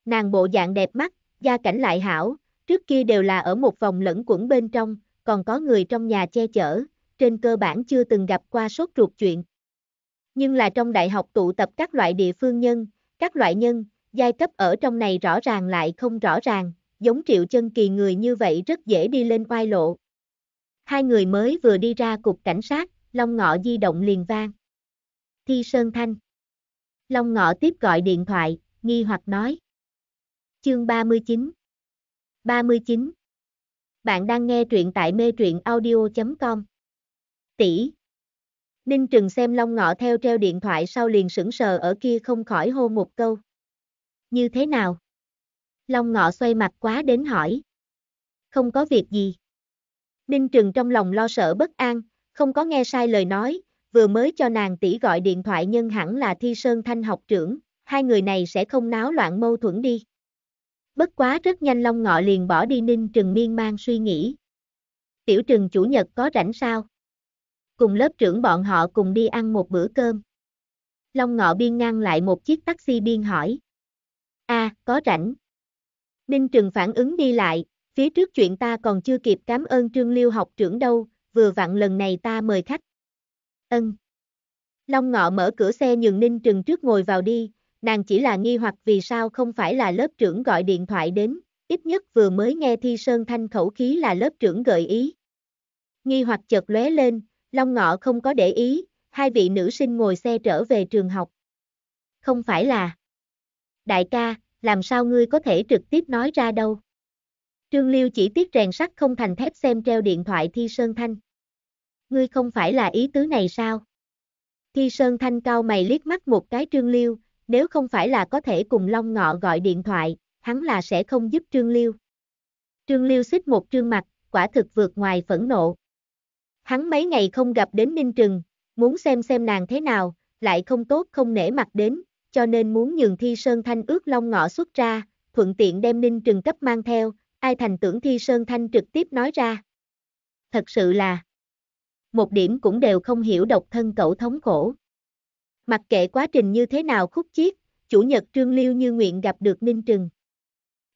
Nàng bộ dạng đẹp mắt, gia cảnh lại hảo, trước kia đều là ở một vòng lẫn quẩn bên trong, còn có người trong nhà che chở, trên cơ bản chưa từng gặp qua sốt ruột chuyện. Nhưng là trong đại học tụ tập các loại địa phương nhân, các loại nhân, giai cấp ở trong này rõ ràng lại không rõ ràng, giống triệu chân kỳ người như vậy rất dễ đi lên oai lộ. Hai người mới vừa đi ra cục cảnh sát, Long Ngọ di động liền vang. Thi Sơn Thanh. Long Ngọ tiếp gọi điện thoại, nghi hoặc nói. Chương 39 39 Bạn đang nghe truyện tại mê truyện audio.com tỷ. Ninh Trừng xem Long Ngọ theo treo điện thoại sau liền sững sờ ở kia không khỏi hô một câu. Như thế nào? Long Ngọ xoay mặt quá đến hỏi. Không có việc gì. Ninh Trừng trong lòng lo sợ bất an, không có nghe sai lời nói, vừa mới cho nàng tỷ gọi điện thoại nhân hẳn là Thi Sơn Thanh học trưởng, hai người này sẽ không náo loạn mâu thuẫn đi. Bất quá rất nhanh Long Ngọ liền bỏ đi Ninh Trừng miên man suy nghĩ. Tiểu Trừng chủ nhật có rảnh sao? cùng lớp trưởng bọn họ cùng đi ăn một bữa cơm. Long ngọ biên ngăn lại một chiếc taxi biên hỏi. a à, có rảnh. Ninh Trừng phản ứng đi lại, phía trước chuyện ta còn chưa kịp cảm ơn Trương Liêu học trưởng đâu, vừa vặn lần này ta mời khách. Ân. Long ngọ mở cửa xe nhường Ninh Trừng trước ngồi vào đi, nàng chỉ là nghi hoặc vì sao không phải là lớp trưởng gọi điện thoại đến, ít nhất vừa mới nghe Thi Sơn Thanh khẩu khí là lớp trưởng gợi ý. Nghi hoặc chợt lóe lên, Long Ngọ không có để ý, hai vị nữ sinh ngồi xe trở về trường học. Không phải là. Đại ca, làm sao ngươi có thể trực tiếp nói ra đâu. Trương Liêu chỉ tiếc rèn sắt không thành thép xem treo điện thoại Thi Sơn Thanh. Ngươi không phải là ý tứ này sao? Thi Sơn Thanh cao mày liếc mắt một cái Trương Liêu, nếu không phải là có thể cùng Long Ngọ gọi điện thoại, hắn là sẽ không giúp Trương Liêu. Trương Liêu xích một trương mặt, quả thực vượt ngoài phẫn nộ. Hắn mấy ngày không gặp đến Ninh Trừng, muốn xem xem nàng thế nào, lại không tốt không nể mặt đến, cho nên muốn nhường Thi Sơn Thanh ước long ngọ xuất ra, thuận tiện đem Ninh Trừng cấp mang theo, ai thành tưởng Thi Sơn Thanh trực tiếp nói ra. Thật sự là một điểm cũng đều không hiểu độc thân cậu thống khổ. Mặc kệ quá trình như thế nào khúc chiết, chủ nhật Trương Liêu như nguyện gặp được Ninh Trừng.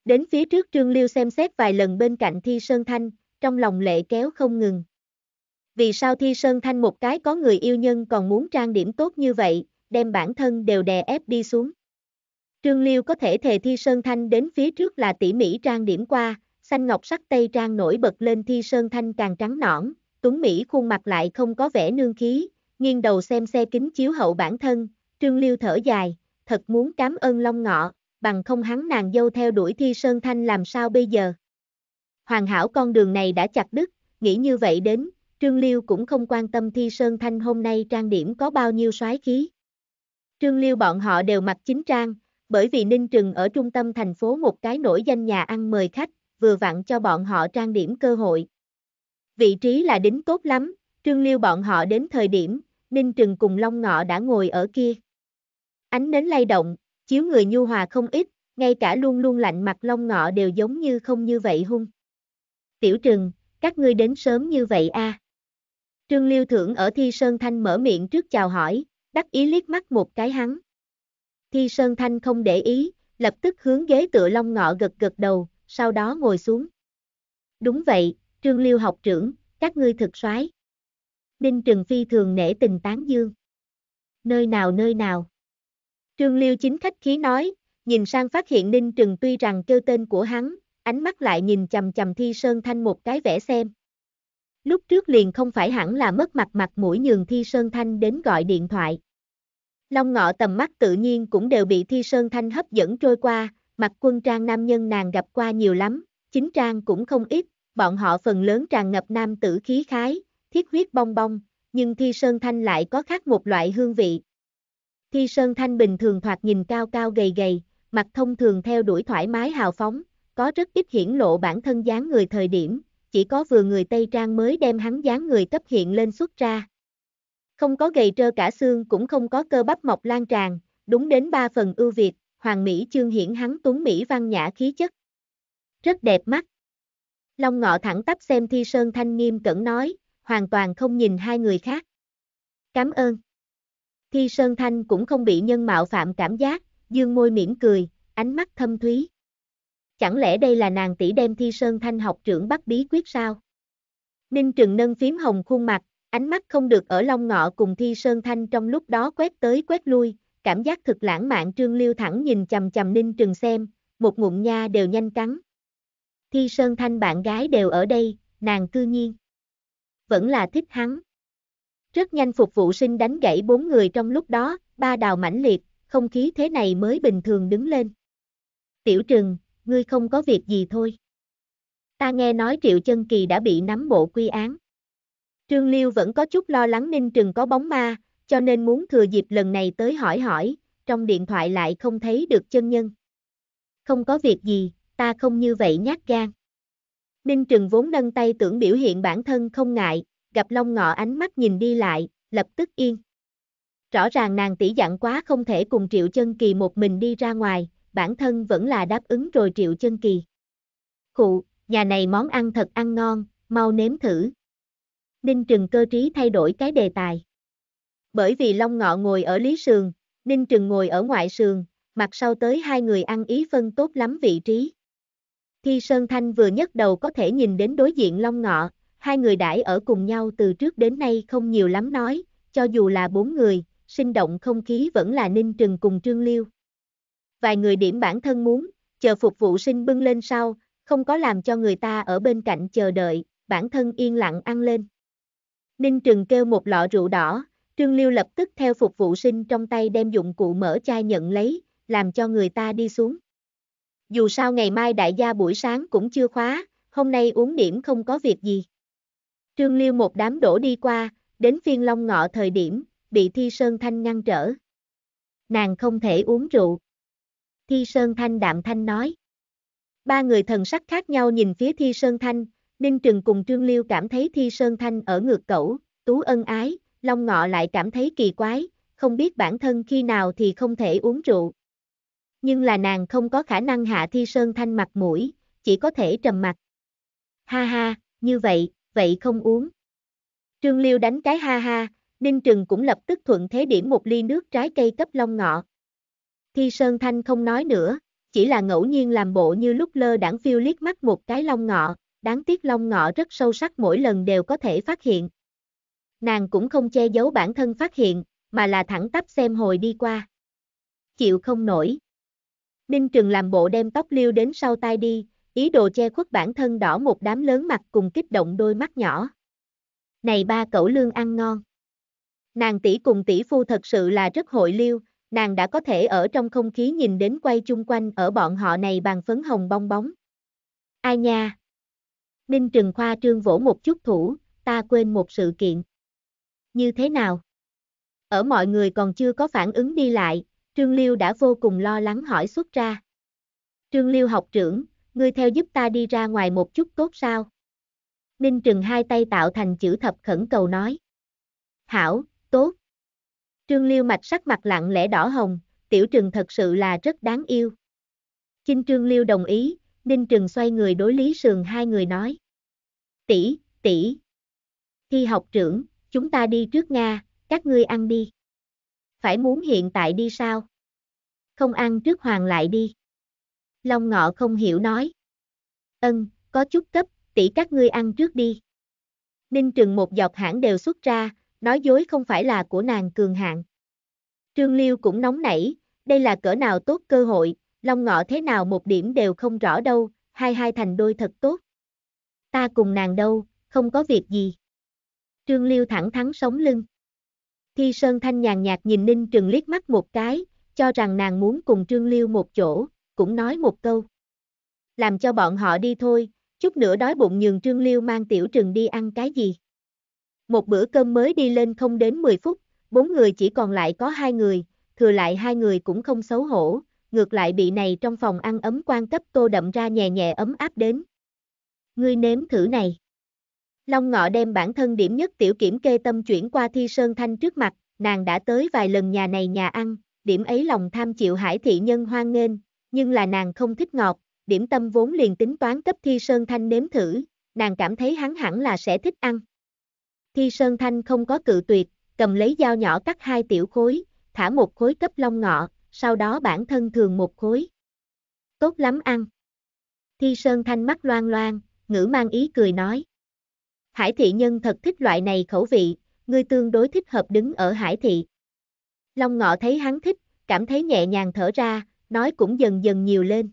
Đến phía trước Trương Liêu xem xét vài lần bên cạnh Thi Sơn Thanh, trong lòng lệ kéo không ngừng vì sao Thi Sơn Thanh một cái có người yêu nhân còn muốn trang điểm tốt như vậy, đem bản thân đều đè ép đi xuống. Trương Liêu có thể thề Thi Sơn Thanh đến phía trước là tỉ mỉ trang điểm qua, xanh ngọc sắc tây trang nổi bật lên Thi Sơn Thanh càng trắng nõn, Tuấn Mỹ khuôn mặt lại không có vẻ nương khí, nghiêng đầu xem xe kính chiếu hậu bản thân, Trương Liêu thở dài, thật muốn cảm ơn Long Ngọ, bằng không hắn nàng dâu theo đuổi Thi Sơn Thanh làm sao bây giờ. Hoàn hảo con đường này đã chặt đứt, nghĩ như vậy đến, Trương Liêu cũng không quan tâm Thi Sơn Thanh hôm nay trang điểm có bao nhiêu soái khí. Trương Liêu bọn họ đều mặc chính trang, bởi vì Ninh Trừng ở trung tâm thành phố một cái nổi danh nhà ăn mời khách, vừa vặn cho bọn họ trang điểm cơ hội. Vị trí là đính tốt lắm, Trương Liêu bọn họ đến thời điểm, Ninh Trừng cùng Long Ngọ đã ngồi ở kia. Ánh nến lay động, chiếu người nhu hòa không ít, ngay cả luôn luôn lạnh mặt Long Ngọ đều giống như không như vậy hung. Tiểu Trừng, các ngươi đến sớm như vậy a. À. Trương Liêu Thưởng ở Thi Sơn Thanh mở miệng trước chào hỏi, đắc ý liếc mắt một cái hắn. Thi Sơn Thanh không để ý, lập tức hướng ghế tựa long ngọ gật gật đầu, sau đó ngồi xuống. Đúng vậy, Trương Liêu học trưởng, các ngươi thực soái. Ninh Trừng Phi thường nể tình tán dương. Nơi nào nơi nào. Trương Liêu chính khách khí nói, nhìn sang phát hiện Ninh Trừng tuy rằng kêu tên của hắn, ánh mắt lại nhìn chầm chầm Thi Sơn Thanh một cái vẽ xem lúc trước liền không phải hẳn là mất mặt mặt mũi nhường Thi Sơn Thanh đến gọi điện thoại. Long ngọ tầm mắt tự nhiên cũng đều bị Thi Sơn Thanh hấp dẫn trôi qua, mặt quân trang nam nhân nàng gặp qua nhiều lắm, chính trang cũng không ít, bọn họ phần lớn tràn ngập nam tử khí khái, thiết huyết bong bong, nhưng Thi Sơn Thanh lại có khác một loại hương vị. Thi Sơn Thanh bình thường thoạt nhìn cao cao gầy gầy, mặt thông thường theo đuổi thoải mái hào phóng, có rất ít hiển lộ bản thân dáng người thời điểm, chỉ có vừa người Tây Trang mới đem hắn dáng người cấp hiện lên xuất ra. Không có gầy trơ cả xương cũng không có cơ bắp mọc lan tràn, đúng đến ba phần ưu việt, hoàng mỹ chương hiển hắn tuấn mỹ văn nhã khí chất. Rất đẹp mắt. Long ngọ thẳng tắp xem Thi Sơn Thanh nghiêm cẩn nói, hoàn toàn không nhìn hai người khác. Cảm ơn. Thi Sơn Thanh cũng không bị nhân mạo phạm cảm giác, dương môi mỉm cười, ánh mắt thâm thúy chẳng lẽ đây là nàng tỷ đem thi sơn thanh học trưởng bắt bí quyết sao? Ninh Trừng nâng phím hồng khuôn mặt, ánh mắt không được ở long ngọ cùng thi sơn thanh trong lúc đó quét tới quét lui, cảm giác thực lãng mạn trương liêu thẳng nhìn chầm chầm Ninh Trừng xem, một ngụm nha đều nhanh cắn. Thi sơn thanh bạn gái đều ở đây, nàng cư nhiên. Vẫn là thích hắn. Rất nhanh phục vụ sinh đánh gãy bốn người trong lúc đó, ba đào mãnh liệt, không khí thế này mới bình thường đứng lên. Tiểu trừng, ngươi không có việc gì thôi. Ta nghe nói Triệu Chân Kỳ đã bị nắm bộ quy án. Trương Liêu vẫn có chút lo lắng Ninh Trừng có bóng ma, cho nên muốn thừa dịp lần này tới hỏi hỏi, trong điện thoại lại không thấy được chân nhân. Không có việc gì, ta không như vậy nhát gan. Ninh Trừng vốn nâng tay tưởng biểu hiện bản thân không ngại, gặp Long Ngọ ánh mắt nhìn đi lại, lập tức yên. Rõ ràng nàng tỷ dặn quá không thể cùng Triệu Chân Kỳ một mình đi ra ngoài, bản thân vẫn là đáp ứng rồi Triệu Chân Kỳ. Khụ, nhà này món ăn thật ăn ngon, mau nếm thử. Ninh Trừng cơ trí thay đổi cái đề tài. Bởi vì Long Ngọ ngồi ở Lý Sườn, Ninh Trừng ngồi ở ngoại sườn, mặt sau tới hai người ăn ý phân tốt lắm vị trí. Thi Sơn Thanh vừa nhấc đầu có thể nhìn đến đối diện Long Ngọ, hai người đãi ở cùng nhau từ trước đến nay không nhiều lắm nói, cho dù là bốn người, sinh động không khí vẫn là Ninh Trừng cùng Trương Liêu vài người điểm bản thân muốn, chờ phục vụ sinh bưng lên sau, không có làm cho người ta ở bên cạnh chờ đợi, bản thân yên lặng ăn lên. Ninh Trừng kêu một lọ rượu đỏ, Trương Liêu lập tức theo phục vụ sinh trong tay đem dụng cụ mở chai nhận lấy, làm cho người ta đi xuống. Dù sao ngày mai đại gia buổi sáng cũng chưa khóa, hôm nay uống điểm không có việc gì. Trương Liêu một đám đổ đi qua, đến phiên long ngọ thời điểm, bị Thi Sơn Thanh ngăn trở. Nàng không thể uống rượu. Thi Sơn Thanh đạm thanh nói. Ba người thần sắc khác nhau nhìn phía Thi Sơn Thanh, Ninh Trừng cùng Trương Liêu cảm thấy Thi Sơn Thanh ở ngược cẩu, Tú ân ái, Long Ngọ lại cảm thấy kỳ quái, không biết bản thân khi nào thì không thể uống rượu. Nhưng là nàng không có khả năng hạ Thi Sơn Thanh mặt mũi, chỉ có thể trầm mặt. Ha ha, như vậy, vậy không uống. Trương Liêu đánh cái ha ha, Ninh Trừng cũng lập tức thuận thế điểm một ly nước trái cây cấp Long Ngọ. Thi Sơn Thanh không nói nữa, chỉ là ngẫu nhiên làm bộ như lúc lơ đảng phiêu liếc mắt một cái lông ngọ, đáng tiếc lông ngọ rất sâu sắc mỗi lần đều có thể phát hiện. Nàng cũng không che giấu bản thân phát hiện, mà là thẳng tắp xem hồi đi qua. Chịu không nổi. Ninh Trừng làm bộ đem tóc liêu đến sau tai đi, ý đồ che khuất bản thân đỏ một đám lớn mặt cùng kích động đôi mắt nhỏ. Này ba cậu lương ăn ngon. Nàng tỷ cùng tỷ phu thật sự là rất hội liêu, nàng đã có thể ở trong không khí nhìn đến quay chung quanh ở bọn họ này bàn phấn hồng bong bóng. Ai nha? Ninh Trừng Khoa trương vỗ một chút thủ, ta quên một sự kiện. Như thế nào? Ở mọi người còn chưa có phản ứng đi lại, Trương Liêu đã vô cùng lo lắng hỏi xuất ra. Trương Liêu học trưởng, ngươi theo giúp ta đi ra ngoài một chút tốt sao? Ninh Trừng hai tay tạo thành chữ thập khẩn cầu nói. Hảo, tốt, Trương Liêu Mạch sắc mặt lặng lẽ đỏ hồng, tiểu trừng thật sự là rất đáng yêu. Chinh Trương Liêu đồng ý, Ninh Trừng xoay người đối Lý Sườn hai người nói. Tỷ, tỷ. Thi học trưởng, chúng ta đi trước Nga, các ngươi ăn đi. Phải muốn hiện tại đi sao? Không ăn trước hoàng lại đi. Long ngọ không hiểu nói. Ân, có chút cấp, tỷ các ngươi ăn trước đi. Ninh Trừng một giọt hãng đều xuất ra, nói dối không phải là của nàng cường hạng. Trương Liêu cũng nóng nảy, đây là cỡ nào tốt cơ hội, Long Ngọ thế nào một điểm đều không rõ đâu, hai hai thành đôi thật tốt. Ta cùng nàng đâu, không có việc gì. Trương Liêu thẳng thắn sống lưng. Thi Sơn Thanh nhàn nhạt nhìn Ninh Trừng liếc mắt một cái, cho rằng nàng muốn cùng Trương Liêu một chỗ, cũng nói một câu. Làm cho bọn họ đi thôi, chút nữa đói bụng nhường Trương Liêu mang tiểu trừng đi ăn cái gì. Một bữa cơm mới đi lên không đến 10 phút, bốn người chỉ còn lại có hai người, thừa lại hai người cũng không xấu hổ, ngược lại bị này trong phòng ăn ấm quan cấp tô đậm ra nhẹ nhẹ ấm áp đến. Ngươi nếm thử này. Long ngọ đem bản thân điểm nhất tiểu kiểm kê tâm chuyển qua thi sơn thanh trước mặt, nàng đã tới vài lần nhà này nhà ăn, điểm ấy lòng tham chịu hải thị nhân hoan nghênh, nhưng là nàng không thích ngọt, điểm tâm vốn liền tính toán cấp thi sơn thanh nếm thử, nàng cảm thấy hắn hẳn là sẽ thích ăn. Thi Sơn Thanh không có cự tuyệt, cầm lấy dao nhỏ cắt hai tiểu khối, thả một khối cấp long ngọ, sau đó bản thân thường một khối. Tốt lắm ăn. Thi Sơn Thanh mắt loan loan, ngữ mang ý cười nói. Hải thị nhân thật thích loại này khẩu vị, ngươi tương đối thích hợp đứng ở hải thị. Long ngọ thấy hắn thích, cảm thấy nhẹ nhàng thở ra, nói cũng dần dần nhiều lên.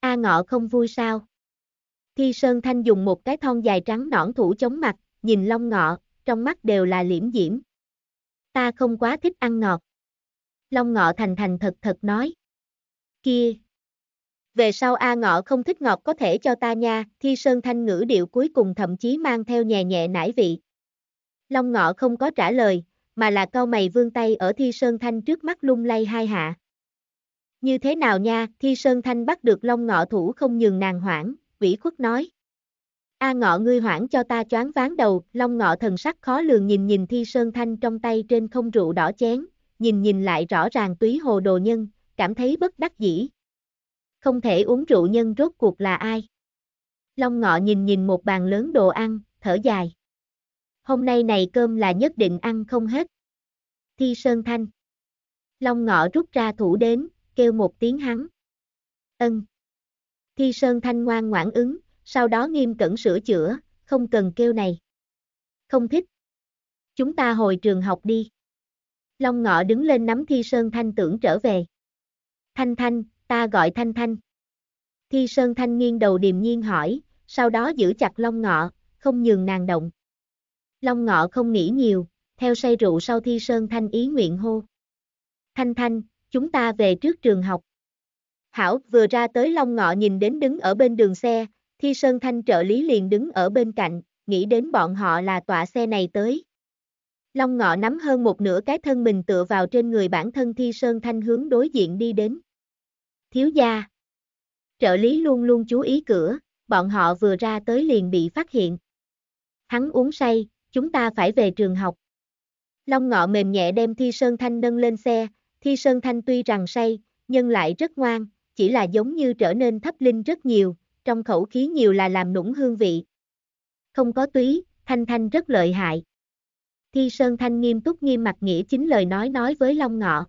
A ngọ không vui sao? Thi Sơn Thanh dùng một cái thon dài trắng nõn thủ chống mặt, nhìn long ngọ, trong mắt đều là liễm diễm. Ta không quá thích ăn ngọt. Long ngọ thành thành thật thật nói. Kia! Về sau A ngọ không thích ngọt có thể cho ta nha, thi sơn thanh ngữ điệu cuối cùng thậm chí mang theo nhẹ nhẹ nải vị. Long ngọ không có trả lời, mà là cau mày vươn tay ở thi sơn thanh trước mắt lung lay hai hạ. Như thế nào nha, thi sơn thanh bắt được long ngọ thủ không nhường nàng hoảng, quỷ khuất nói. A ngọ ngươi hoảng cho ta choáng ván đầu, long ngọ thần sắc khó lường nhìn nhìn thi sơn thanh trong tay trên không rượu đỏ chén, nhìn nhìn lại rõ ràng túy hồ đồ nhân, cảm thấy bất đắc dĩ. Không thể uống rượu nhân rốt cuộc là ai? Long ngọ nhìn nhìn một bàn lớn đồ ăn, thở dài. Hôm nay này cơm là nhất định ăn không hết. Thi sơn thanh. Long ngọ rút ra thủ đến, kêu một tiếng hắn. Ân. Thi sơn thanh ngoan ngoãn ứng, sau đó nghiêm cẩn sửa chữa, không cần kêu này. Không thích. Chúng ta hồi trường học đi. Long ngọ đứng lên nắm Thi Sơn Thanh tưởng trở về. Thanh Thanh, ta gọi Thanh Thanh. Thi Sơn Thanh nghiêng đầu điềm nhiên hỏi, sau đó giữ chặt Long ngọ, không nhường nàng động. Long ngọ không nghĩ nhiều, theo say rượu sau Thi Sơn Thanh ý nguyện hô. Thanh Thanh, chúng ta về trước trường học. Hảo vừa ra tới Long Ngọ nhìn đến đứng ở bên đường xe, Thi Sơn Thanh trợ lý liền đứng ở bên cạnh, nghĩ đến bọn họ là tọa xe này tới. Long ngọ nắm hơn một nửa cái thân mình tựa vào trên người bản thân Thi Sơn Thanh hướng đối diện đi đến. Thiếu gia. Trợ lý luôn luôn chú ý cửa, bọn họ vừa ra tới liền bị phát hiện. Hắn uống say, chúng ta phải về trường học. Long ngọ mềm nhẹ đem Thi Sơn Thanh nâng lên xe, Thi Sơn Thanh tuy rằng say, nhưng lại rất ngoan, chỉ là giống như trở nên thấp linh rất nhiều, trong khẩu khí nhiều là làm nũng hương vị. Không có túy, Thanh Thanh rất lợi hại. Thi Sơn Thanh nghiêm túc nghiêm mặt nghĩa chính lời nói nói với Long Ngọ.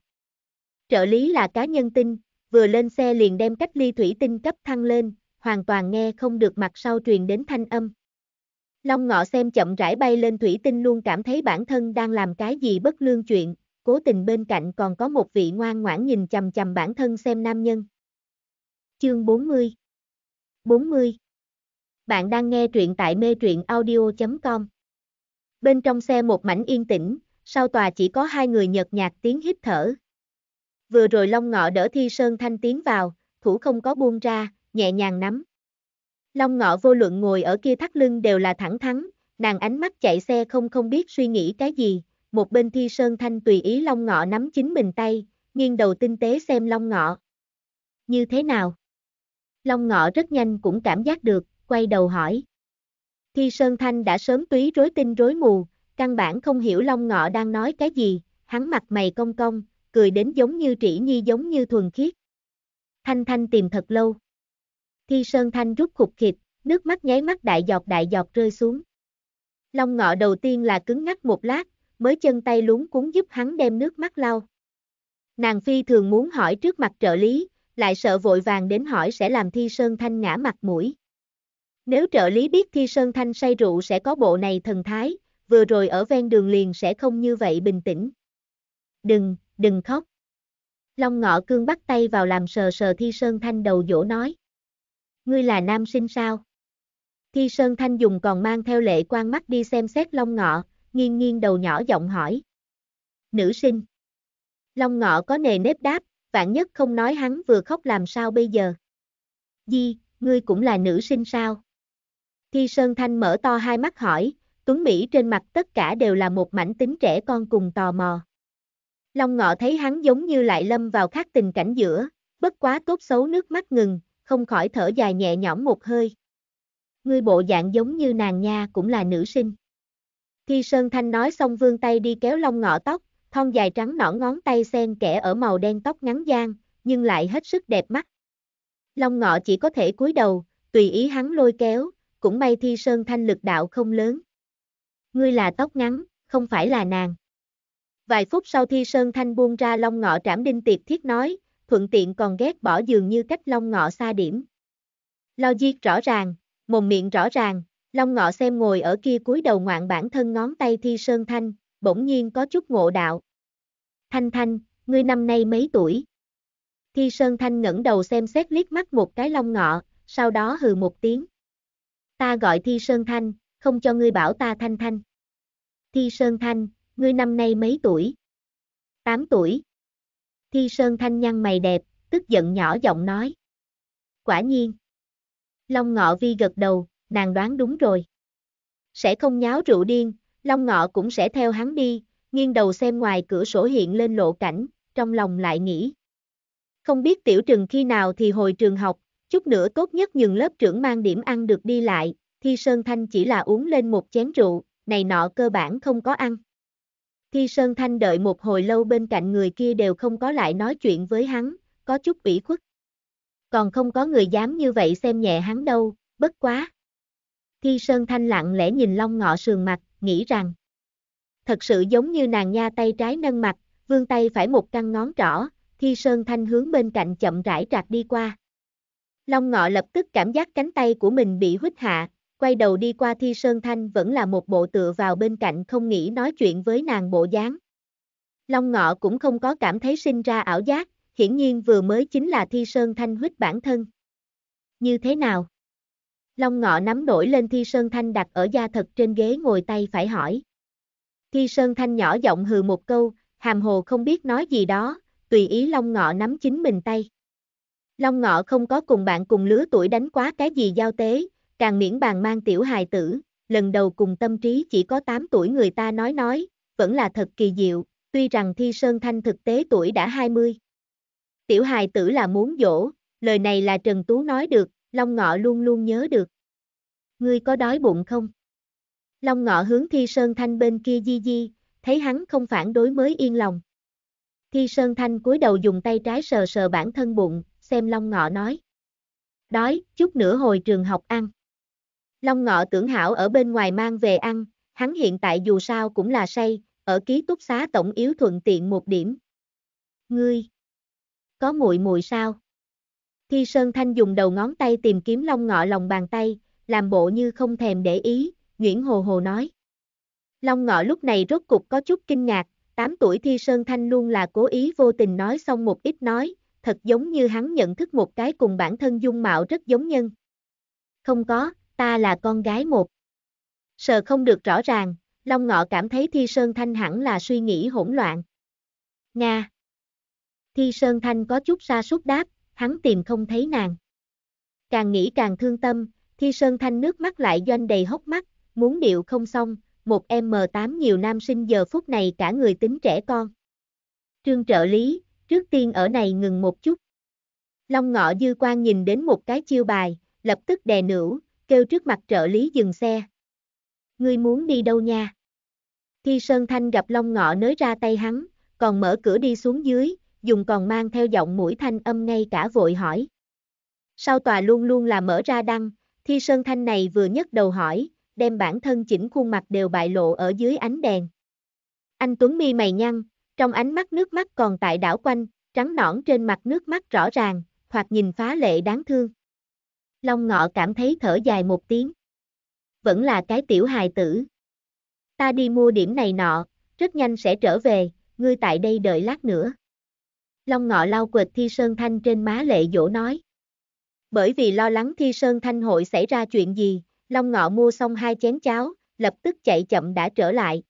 Trợ lý là cá nhân tinh, vừa lên xe liền đem cách ly thủy tinh cấp thăng lên, hoàn toàn nghe không được mặt sau truyền đến thanh âm. Long Ngọ xem chậm rãi bay lên thủy tinh luôn cảm thấy bản thân đang làm cái gì bất lương chuyện, cố tình bên cạnh còn có một vị ngoan ngoãn nhìn chầm chầm bản thân xem nam nhân. Chương 40 40. Bạn đang nghe truyện tại mê truyện audio.com. Bên trong xe một mảnh yên tĩnh, sau tòa chỉ có hai người nhợt nhạt tiếng hít thở. Vừa rồi Long Ngọ đỡ Thi Sơn Thanh tiến vào, thủ không có buông ra, nhẹ nhàng nắm. Long Ngọ vô luận ngồi ở kia thắt lưng đều là thẳng thắn, nàng ánh mắt chạy xe không không biết suy nghĩ cái gì, một bên Thi Sơn Thanh tùy ý Long Ngọ nắm chính mình tay, nghiêng đầu tinh tế xem Long Ngọ. Như thế nào? Long ngọ rất nhanh cũng cảm giác được, quay đầu hỏi. Thi Sơn Thanh đã sớm túy rối tinh rối mù, căn bản không hiểu Long ngọ đang nói cái gì, hắn mặt mày cong cong, cười đến giống như trĩ nhi giống như thuần khiết. Thanh Thanh tìm thật lâu. Thi Sơn Thanh rút khục khịt, nước mắt nháy mắt đại giọt đại giọt rơi xuống. Long ngọ đầu tiên là cứng ngắc một lát, mới chân tay lúng cuốn giúp hắn đem nước mắt lau. Nàng phi thường muốn hỏi trước mặt trợ lý, lại sợ vội vàng đến hỏi sẽ làm Thi Sơn Thanh ngã mặt mũi. Nếu trợ lý biết Thi Sơn Thanh say rượu sẽ có bộ này thần thái, vừa rồi ở ven đường liền sẽ không như vậy bình tĩnh. Đừng, đừng khóc. Long ngọ cương bắt tay vào làm sờ sờ Thi Sơn Thanh đầu dỗ nói. Ngươi là nam sinh sao? Thi Sơn Thanh dùng còn mang theo lệ quan mắt đi xem xét Long ngọ, nghiêng nghiêng đầu nhỏ giọng hỏi. Nữ sinh. Long ngọ có nề nếp đáp, vạn nhất không nói hắn vừa khóc làm sao bây giờ. Di, ngươi cũng là nữ sinh sao? Thi Sơn Thanh mở to hai mắt hỏi, Tuấn Mỹ trên mặt tất cả đều là một mảnh tính trẻ con cùng tò mò. Long ngọ thấy hắn giống như lại lâm vào khác tình cảnh giữa, bất quá tốt xấu nước mắt ngừng, không khỏi thở dài nhẹ nhõm một hơi. Ngươi bộ dạng giống như nàng nha cũng là nữ sinh. Thi Sơn Thanh nói xong vương tay đi kéo Long ngọ tóc, thon dài trắng nõn ngón tay sen kẽ ở màu đen tóc ngắn gian, nhưng lại hết sức đẹp mắt. Long ngọ chỉ có thể cúi đầu, tùy ý hắn lôi kéo, cũng may thi sơn thanh lực đạo không lớn. Ngươi là tóc ngắn, không phải là nàng. Vài phút sau thi sơn thanh buông ra long ngọ trảm đinh tiệp thiết nói, thuận tiện còn ghét bỏ dường như cách long ngọ xa điểm. Lo diệt rõ ràng, mồm miệng rõ ràng, long ngọ xem ngồi ở kia cúi đầu ngoạn bản thân ngón tay thi sơn thanh, bỗng nhiên có chút ngộ đạo. Thanh Thanh, ngươi năm nay mấy tuổi? Thi Sơn Thanh ngẩng đầu xem xét liếc mắt một cái long ngọ, sau đó hừ một tiếng. Ta gọi Thi Sơn Thanh, không cho ngươi bảo ta Thanh Thanh. Thi Sơn Thanh, ngươi năm nay mấy tuổi? Tám tuổi. Thi Sơn Thanh nhăn mày đẹp, tức giận nhỏ giọng nói. Quả nhiên. Long Ngọ Vi gật đầu, nàng đoán đúng rồi. Sẽ không nháo rượu điên, Long Ngọ cũng sẽ theo hắn đi, nghiêng đầu xem ngoài cửa sổ hiện lên lộ cảnh, trong lòng lại nghĩ. Không biết tiểu trừng khi nào thì hồi trường học, chút nữa tốt nhất nhường lớp trưởng mang điểm ăn được đi lại, Thi Sơn Thanh chỉ là uống lên một chén rượu, này nọ cơ bản không có ăn. Thi Sơn Thanh đợi một hồi lâu bên cạnh người kia đều không có lại nói chuyện với hắn, có chút ủy khuất. Còn không có người dám như vậy xem nhẹ hắn đâu, bất quá. Thi Sơn Thanh lặng lẽ nhìn Long Ngọ sườn mặt, nghĩ rằng thật sự giống như nàng nha tay trái nâng mặt, vương tay phải một căn ngón trỏ, thi sơn thanh hướng bên cạnh chậm rãi trạc đi qua. Long ngọ lập tức cảm giác cánh tay của mình bị hít hạ, quay đầu đi qua thi sơn thanh vẫn là một bộ tựa vào bên cạnh không nghĩ nói chuyện với nàng bộ dáng. Long ngọ cũng không có cảm thấy sinh ra ảo giác, hiển nhiên vừa mới chính là thi sơn thanh hít bản thân. Như thế nào? Long ngọ nắm đổi lên Thi Sơn Thanh đặt ở da thật trên ghế ngồi tay phải hỏi. Thi Sơn Thanh nhỏ giọng hừ một câu, hàm hồ không biết nói gì đó, tùy ý Long ngọ nắm chính mình tay. Long ngọ không có cùng bạn cùng lứa tuổi đánh quá cái gì giao tế, càng miễn bàn mang tiểu hài tử, lần đầu cùng tâm trí chỉ có 8 tuổi người ta nói nói, vẫn là thật kỳ diệu, tuy rằng Thi Sơn Thanh thực tế tuổi đã 20. Tiểu hài tử là muốn dỗ, lời này là Trần Tú nói được, Long Ngọ luôn luôn nhớ được. Ngươi có đói bụng không? Long Ngọ hướng Thi Sơn Thanh bên kia di di, thấy hắn không phản đối mới yên lòng. Thi Sơn Thanh cúi đầu dùng tay trái sờ sờ bản thân bụng, xem Long Ngọ nói. Đói, chút nữa hồi trường học ăn. Long Ngọ tưởng hảo ở bên ngoài mang về ăn, hắn hiện tại dù sao cũng là say, ở ký túc xá tổng yếu thuận tiện một điểm. Ngươi, có muội muội sao? Thi Sơn Thanh dùng đầu ngón tay tìm kiếm long ngọ lòng bàn tay, làm bộ như không thèm để ý, Nguyễn Hồ Hồ nói. Long ngọ lúc này rốt cục có chút kinh ngạc, 8 tuổi Thi Sơn Thanh luôn là cố ý vô tình nói xong một ít nói, thật giống như hắn nhận thức một cái cùng bản thân dung mạo rất giống nhân. Không có, ta là con gái một. Sợ không được rõ ràng, Long Ngọ cảm thấy Thi Sơn Thanh hẳn là suy nghĩ hỗn loạn. Nga. Thi Sơn Thanh có chút xa sút đáp, hắn tìm không thấy nàng. Càng nghĩ càng thương tâm, Thi Sơn Thanh nước mắt lại doanh đầy hốc mắt, muốn điệu không xong, một M8 nhiều nam sinh giờ phút này cả người tính trẻ con. Trương trợ lý, trước tiên ở này ngừng một chút. Long ngọ dư quan nhìn đến một cái chiêu bài, lập tức đè nữ, kêu trước mặt trợ lý dừng xe. Ngươi muốn đi đâu nha? Thi Sơn Thanh gặp Long Ngọ nới ra tay hắn, còn mở cửa đi xuống dưới, dùng còn mang theo giọng mũi thanh âm ngay cả vội hỏi. sau tòa luôn luôn là mở ra đăng, thi sơn thanh này vừa nhấc đầu hỏi, đem bản thân chỉnh khuôn mặt đều bại lộ ở dưới ánh đèn. Anh Tuấn mi mày nhăn, trong ánh mắt nước mắt còn tại đảo quanh, trắng nõn trên mặt nước mắt rõ ràng, hoặc nhìn phá lệ đáng thương. Long ngọ cảm thấy thở dài một tiếng. Vẫn là cái tiểu hài tử. Ta đi mua điểm này nọ, rất nhanh sẽ trở về, ngươi tại đây đợi lát nữa. Long Ngọ lau quệt Thi Sơn Thanh trên má lệ dỗ nói. Bởi vì lo lắng Thi Sơn Thanh hội xảy ra chuyện gì, Long Ngọ mua xong hai chén cháo, lập tức chạy chậm đã trở lại.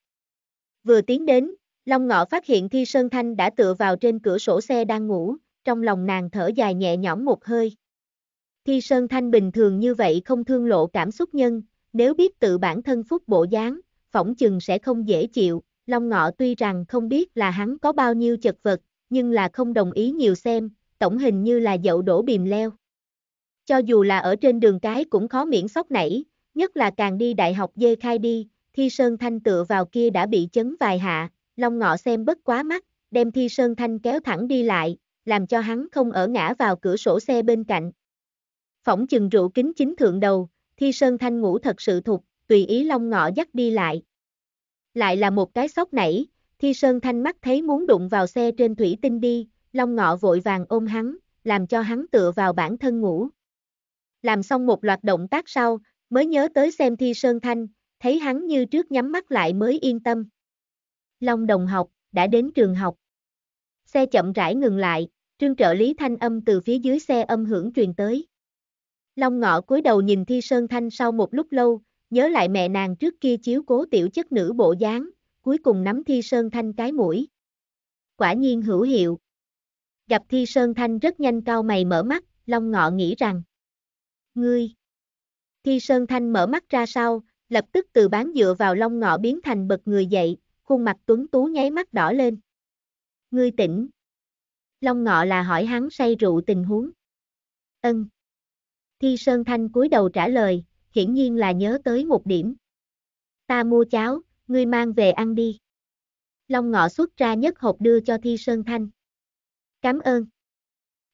Vừa tiến đến, Long Ngọ phát hiện Thi Sơn Thanh đã tựa vào trên cửa sổ xe đang ngủ, trong lòng nàng thở dài nhẹ nhõm một hơi. Thi Sơn Thanh bình thường như vậy không thương lộ cảm xúc nhân, nếu biết tự bản thân phúc bộ dáng, phỏng chừng sẽ không dễ chịu, Long Ngọ tuy rằng không biết là hắn có bao nhiêu chật vật, nhưng là không đồng ý nhiều xem, tổng hình như là dậu đổ bìm leo. Cho dù là ở trên đường cái cũng khó miễn sóc nảy, nhất là càng đi đại học dê khai đi, thi sơn thanh tựa vào kia đã bị chấn vài hạ, long ngọ xem bất quá mắt, đem thi sơn thanh kéo thẳng đi lại, làm cho hắn không ở ngã vào cửa sổ xe bên cạnh. Phỏng chừng rượu kính chính thượng đầu, thi sơn thanh ngủ thật sự thục, tùy ý long ngọ dắt đi lại. Lại là một cái sóc nảy, Thi Sơn Thanh mắt thấy muốn đụng vào xe trên thủy tinh đi, Long Ngọ vội vàng ôm hắn, làm cho hắn tựa vào bản thân ngủ. Làm xong một loạt động tác sau, mới nhớ tới xem Thi Sơn Thanh, thấy hắn như trước nhắm mắt lại mới yên tâm. Long đồng học, đã đến trường học. Xe chậm rãi ngừng lại, trương trợ lý thanh âm từ phía dưới xe âm hưởng truyền tới. Long ngọ cúi đầu nhìn Thi Sơn Thanh sau một lúc lâu, nhớ lại mẹ nàng trước kia chiếu cố tiểu chất nữ bộ dáng, cuối cùng nắm Thi Sơn Thanh cái mũi. Quả nhiên hữu hiệu. Gặp Thi Sơn Thanh rất nhanh cao mày mở mắt, Long Ngọ nghĩ rằng. Ngươi! Thi Sơn Thanh mở mắt ra sau, lập tức từ bán dựa vào Long Ngọ biến thành bật người dậy, khuôn mặt tuấn tú nháy mắt đỏ lên. Ngươi tỉnh! Long Ngọ là hỏi hắn say rượu tình huống. Ân. Thi Sơn Thanh cúi đầu trả lời, hiển nhiên là nhớ tới một điểm. Ta mua cháo, ngươi mang về ăn đi. Long ngọ xuất ra nhất hộp đưa cho Thi Sơn Thanh. Cảm ơn.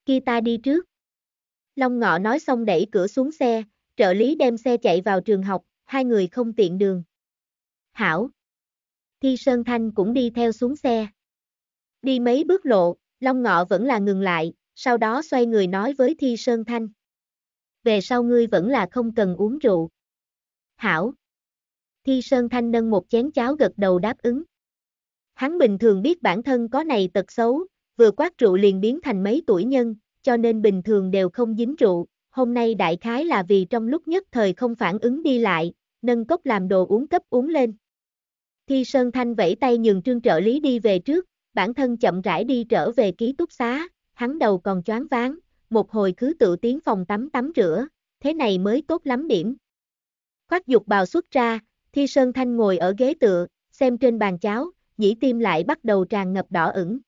Khi ta đi trước. Long ngọ nói xong đẩy cửa xuống xe, trợ lý đem xe chạy vào trường học, hai người không tiện đường. Hảo. Thi Sơn Thanh cũng đi theo xuống xe. Đi mấy bước lộ, Long Ngọ vẫn là ngừng lại, sau đó xoay người nói với Thi Sơn Thanh. Về sau ngươi vẫn là không cần uống rượu. Hảo. Thi Sơn Thanh nâng một chén cháo gật đầu đáp ứng. Hắn bình thường biết bản thân có này tật xấu, vừa quát rượu liền biến thành mấy tuổi nhân, cho nên bình thường đều không dính rượu, hôm nay đại khái là vì trong lúc nhất thời không phản ứng đi lại, nâng cốc làm đồ uống cấp uống lên. Thi Sơn Thanh vẫy tay nhường trương trợ lý đi về trước, bản thân chậm rãi đi trở về ký túc xá, hắn đầu còn choáng váng, một hồi cứ tự tiến phòng tắm tắm rửa, thế này mới tốt lắm điểm. Khoác dục bào xuất ra, Thi Sơn Thanh ngồi ở ghế tựa, xem trên bàn cháo, nhĩ tim lại bắt đầu tràn ngập đỏ ửng.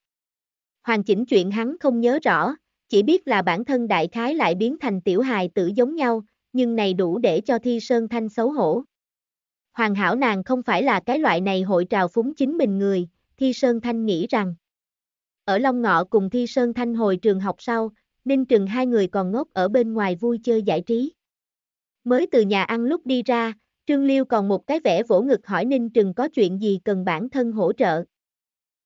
Hoàn chỉnh chuyện hắn không nhớ rõ, chỉ biết là bản thân đại khái lại biến thành tiểu hài tử giống nhau, nhưng này đủ để cho Thi Sơn Thanh xấu hổ. Hoàng hảo nàng không phải là cái loại này hội trào phúng chính mình người, Thi Sơn Thanh nghĩ rằng. Ở Long Ngọ cùng Thi Sơn Thanh hồi trường học sau, Ninh Trừng hai người còn ngốc ở bên ngoài vui chơi giải trí. Mới từ nhà ăn lúc đi ra, Trương Liêu còn một cái vẻ vỗ ngực hỏi Ninh Trừng có chuyện gì cần bản thân hỗ trợ.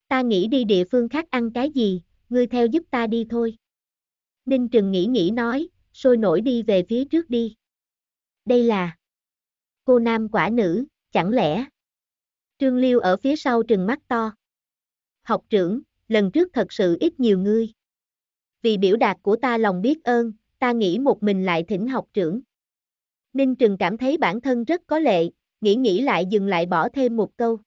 Ta nghĩ đi địa phương khác ăn cái gì, ngươi theo giúp ta đi thôi. Ninh Trừng nghĩ nghĩ nói, sôi nổi đi về phía trước đi. Đây là cô nam quả nữ, chẳng lẽ? Trương Liêu ở phía sau trừng mắt to. Học trưởng, lần trước thật sự ít nhiều ngươi. Vì biểu đạt của ta lòng biết ơn, ta nghĩ một mình lại thỉnh học trưởng. Ninh Trừng cảm thấy bản thân rất có lệ, nghĩ nghĩ lại dừng lại bỏ thêm một câu.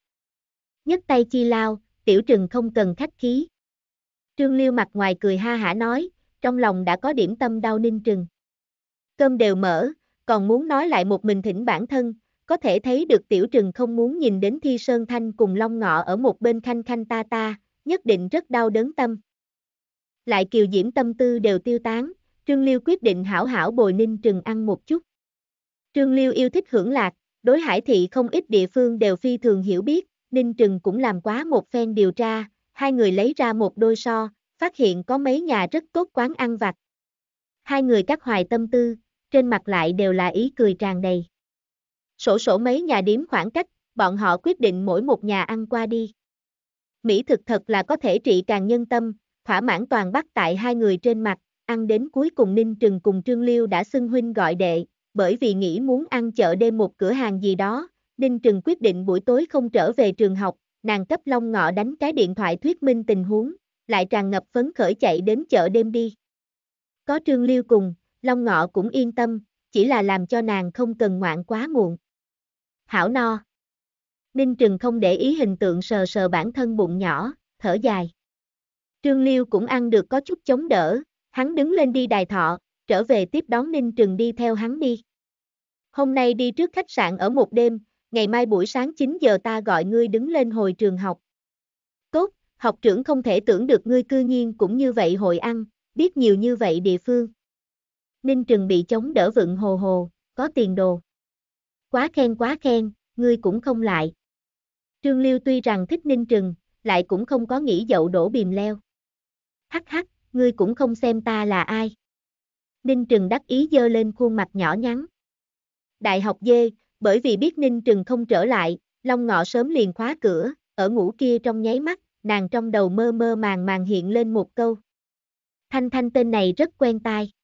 Nhất tay chi lao, tiểu trừng không cần khách khí. Trương Liêu mặt ngoài cười ha hả nói, trong lòng đã có điểm tâm đau Ninh Trừng. Cơm đều mở, còn muốn nói lại một mình thỉnh bản thân, có thể thấy được tiểu trừng không muốn nhìn đến thi sơn thanh cùng long ngọ ở một bên khanh khanh ta ta, nhất định rất đau đớn tâm. Lại kiều diễm tâm tư đều tiêu tán, Trương Liêu quyết định hảo hảo bồi ninh trừng ăn một chút. Trương Liêu yêu thích hưởng lạc, đối hải thị không ít địa phương đều phi thường hiểu biết, Ninh Trừng cũng làm quá một phen điều tra, hai người lấy ra một đôi so, phát hiện có mấy nhà rất tốt quán ăn vặt. Hai người các hoài tâm tư, trên mặt lại đều là ý cười tràn đầy. Sổ sổ mấy nhà điếm khoảng cách, bọn họ quyết định mỗi một nhà ăn qua đi. Mỹ thực thật là có thể trị càng nhân tâm, thỏa mãn toàn bắt tại hai người trên mặt, ăn đến cuối cùng Ninh Trừng cùng Trương Liêu đã xưng huynh gọi đệ, bởi vì nghĩ muốn ăn chợ đêm một cửa hàng gì đó, Ninh Trừng quyết định buổi tối không trở về trường học, nàng cấp Long Ngọ đánh cái điện thoại thuyết minh tình huống, lại tràn ngập phấn khởi chạy đến chợ đêm đi. Có Trương Liêu cùng, Long Ngọ cũng yên tâm, chỉ là làm cho nàng không cần ngoạn quá muộn. Hảo no. Ninh Trừng không để ý hình tượng sờ sờ bản thân bụng nhỏ, thở dài. Trương Liêu cũng ăn được có chút chống đỡ, hắn đứng lên đi đài thọ, trở về tiếp đón Ninh Trừng đi theo hắn đi. Hôm nay đi trước khách sạn ở một đêm, ngày mai buổi sáng 9 giờ ta gọi ngươi đứng lên hồi trường học. Tốt, học trưởng không thể tưởng được ngươi cư nhiên cũng như vậy hội ăn, biết nhiều như vậy địa phương. Ninh Trừng bị chống đỡ vựng hồ hồ, có tiền đồ. Quá khen quá khen, ngươi cũng không lại. Trương Liêu tuy rằng thích Ninh Trừng, lại cũng không có nghĩ dậu đổ bìm leo. Hắc hắc, ngươi cũng không xem ta là ai. Ninh Trừng đắc ý dơ lên khuôn mặt nhỏ nhắn. Đại học dê, bởi vì biết Ninh Trừng không trở lại, Long Ngọ sớm liền khóa cửa, ở ngủ kia trong nháy mắt, nàng trong đầu mơ mơ màng màng hiện lên một câu. Thanh Thanh tên này rất quen tai.